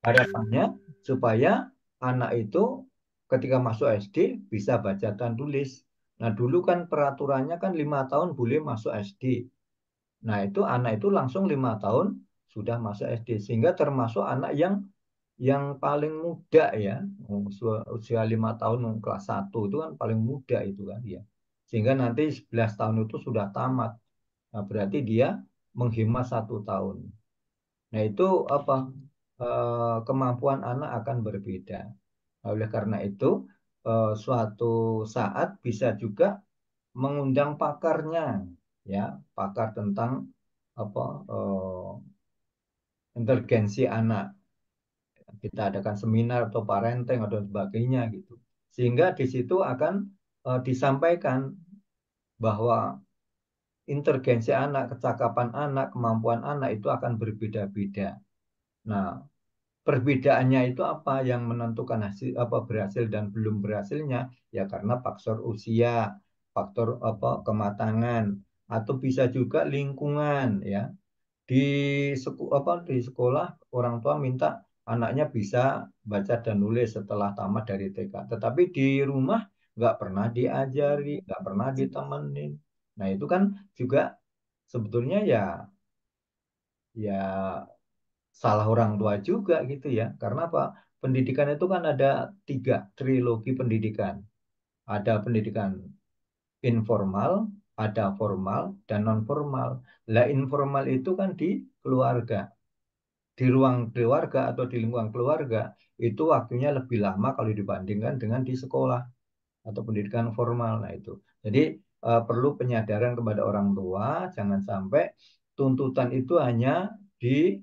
Harapannya supaya anak itu ketika masuk SD bisa bacakan tulis. Nah dulu kan peraturannya kan lima tahun boleh masuk SD. Nah itu anak itu langsung lima tahun sudah masuk SD sehingga termasuk anak yang yang paling muda ya usia lima tahun kelas satu itu kan paling muda itu kan ya sehingga nanti 11 tahun itu sudah tamat nah, berarti dia menghemat satu tahun nah itu apa eh, kemampuan anak akan berbeda oleh karena itu, eh, suatu saat bisa juga mengundang pakarnya, ya, pakar tentang apa uh, anak. Kita adakan seminar atau parenting atau sebagainya gitu. Sehingga di situ akan uh, disampaikan bahwa intervensi anak, kecakapan anak, kemampuan anak itu akan berbeda-beda. Nah, perbedaannya itu apa yang menentukan hasil apa berhasil dan belum berhasilnya ya karena faktor usia faktor apa kematangan atau bisa juga lingkungan ya di sekolah apa di sekolah orang tua minta anaknya bisa baca dan nulis setelah tamat dari TK tetapi di rumah nggak pernah diajari nggak pernah ditemenin nah itu kan juga sebetulnya ya ya salah orang tua juga gitu ya. Karena apa? Pendidikan itu kan ada tiga trilogi pendidikan. Ada pendidikan informal, ada formal, dan non formal. Lah informal itu kan di keluarga. Di ruang keluarga atau di lingkungan keluarga itu waktunya lebih lama kalau dibandingkan dengan di sekolah atau pendidikan formal. Nah itu. Jadi uh, perlu penyadaran kepada orang tua, jangan sampai tuntutan itu hanya di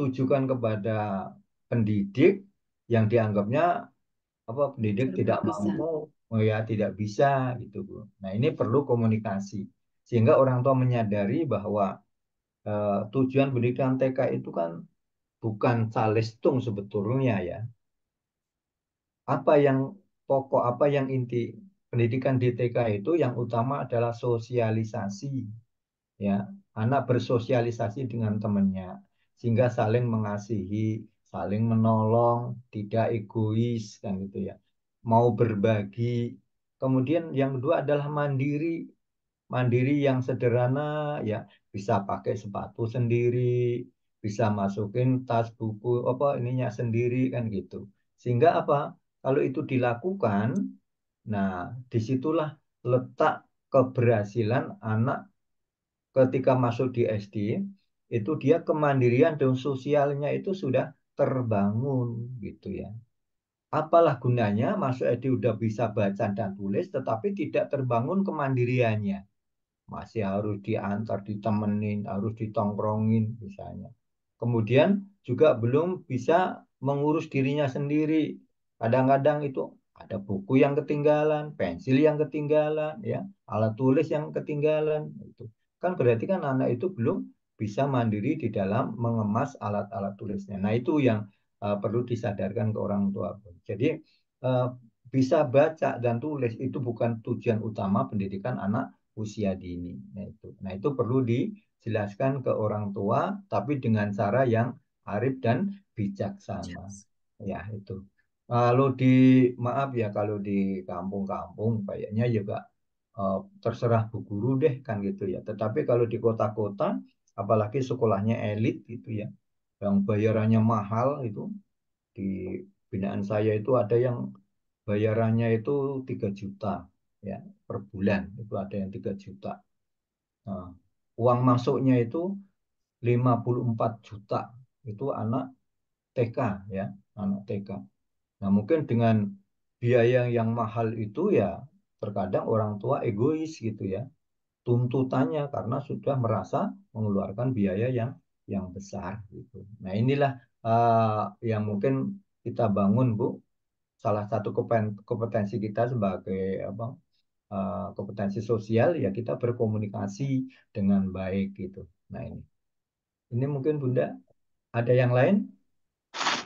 tujukan kepada pendidik yang dianggapnya apa pendidik tidak bisa. mampu, oh ya tidak bisa gitu bu. Nah ini perlu komunikasi sehingga orang tua menyadari bahwa eh, tujuan pendidikan TK itu kan bukan calistung sebetulnya ya. Apa yang pokok apa yang inti pendidikan di TK itu yang utama adalah sosialisasi ya anak bersosialisasi dengan temannya sehingga saling mengasihi, saling menolong, tidak egois kan gitu ya. Mau berbagi. Kemudian yang kedua adalah mandiri. Mandiri yang sederhana ya, bisa pakai sepatu sendiri, bisa masukin tas buku apa ininya sendiri kan gitu. Sehingga apa? Kalau itu dilakukan, nah disitulah letak keberhasilan anak ketika masuk di SD itu dia kemandirian dan sosialnya itu sudah terbangun gitu ya. Apalah gunanya masuk SD udah bisa baca dan tulis tetapi tidak terbangun kemandiriannya. Masih harus diantar, ditemenin, harus ditongkrongin misalnya. Kemudian juga belum bisa mengurus dirinya sendiri. Kadang-kadang itu ada buku yang ketinggalan, pensil yang ketinggalan, ya, alat tulis yang ketinggalan itu. Kan berarti kan anak itu belum bisa mandiri di dalam mengemas alat-alat tulisnya. Nah, itu yang uh, perlu disadarkan ke orang tua. Jadi, uh, bisa baca dan tulis itu bukan tujuan utama pendidikan anak usia dini. Nah, itu. Nah, itu perlu dijelaskan ke orang tua tapi dengan cara yang arif dan bijaksana. Yes. Ya, itu. Kalau di maaf ya kalau di kampung-kampung kayaknya juga eh, terserah bu guru deh kan gitu ya. Tetapi kalau di kota-kota apalagi sekolahnya elit gitu ya yang bayarannya mahal itu di binaan saya itu ada yang bayarannya itu 3 juta ya per bulan itu ada yang 3 juta nah, uang masuknya itu 54 juta itu anak TK ya anak TK nah mungkin dengan biaya yang mahal itu ya terkadang orang tua egois gitu ya tuntutannya karena sudah merasa mengeluarkan biaya yang yang besar gitu. Nah, inilah uh, yang mungkin kita bangun, Bu. Salah satu kompetensi kita sebagai apa? Uh, kompetensi sosial ya kita berkomunikasi dengan baik gitu. Nah, ini. Ini mungkin Bunda ada yang lain?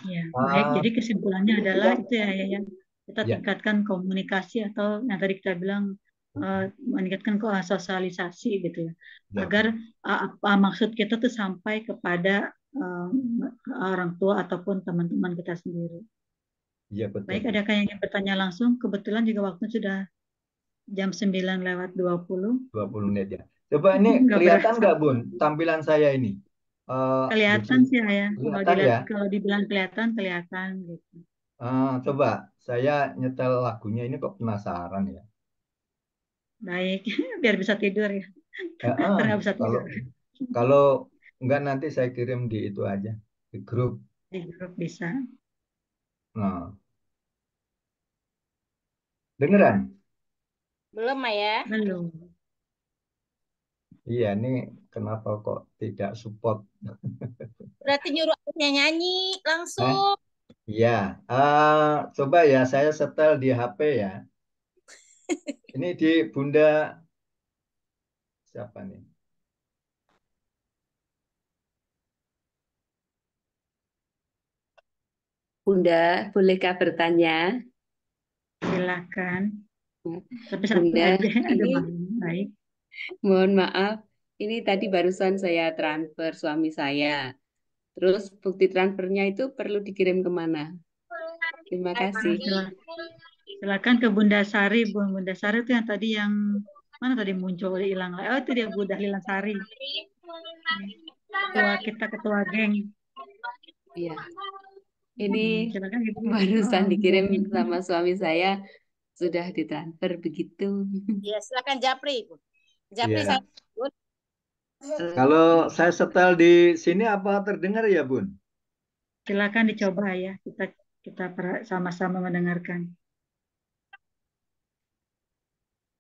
Ya, ah. baik. Jadi kesimpulannya adalah itu ya, ya, ya, kita ya. tingkatkan komunikasi atau yang tadi kita bilang Eh, meningkatkan ke sosialisasi gitu ya, ya. agar eh, apa maksud kita tuh sampai kepada eh, orang tua ataupun teman-teman kita sendiri. Iya betul. Baik, ada yang ingin bertanya langsung? Kebetulan juga waktu sudah jam 9 lewat 20. 20 menit ya. Coba ini nggak kelihatan nggak Bun tampilan saya ini? Uh, kelihatan sih ya. ya. Kelihatan kalau, dilihat, ya? kalau dibilang kelihatan, kelihatan gitu. Uh, coba saya nyetel lagunya ini kok penasaran ya baik [laughs] biar bisa tidur ya. ya bisa tidur. Kalau, kalau enggak nanti saya kirim di itu aja di grup. Di grup bisa. Nah. Beneran? Belum, Maya. Belum. Iya, ini kenapa kok tidak support? [laughs] Berarti nyuruh akunya nyanyi langsung. Iya, uh, coba ya saya setel di HP ya. Ini di Bunda siapa nih? Bunda, bolehkah bertanya? Silakan. Tapi Bunda, Ini, baik. Mohon maaf, ini tadi barusan saya transfer suami saya. Terus bukti transfernya itu perlu dikirim kemana? Terima kasih silakan ke Bunda Sari Bu Bunda Sari itu yang tadi yang mana tadi muncul hilang oh itu dia Bu Dahlilan Sari ketua kita ketua geng iya ini hmm, silakan gitu. barusan oh, dikirim iya. sama suami saya sudah ditransfer begitu ya silakan Japri Japri ya. saya Bun. Kalau saya setel di sini apa terdengar ya, Bun? Silakan dicoba ya. Kita kita sama-sama mendengarkan.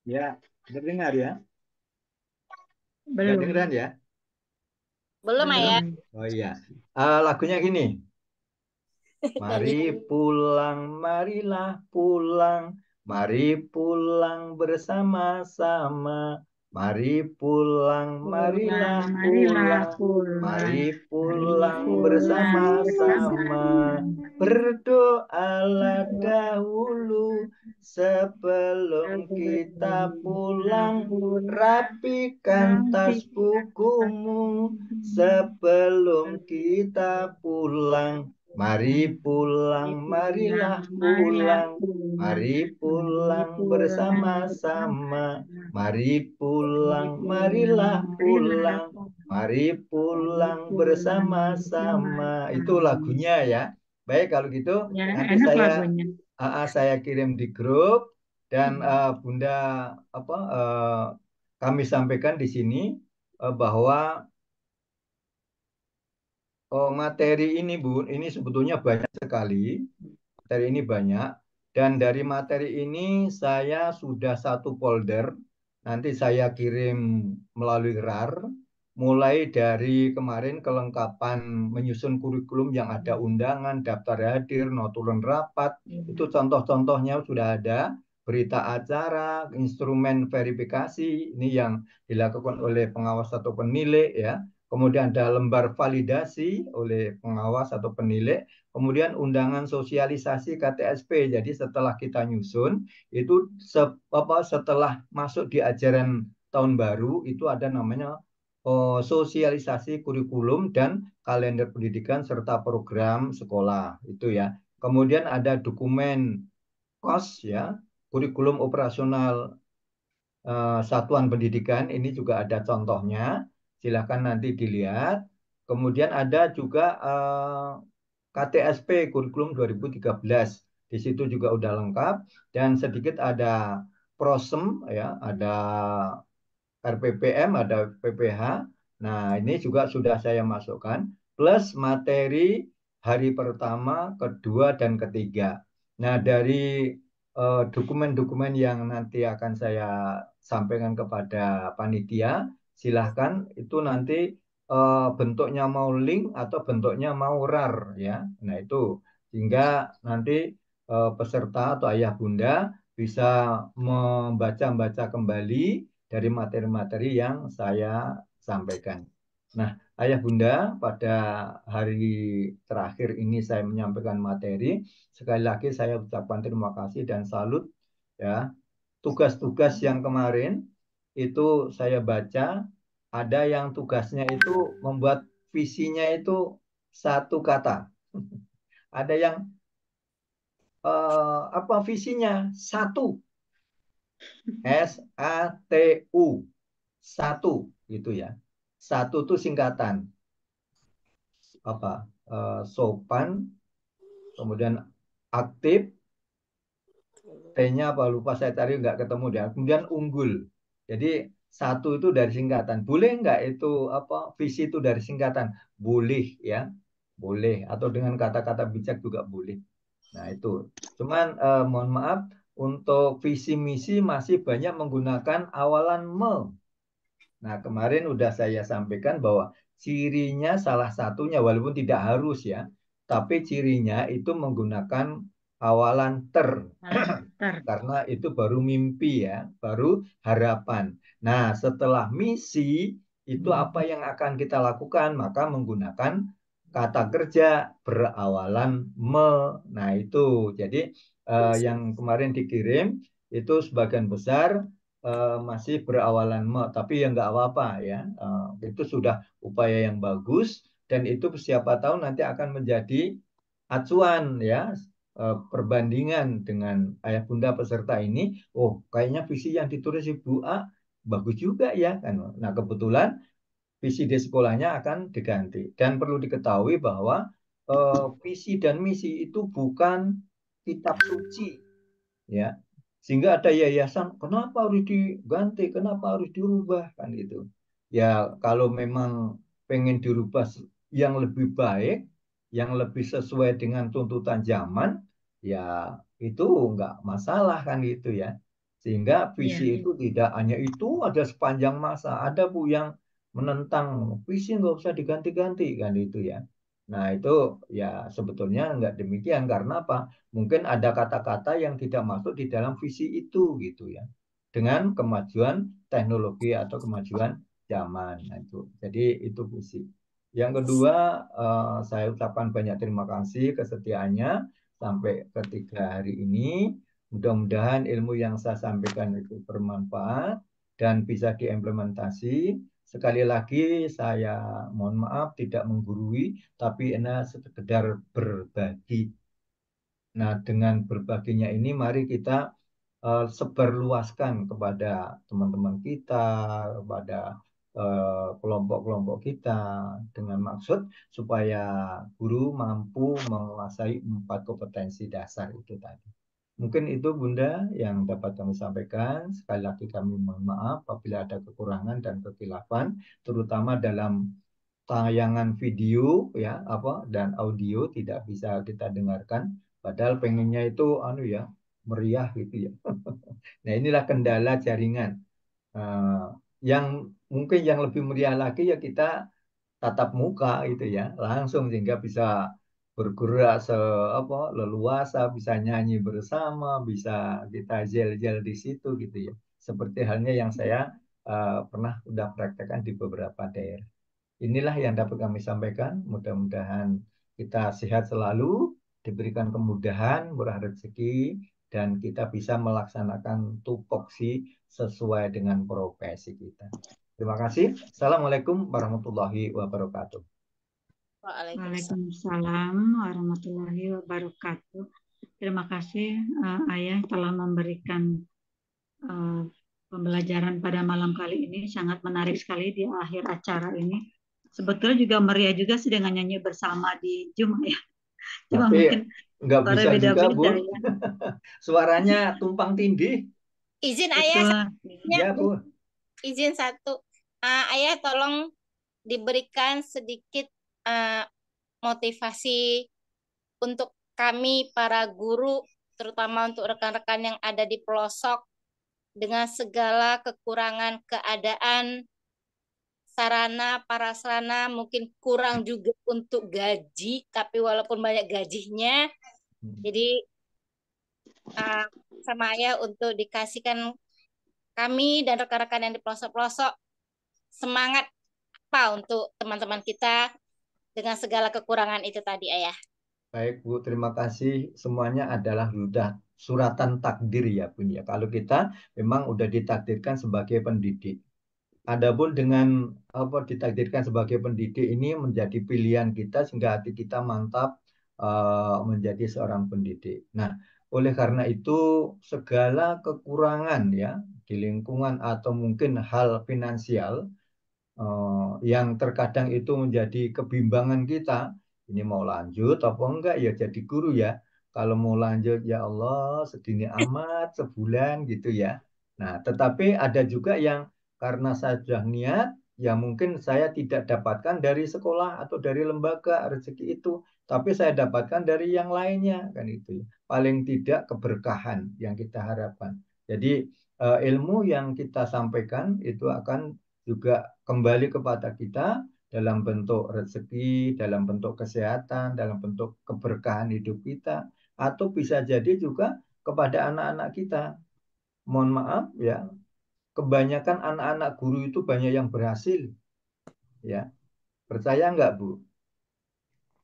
Ya, terdengar ya? Belum? Belum. ya? Belum, Ayah. Oh iya. Uh, lagunya gini. [laughs] Mari pulang, marilah pulang. Mari pulang bersama-sama. Mari pulang, marilah Pulang, Mari pulang bersama-sama. Berdoalah dahulu sebelum kita pulang. Rapikan tas bukumu sebelum kita pulang. Mari pulang, marilah pulang, mari pulang bersama-sama. Mari pulang, marilah pulang, mari pulang bersama-sama. Itu lagunya ya. Baik kalau gitu ya, nanti saya lagunya. uh, saya kirim di grup dan hmm. uh, Bunda apa uh, kami sampaikan di sini uh, bahwa oh, materi ini Bu ini sebetulnya banyak sekali. Materi ini banyak dan dari materi ini saya sudah satu folder nanti saya kirim melalui RAR mulai dari kemarin kelengkapan menyusun kurikulum yang ada undangan, daftar hadir, notulen rapat, hmm. itu contoh-contohnya sudah ada, berita acara, instrumen verifikasi, ini yang dilakukan oleh pengawas atau penilai ya. Kemudian ada lembar validasi oleh pengawas atau penilai, kemudian undangan sosialisasi KTSP. Jadi setelah kita nyusun itu se setelah masuk di ajaran tahun baru itu ada namanya Eh, sosialisasi kurikulum dan kalender pendidikan serta program sekolah itu ya. Kemudian ada dokumen kos ya, kurikulum operasional eh, satuan pendidikan ini juga ada contohnya. Silakan nanti dilihat. Kemudian ada juga eh, KTSP kurikulum 2013. Di situ juga udah lengkap dan sedikit ada prosem ya, ada RPPM, ada PPH. Nah, ini juga sudah saya masukkan. Plus materi hari pertama, kedua, dan ketiga. Nah, dari eh, dokumen-dokumen uh, yang nanti akan saya sampaikan kepada panitia, silahkan itu nanti uh, bentuknya mau link atau bentuknya mau RAR. ya. Nah, itu sehingga nanti uh, peserta atau ayah bunda bisa membaca-baca kembali dari materi-materi yang saya sampaikan. Nah, Ayah Bunda, pada hari terakhir ini saya menyampaikan materi. Sekali lagi saya ucapkan terima kasih dan salut ya. Tugas-tugas yang kemarin itu saya baca ada yang tugasnya itu membuat visinya itu satu kata. [laughs] Ada yang uh, apa visinya satu S A T U satu gitu ya satu itu singkatan apa eh, sopan kemudian aktif T-nya apa lupa saya tadi nggak ketemu dia kemudian unggul jadi satu itu dari singkatan boleh nggak itu apa visi itu dari singkatan boleh ya boleh atau dengan kata-kata bijak juga boleh nah itu cuman eh, mohon maaf untuk visi misi masih banyak menggunakan awalan me. Nah, kemarin sudah saya sampaikan bahwa cirinya salah satunya walaupun tidak harus ya, tapi cirinya itu menggunakan awalan ter. ter. Karena itu baru mimpi ya, baru harapan. Nah, setelah misi itu hmm. apa yang akan kita lakukan? Maka menggunakan kata kerja berawalan me. Nah, itu. Jadi uh, yang kemarin dikirim itu sebagian besar uh, masih berawalan me, tapi yang nggak apa-apa ya. Uh, itu sudah upaya yang bagus dan itu siapa tahu nanti akan menjadi acuan ya perbandingan dengan ayah bunda peserta ini. Oh, kayaknya visi yang ditulis Ibu A bagus juga ya kan. Nah, kebetulan visi di sekolahnya akan diganti dan perlu diketahui bahwa uh, visi dan misi itu bukan kitab suci. Ya. Sehingga ada yayasan, kenapa harus diganti, kenapa harus dirubah kan itu Ya, kalau memang pengen dirubah yang lebih baik, yang lebih sesuai dengan tuntutan zaman, ya itu enggak masalah kan itu ya. Sehingga visi ya. itu tidak hanya itu, ada sepanjang masa, ada bu yang menentang visi nggak usah diganti-ganti kan itu ya. Nah, itu ya sebetulnya enggak demikian karena apa? Mungkin ada kata-kata yang tidak masuk di dalam visi itu gitu ya. Dengan kemajuan teknologi atau kemajuan zaman nah, itu. Jadi itu visi. Yang kedua, eh, saya ucapkan banyak terima kasih kesetiaannya sampai ketiga hari ini. Mudah-mudahan ilmu yang saya sampaikan itu bermanfaat dan bisa diimplementasi Sekali lagi saya mohon maaf tidak menggurui, tapi enak sekedar berbagi. Nah dengan berbaginya ini mari kita uh, eh, seberluaskan kepada teman-teman kita, kepada eh, kelompok-kelompok uh, kita dengan maksud supaya guru mampu menguasai empat kompetensi dasar itu tadi. Mungkin itu Bunda yang dapat kami sampaikan. Sekali lagi kami mohon maaf apabila ada kekurangan dan kekhilafan, terutama dalam tayangan video ya apa dan audio tidak bisa kita dengarkan. Padahal pengennya itu anu ya meriah gitu ya. [laughs] nah inilah kendala jaringan. Uh, yang mungkin yang lebih meriah lagi ya kita tatap muka gitu ya langsung sehingga bisa bergerak se apa leluasa bisa nyanyi bersama bisa kita jel-jel di situ gitu ya seperti halnya yang saya uh, pernah udah praktekkan di beberapa daerah inilah yang dapat kami sampaikan mudah-mudahan kita sehat selalu diberikan kemudahan murah rezeki dan kita bisa melaksanakan tupoksi sesuai dengan profesi kita. Terima kasih. Assalamualaikum warahmatullahi wabarakatuh. Waalaikumsalam warahmatullahi wabarakatuh. Terima kasih uh, Ayah telah memberikan uh, pembelajaran pada malam kali ini sangat menarik sekali di akhir acara ini. Sebetulnya juga meriah juga sih dengan nyanyi bersama di Jumat ya. [laughs] Cuma Tapi mungkin nggak bisa beda juga, Bu. Ya. [laughs] Suaranya tumpang tindih. Izin Ayah. Ya, Bu. Izin satu. Uh, ayah tolong diberikan sedikit uh, motivasi untuk kami para guru, terutama untuk rekan-rekan yang ada di pelosok, dengan segala kekurangan keadaan, sarana, para sarana mungkin kurang juga untuk gaji, tapi walaupun banyak gajinya, hmm. jadi uh, sama ya untuk dikasihkan kami dan rekan-rekan yang di pelosok-pelosok semangat apa untuk teman-teman kita dengan segala kekurangan itu tadi ayah. Baik Bu, terima kasih. Semuanya adalah sudah suratan takdir ya Bu. ya. Kalau kita memang sudah ditakdirkan sebagai pendidik. Adapun dengan apa ditakdirkan sebagai pendidik ini menjadi pilihan kita sehingga hati kita mantap uh, menjadi seorang pendidik. Nah, oleh karena itu segala kekurangan ya di lingkungan atau mungkin hal finansial Eh, yang terkadang itu menjadi kebimbangan kita ini mau lanjut atau enggak ya jadi guru ya kalau mau lanjut ya Allah sedini amat sebulan gitu ya nah tetapi ada juga yang karena saya sudah niat ya mungkin saya tidak dapatkan dari sekolah atau dari lembaga rezeki itu tapi saya dapatkan dari yang lainnya kan itu ya. paling tidak keberkahan yang kita harapkan jadi eh, ilmu yang kita sampaikan itu akan juga kembali kepada kita dalam bentuk rezeki, dalam bentuk kesehatan, dalam bentuk keberkahan hidup kita, atau bisa jadi juga kepada anak-anak kita. Mohon maaf ya, kebanyakan anak-anak guru itu banyak yang berhasil. Ya, percaya nggak bu?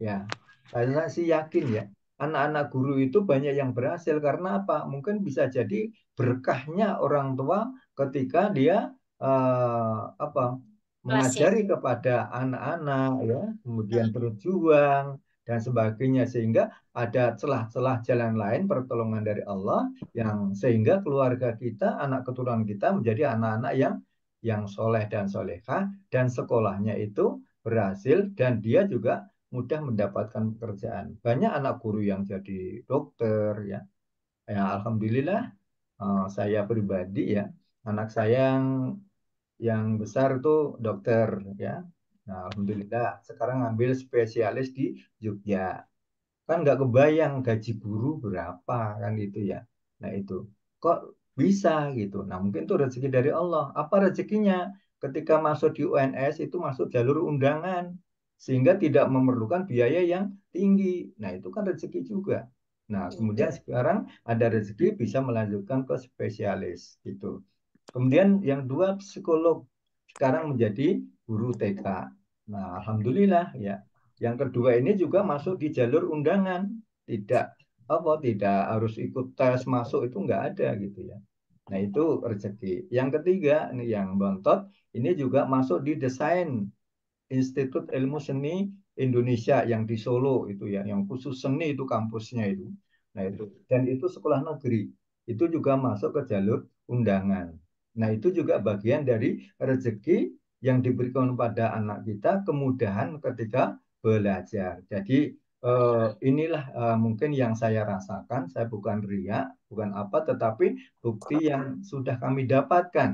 Ya, saya sih yakin ya, anak-anak guru itu banyak yang berhasil karena apa? Mungkin bisa jadi berkahnya orang tua ketika dia eh, apa mengajari kepada anak-anak ya kemudian hmm. berjuang dan sebagainya sehingga ada celah-celah jalan lain pertolongan dari Allah yang sehingga keluarga kita anak keturunan kita menjadi anak-anak yang yang soleh dan soleha dan sekolahnya itu berhasil dan dia juga mudah mendapatkan pekerjaan banyak anak guru yang jadi dokter ya ya alhamdulillah eh, saya pribadi ya anak saya yang yang besar tuh dokter ya. Nah, alhamdulillah sekarang ambil spesialis di Jogja. Kan nggak kebayang gaji guru berapa kan gitu ya. Nah, itu. Kok bisa gitu. Nah, mungkin itu rezeki dari Allah. Apa rezekinya? Ketika masuk di UNS itu masuk jalur undangan sehingga tidak memerlukan biaya yang tinggi. Nah, itu kan rezeki juga. Nah, iya. kemudian sekarang ada rezeki bisa melanjutkan ke spesialis gitu. Kemudian yang dua psikolog sekarang menjadi guru TK. Nah, alhamdulillah ya. Yang kedua ini juga masuk di jalur undangan, tidak apa tidak harus ikut tes masuk itu enggak ada gitu ya. Nah, itu rezeki. Yang ketiga ini yang bontot, ini juga masuk di desain Institut Ilmu Seni Indonesia yang di Solo itu ya, yang khusus seni itu kampusnya itu. Nah, itu dan itu sekolah negeri. Itu juga masuk ke jalur undangan. Nah, itu juga bagian dari rezeki yang diberikan kepada anak kita kemudahan ketika belajar. Jadi eh, inilah eh, mungkin yang saya rasakan. Saya bukan ria, bukan apa, tetapi bukti yang sudah kami dapatkan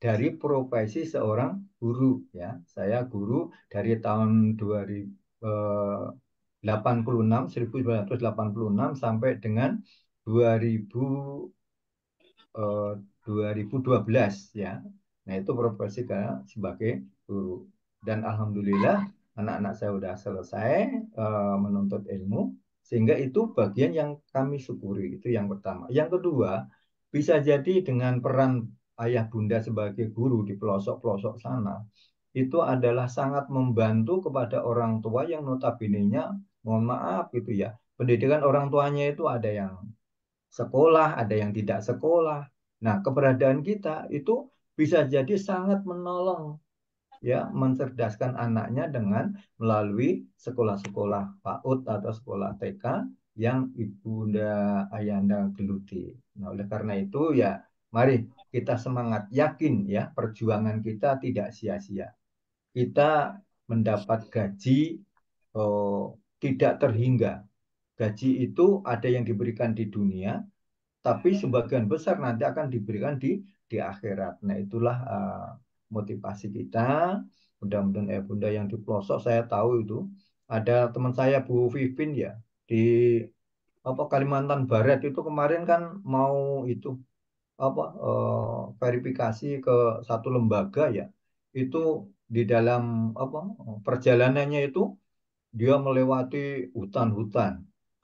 dari profesi seorang guru. Ya, saya guru dari tahun 2000, eh, 86 1986 sampai dengan 2000 eh, 2012 ya. Nah itu profesi karena sebagai guru. Dan alhamdulillah anak-anak saya sudah selesai uh, menuntut ilmu sehingga itu bagian yang kami syukuri itu yang pertama. Yang kedua bisa jadi dengan peran ayah bunda sebagai guru di pelosok-pelosok sana itu adalah sangat membantu kepada orang tua yang notabene-nya mohon maaf gitu ya pendidikan orang tuanya itu ada yang sekolah, ada yang tidak sekolah, Nah, keberadaan kita itu bisa jadi sangat menolong ya mencerdaskan anaknya dengan melalui sekolah-sekolah PAUD atau sekolah TK yang ibunda ayahanda geluti. Nah, oleh karena itu ya mari kita semangat yakin ya perjuangan kita tidak sia-sia. Kita mendapat gaji oh, tidak terhingga. Gaji itu ada yang diberikan di dunia, tapi sebagian besar nanti akan diberikan di di akhirat. Nah, itulah uh, motivasi kita. Mudah-mudahan ya eh, Bunda yang di pelosok saya tahu itu ada teman saya Bu Vivin ya di apa Kalimantan Barat itu kemarin kan mau itu apa uh, verifikasi ke satu lembaga ya. Itu di dalam apa perjalanannya itu dia melewati hutan-hutan.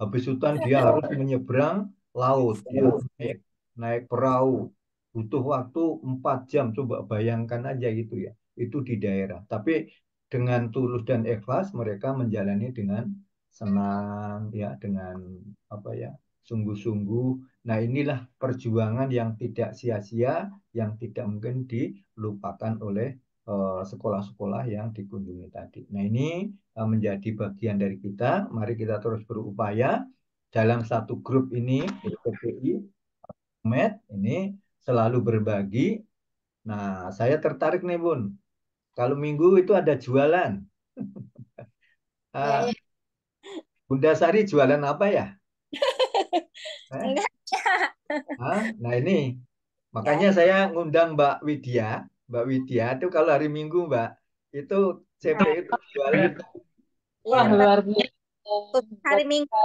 Habis hutan iya, dia iya, harus menyeberang laut, ya, naik, naik perahu, butuh waktu 4 jam. Coba bayangkan aja gitu ya, itu di daerah. Tapi dengan tulus dan ikhlas mereka menjalani dengan senang, ya dengan apa ya, sungguh-sungguh. Nah inilah perjuangan yang tidak sia-sia, yang tidak mungkin dilupakan oleh eh, sekolah-sekolah yang dikunjungi tadi. Nah ini eh, menjadi bagian dari kita. Mari kita terus berupaya dalam satu grup ini PPI Med ini selalu berbagi. Nah, saya tertarik nih Bun. Kalau minggu itu ada jualan. uh, [laughs] Bunda Sari jualan apa ya? eh? [laughs] Nah ini makanya ya. saya ngundang Mbak Widya. Mbak Widya itu kalau hari Minggu Mbak itu CP itu jualan. Wah luar biasa. Hari Minggu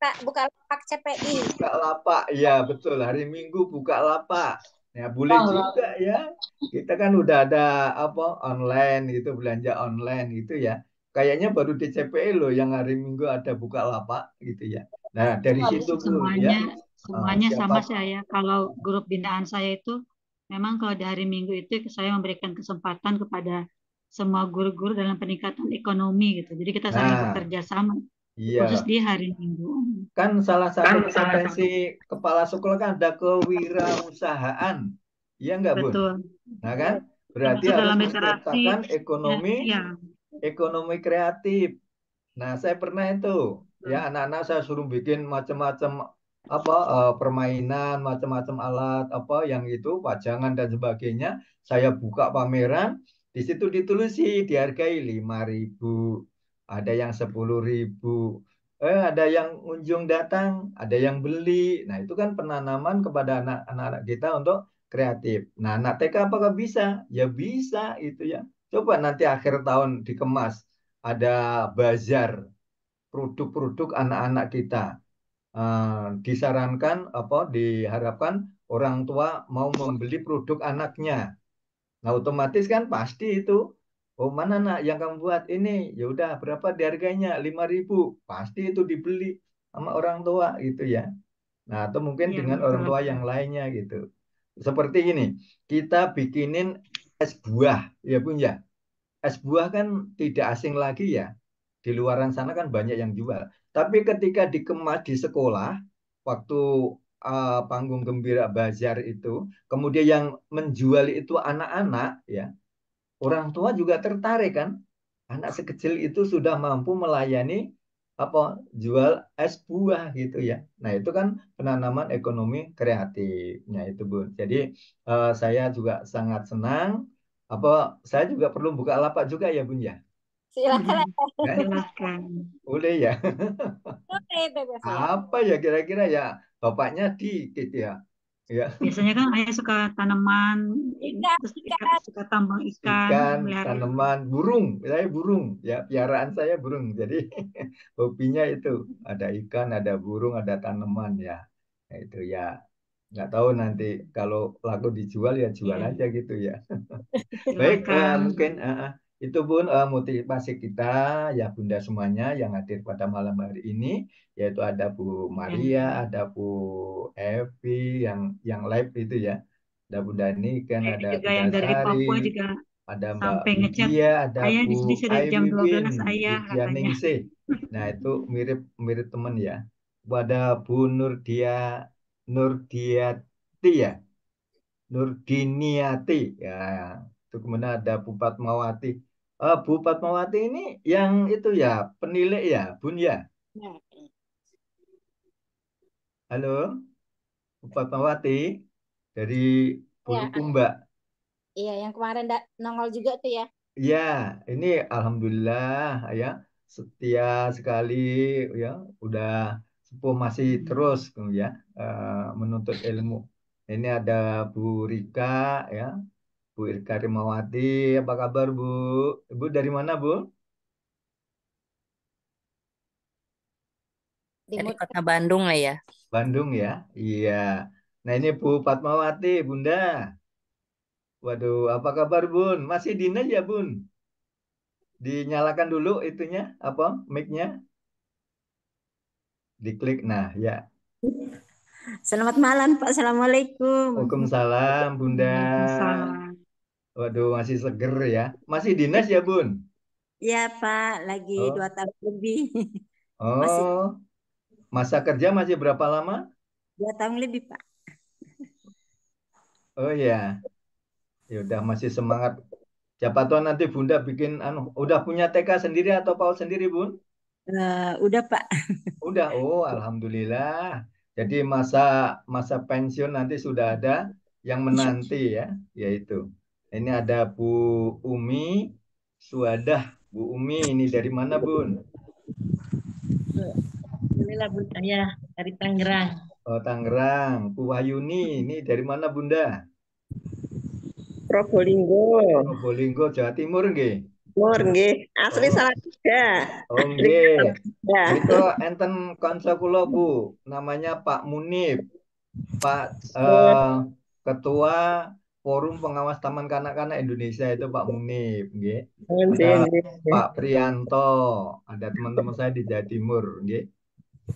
Pak, buka lapak CPI. Buka lapak, ya betul. Hari Minggu buka lapak. Ya boleh juga ya. Kita kan udah ada apa online gitu belanja online gitu ya. Kayaknya baru di CPI loh yang hari Minggu ada buka lapak gitu ya. Nah dari Habis situ semuanya, dulu, ya. Semuanya uh, sama saya. Kalau grup binaan saya itu memang kalau di hari Minggu itu saya memberikan kesempatan kepada semua guru-guru dalam peningkatan ekonomi gitu. Jadi kita saling nah. bekerja sama Iya. Khusus di hari Minggu. Kan salah satu kan, kompetensi kepala sekolah kan ada kewirausahaan. Iya enggak, bu, Betul. Nah kan? Berarti Betul, harus menciptakan ya, ekonomi ya, ya. ekonomi kreatif. Nah, saya pernah itu ya hmm. anak-anak saya suruh bikin macam-macam apa uh, permainan, macam-macam alat apa yang itu pajangan dan sebagainya. Saya buka pameran, di situ ditulisi dihargai lima ribu ada yang sepuluh ribu, eh, ada yang unjung datang, ada yang beli. Nah itu kan penanaman kepada anak-anak kita untuk kreatif. Nah anak TK apakah bisa? Ya bisa itu ya. Coba nanti akhir tahun dikemas ada bazar produk-produk anak-anak kita. Uh, disarankan apa diharapkan orang tua mau membeli produk anaknya. Nah, otomatis kan pasti itu Oh mana nak yang kamu buat ini? Ya udah berapa di harganya? ribu Pasti itu dibeli sama orang tua gitu ya. Nah, atau mungkin ya, dengan betul. orang tua yang lainnya gitu. Seperti ini, kita bikinin es buah, ya punya ya. Es buah kan tidak asing lagi ya. Di luaran sana kan banyak yang jual. Tapi ketika dikemas di sekolah, waktu uh, panggung gembira bazar itu, kemudian yang menjual itu anak-anak ya orang tua juga tertarik kan anak sekecil itu sudah mampu melayani apa jual es buah gitu ya nah itu kan penanaman ekonomi kreatifnya itu bun jadi uh, saya juga sangat senang apa saya juga perlu buka lapak juga ya bun ya silakan [laughs] boleh ya apa ya kira-kira ya bapaknya gitu ya Ya. Biasanya kan ayah suka tanaman, ikan, terus ikan. suka tambang ikan, ikan tanaman, burung. Saya burung, ya piaraan saya burung. Jadi [laughs] hobinya itu ada ikan, ada burung, ada tanaman ya. Nah, itu ya nggak tahu nanti kalau laku dijual ya jual yeah. aja gitu ya. [laughs] Baik, uh, mungkin uh, uh, itu pun uh, motivasi kita ya Bunda semuanya yang hadir pada malam hari ini yaitu ada Bu Maria, ya. ada Bu Evi yang yang live itu ya. Ada Bunda ini ya, ada juga dari Papua juga ada Mbak sampai ada ayah Bu di sini jam 12 ayah katanya. [laughs] Nah, itu mirip mirip teman ya. Ada Bu Nurdia Nurdiati ya. Nurdiniati ya. Itu kemudian ada Bu Mawati uh, Bu Fatmawati ini yang itu ya penilik ya Bun ya, ya. halo Bu Fatmawati dari Bulukumba ya. iya yang kemarin nongol juga tuh ya iya ini alhamdulillah ya setia sekali ya udah sepuh masih terus ya eh, menuntut ilmu ini ada Bu Rika ya Bu Irka Rimawati, apa kabar Bu? Ibu dari mana Bu? Dari kota Bandung lah ya. Bandung ya, iya. Nah ini Bu Fatmawati, Bunda. Waduh, apa kabar Bun? Masih dina ya Bun? Dinyalakan dulu itunya, apa, mic-nya. Diklik, nah ya. Selamat malam Pak, Assalamualaikum. Waalaikumsalam Bunda. Waalaikumsalam. Waduh, masih seger ya. Masih dinas ya, Bun? Iya, Pak. Lagi oh. dua tahun lebih. [laughs] Oh, masa kerja masih berapa lama? Dua tahun lebih, Pak. Oh iya. Ya udah masih semangat. Siapa tahu nanti Bunda bikin anu, udah punya TK sendiri atau PAUD sendiri, Bun? Uh, udah, Pak. [laughs] Udah. Oh, alhamdulillah. Jadi masa masa pensiun nanti sudah ada yang menanti ya, yaitu ini ada Bu Umi Suadah. Bu Umi ini dari mana, Bun? Alhamdulillah, Bu Saya dari Tangerang. Oh, Tangerang. Bu Wahyuni ini dari mana, Bunda? Probolinggo. Probolinggo, Jawa Timur nggih. Timur nggih. Asli oh. Salatiga. Oh nggih. Itu enten kanca kula, Bu. Namanya Pak Munib. Pak uh, Ketua Forum Pengawas Taman Kanak-Kanak Indonesia itu Pak Munib, Pak Prianto, ada teman-teman saya di Jawa Timur,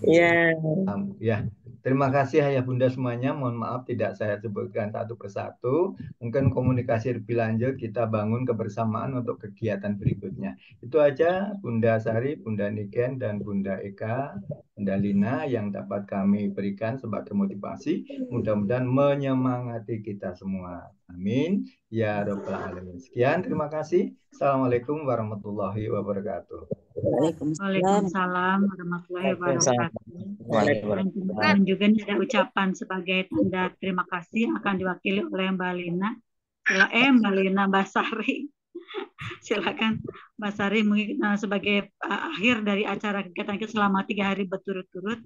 Iya. Yeah. Um, ya. Terima kasih Ayah Bunda semuanya. Mohon maaf tidak saya sebutkan satu persatu. Mungkin komunikasi lebih lanjut kita bangun kebersamaan untuk kegiatan berikutnya. Itu aja Bunda Sari, Bunda Niken, dan Bunda Eka, Bunda Lina yang dapat kami berikan sebagai motivasi. Mudah-mudahan menyemangati kita semua. Amin. Ya robbal Alamin. Sekian, terima kasih. Assalamualaikum warahmatullahi wabarakatuh. Waalaikumsalam warahmatullahi wabarakatuh. Dan juga ada ucapan sebagai tanda terima kasih akan diwakili oleh Mbak Lina. Sila eh Mbak Lina Basari. [laughs] Silakan Mbak Sari eh, sebagai eh, akhir dari acara kegiatan kita selama tiga hari berturut-turut.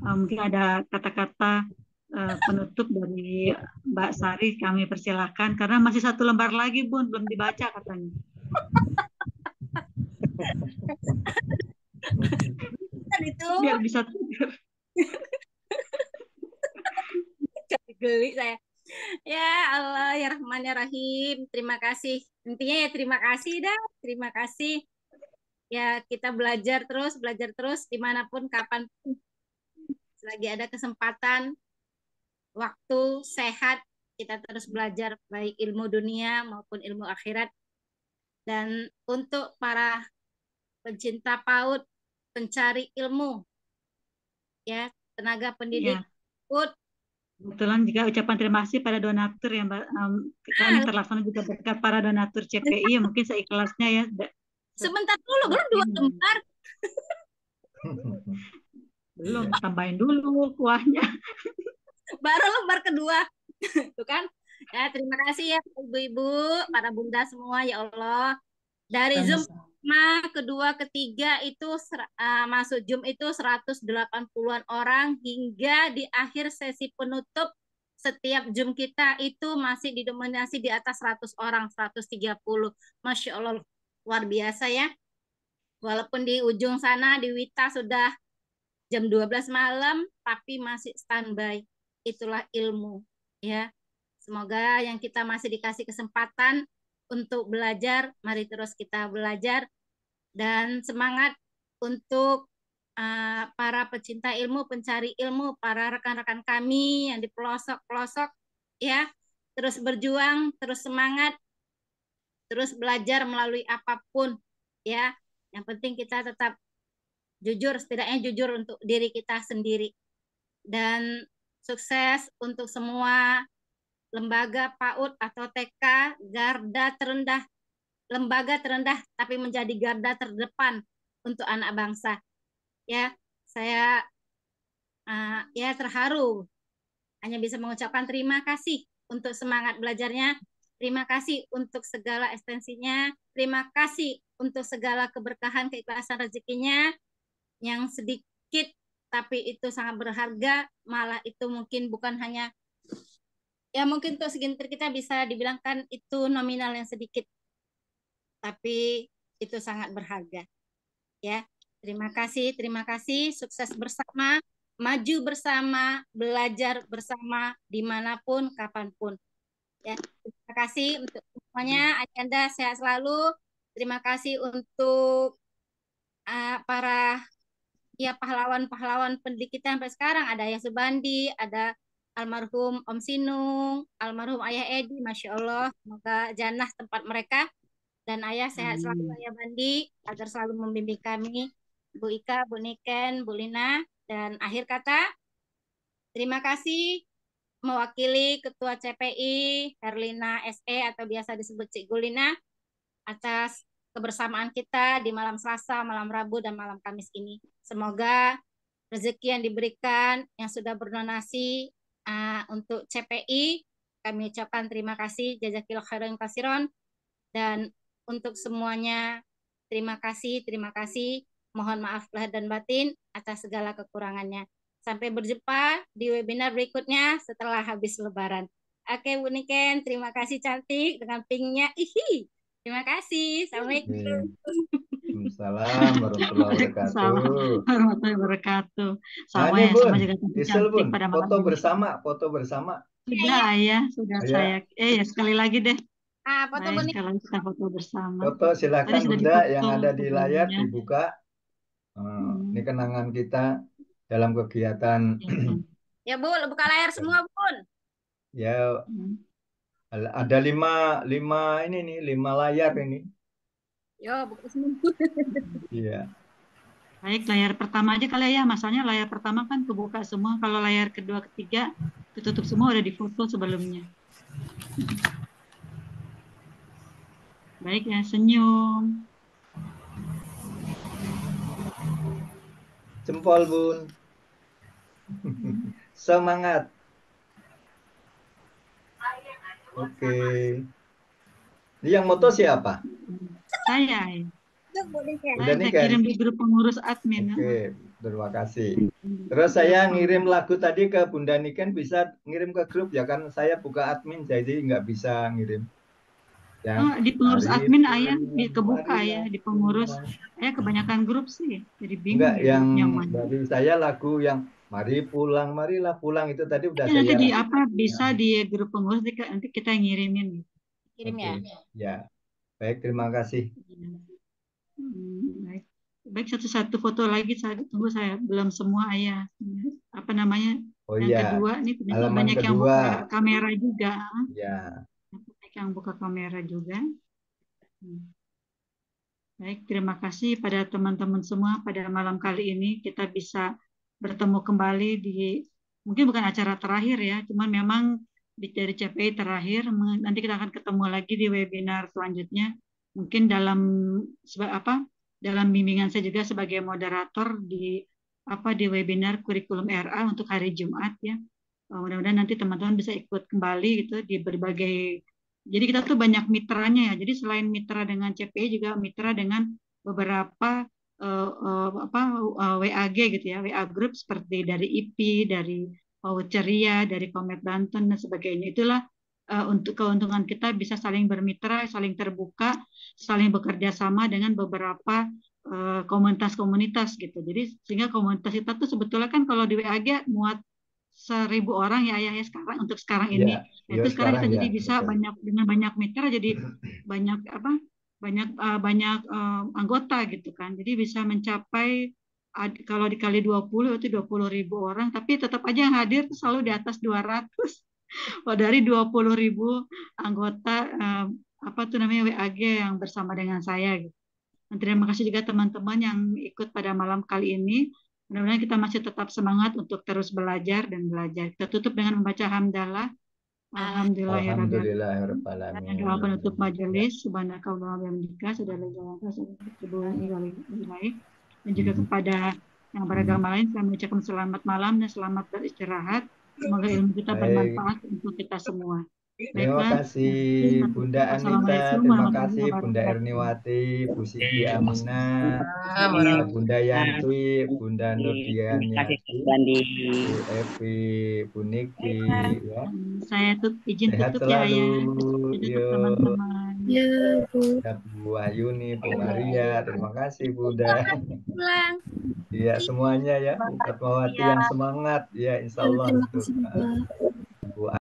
Eh, mungkin ada kata-kata penutup dari Mbak Sari kami persilahkan karena masih satu lembar lagi Bun belum dibaca katanya. [laughs] kan itu biar bisa tidur geli saya ya Allah ya Rahman ya Rahim terima kasih intinya ya terima kasih dah terima kasih ya kita belajar terus belajar terus dimanapun kapan selagi ada kesempatan waktu sehat kita terus belajar baik ilmu dunia maupun ilmu akhirat dan untuk para pencinta PAUD, pencari ilmu, ya tenaga pendidik iya. PAUD. Kebetulan juga ucapan terima kasih pada donatur yang Mbak. Um, kami ah. terlaksana juga berkat para donatur CPI ya [laughs] mungkin seikhlasnya ya. Sebentar dulu, belum dua iya. lembar. belum, iya. tambahin dulu kuahnya. [laughs] Baru lembar kedua. [laughs] Tuh kan? Ya, terima kasih ya ibu-ibu, para bunda semua ya Allah. Dari Sama -sama. Zoom pertama, kedua, ketiga itu uh, masuk Zoom itu 180-an orang hingga di akhir sesi penutup setiap Zoom kita itu masih didominasi di atas 100 orang, 130. Masya Allah, luar biasa ya. Walaupun di ujung sana di Wita sudah jam 12 malam, tapi masih standby. Itulah ilmu. ya. Semoga yang kita masih dikasih kesempatan untuk belajar, mari terus kita belajar dan semangat untuk uh, para pecinta ilmu, pencari ilmu, para rekan-rekan kami yang di pelosok-pelosok ya, terus berjuang, terus semangat, terus belajar melalui apapun ya. Yang penting kita tetap jujur, setidaknya jujur untuk diri kita sendiri. Dan sukses untuk semua lembaga PAUD atau TK garda terendah lembaga terendah tapi menjadi garda terdepan untuk anak bangsa. Ya, saya uh, ya terharu hanya bisa mengucapkan terima kasih untuk semangat belajarnya, terima kasih untuk segala ekstensinya, terima kasih untuk segala keberkahan keikhlasan rezekinya yang sedikit tapi itu sangat berharga, malah itu mungkin bukan hanya ya mungkin tuh segintir kita bisa dibilangkan itu nominal yang sedikit tapi itu sangat berharga ya terima kasih terima kasih sukses bersama maju bersama belajar bersama dimanapun kapanpun ya terima kasih untuk semuanya Anda sehat selalu terima kasih untuk uh, para ya pahlawan-pahlawan pendidik kita sampai sekarang ada yang Subandi ada almarhum Om Sinung, almarhum Ayah Edi, Masya Allah. Semoga jannah tempat mereka. Dan Ayah sehat selalu, Ayah Bandi, agar selalu membimbing kami. Bu Ika, Bu Niken, Bu Lina. Dan akhir kata, terima kasih mewakili Ketua CPI Herlina SE atau biasa disebut Cik Gulina atas kebersamaan kita di malam Selasa, malam Rabu, dan malam Kamis ini. Semoga rezeki yang diberikan, yang sudah berdonasi, uh, untuk CPI kami ucapkan terima kasih jazakillah khairan kasiron dan untuk semuanya terima kasih terima kasih mohon maaf lahir dan batin atas segala kekurangannya sampai berjumpa di webinar berikutnya setelah habis lebaran oke Bu Niken terima kasih cantik dengan pinknya ihi Terima kasih. Assalamualaikum. Waalaikumsalam warahmatullahi wabarakatuh. warahmatullahi wabarakatuh. Sama ya, sama juga bun. pada malam Foto bersama, foto bersama. Sudah ya, sudah iya. saya. Eh, ya, sekali lagi deh. Ah, foto Baik, kalau kita foto bersama. Foto silakan Bunda yang ada di layar dibuka. Oh, hmm, Ini kenangan kita dalam kegiatan. Iya, ya, Bu, buka layar semua, Bun. Ya. Hmm. Ada lima, lima ini nih, lima layar ini. Ya, buku [laughs] Iya. Baik, layar pertama aja kali ya. Masalahnya layar pertama kan kebuka semua. Kalau layar kedua, ketiga, ketutup semua udah di foto sebelumnya. Baik ya, senyum. Jempol, Bun. [laughs] Semangat. Oke. Okay. Yang moto siapa? Saya. Udah nih kan? kirim di grup pengurus admin. Oke, okay. terima kasih. Terus saya ngirim lagu tadi ke Bunda Niken bisa ngirim ke grup ya kan saya buka admin jadi nggak bisa ngirim. Ya. Oh, di pengurus hari, admin ayah di kebuka ya di pengurus. Ayah kebanyakan grup sih jadi bingung. Enggak, ya, yang, yang dari saya lagu yang Mari pulang, marilah pulang itu tadi udah iya, nanti saya. Nanti di apa bisa ya. di grup pengurus nanti kita ngirimin. Kirim okay. ya. Ya. Baik, terima kasih. Iya. Hmm, baik. Baik satu-satu foto lagi saya tunggu saya belum semua ayah. Apa namanya? Oh yang ya. kedua ini banyak kedua. yang buka kamera juga. Ya. Banyak yang buka kamera juga. Hmm. Baik, terima kasih pada teman-teman semua pada malam kali ini kita bisa bertemu kembali di mungkin bukan acara terakhir ya, cuman memang dari CPI terakhir nanti kita akan ketemu lagi di webinar selanjutnya mungkin dalam sebab apa dalam bimbingan saya juga sebagai moderator di apa di webinar kurikulum RA untuk hari Jumat ya. Eh, mudah-mudahan nanti teman-teman bisa ikut kembali gitu di berbagai jadi kita tuh banyak mitranya ya. Jadi selain mitra dengan CPI juga mitra dengan beberapa uh, apa uh, eh, WAG gitu ya, WA group seperti dari IP, dari Ceria, dari Komet Banten dan sebagainya. Itulah uh, untuk keuntungan kita bisa saling bermitra, saling terbuka, saling bekerja sama dengan beberapa komunitas-komunitas gitu. Jadi sehingga komunitas kita tuh sebetulnya kan kalau di WAG muat seribu orang ya ayah ya sekarang untuk sekarang ini. ya, nah, ya, itu sekarang, sekarang kita ya, jadi bisa betul. banyak dengan banyak mitra jadi [clears throat] banyak apa banyak uh, banyak uh, anggota gitu kan. Jadi bisa mencapai kalau dikali 20 itu 20 ribu orang, tapi tetap aja yang hadir selalu di atas 200 oh, [laughs] dari 20 ribu anggota uh, apa tuh namanya WAG yang bersama dengan saya gitu. Dan terima kasih juga teman-teman yang ikut pada malam kali ini. Mudah-mudahan kita masih tetap semangat untuk terus belajar dan belajar. Kita tutup dengan membaca hamdalah. Alhamdulillah ya Alhamdulillah ya Rabbal Alamin. Doa penutup majelis, ya. subhanakallah wa bihamdika, saudara jalan ilaih. Dan juga hmm. kepada yang beragama hmm. lain, saya mengucapkan selamat malam dan selamat beristirahat. Semoga ilmu kita bermanfaat untuk kita semua. Terima kasih Bunda Anita, terima kasih Bunda Erniwati, Bu Siti Aminah, Bunda Yanti, Bunda Nurdian, Bu Evi, Bu Niki, ya. Saya tutup izin Sehat tutup ya, selalu. ya, ya. teman-teman. Ya, Bu. Bu Ayuni, Bu Maria, terima kasih Bunda. Iya semuanya ya, Fatmawati yang semangat, ya Insya Allah.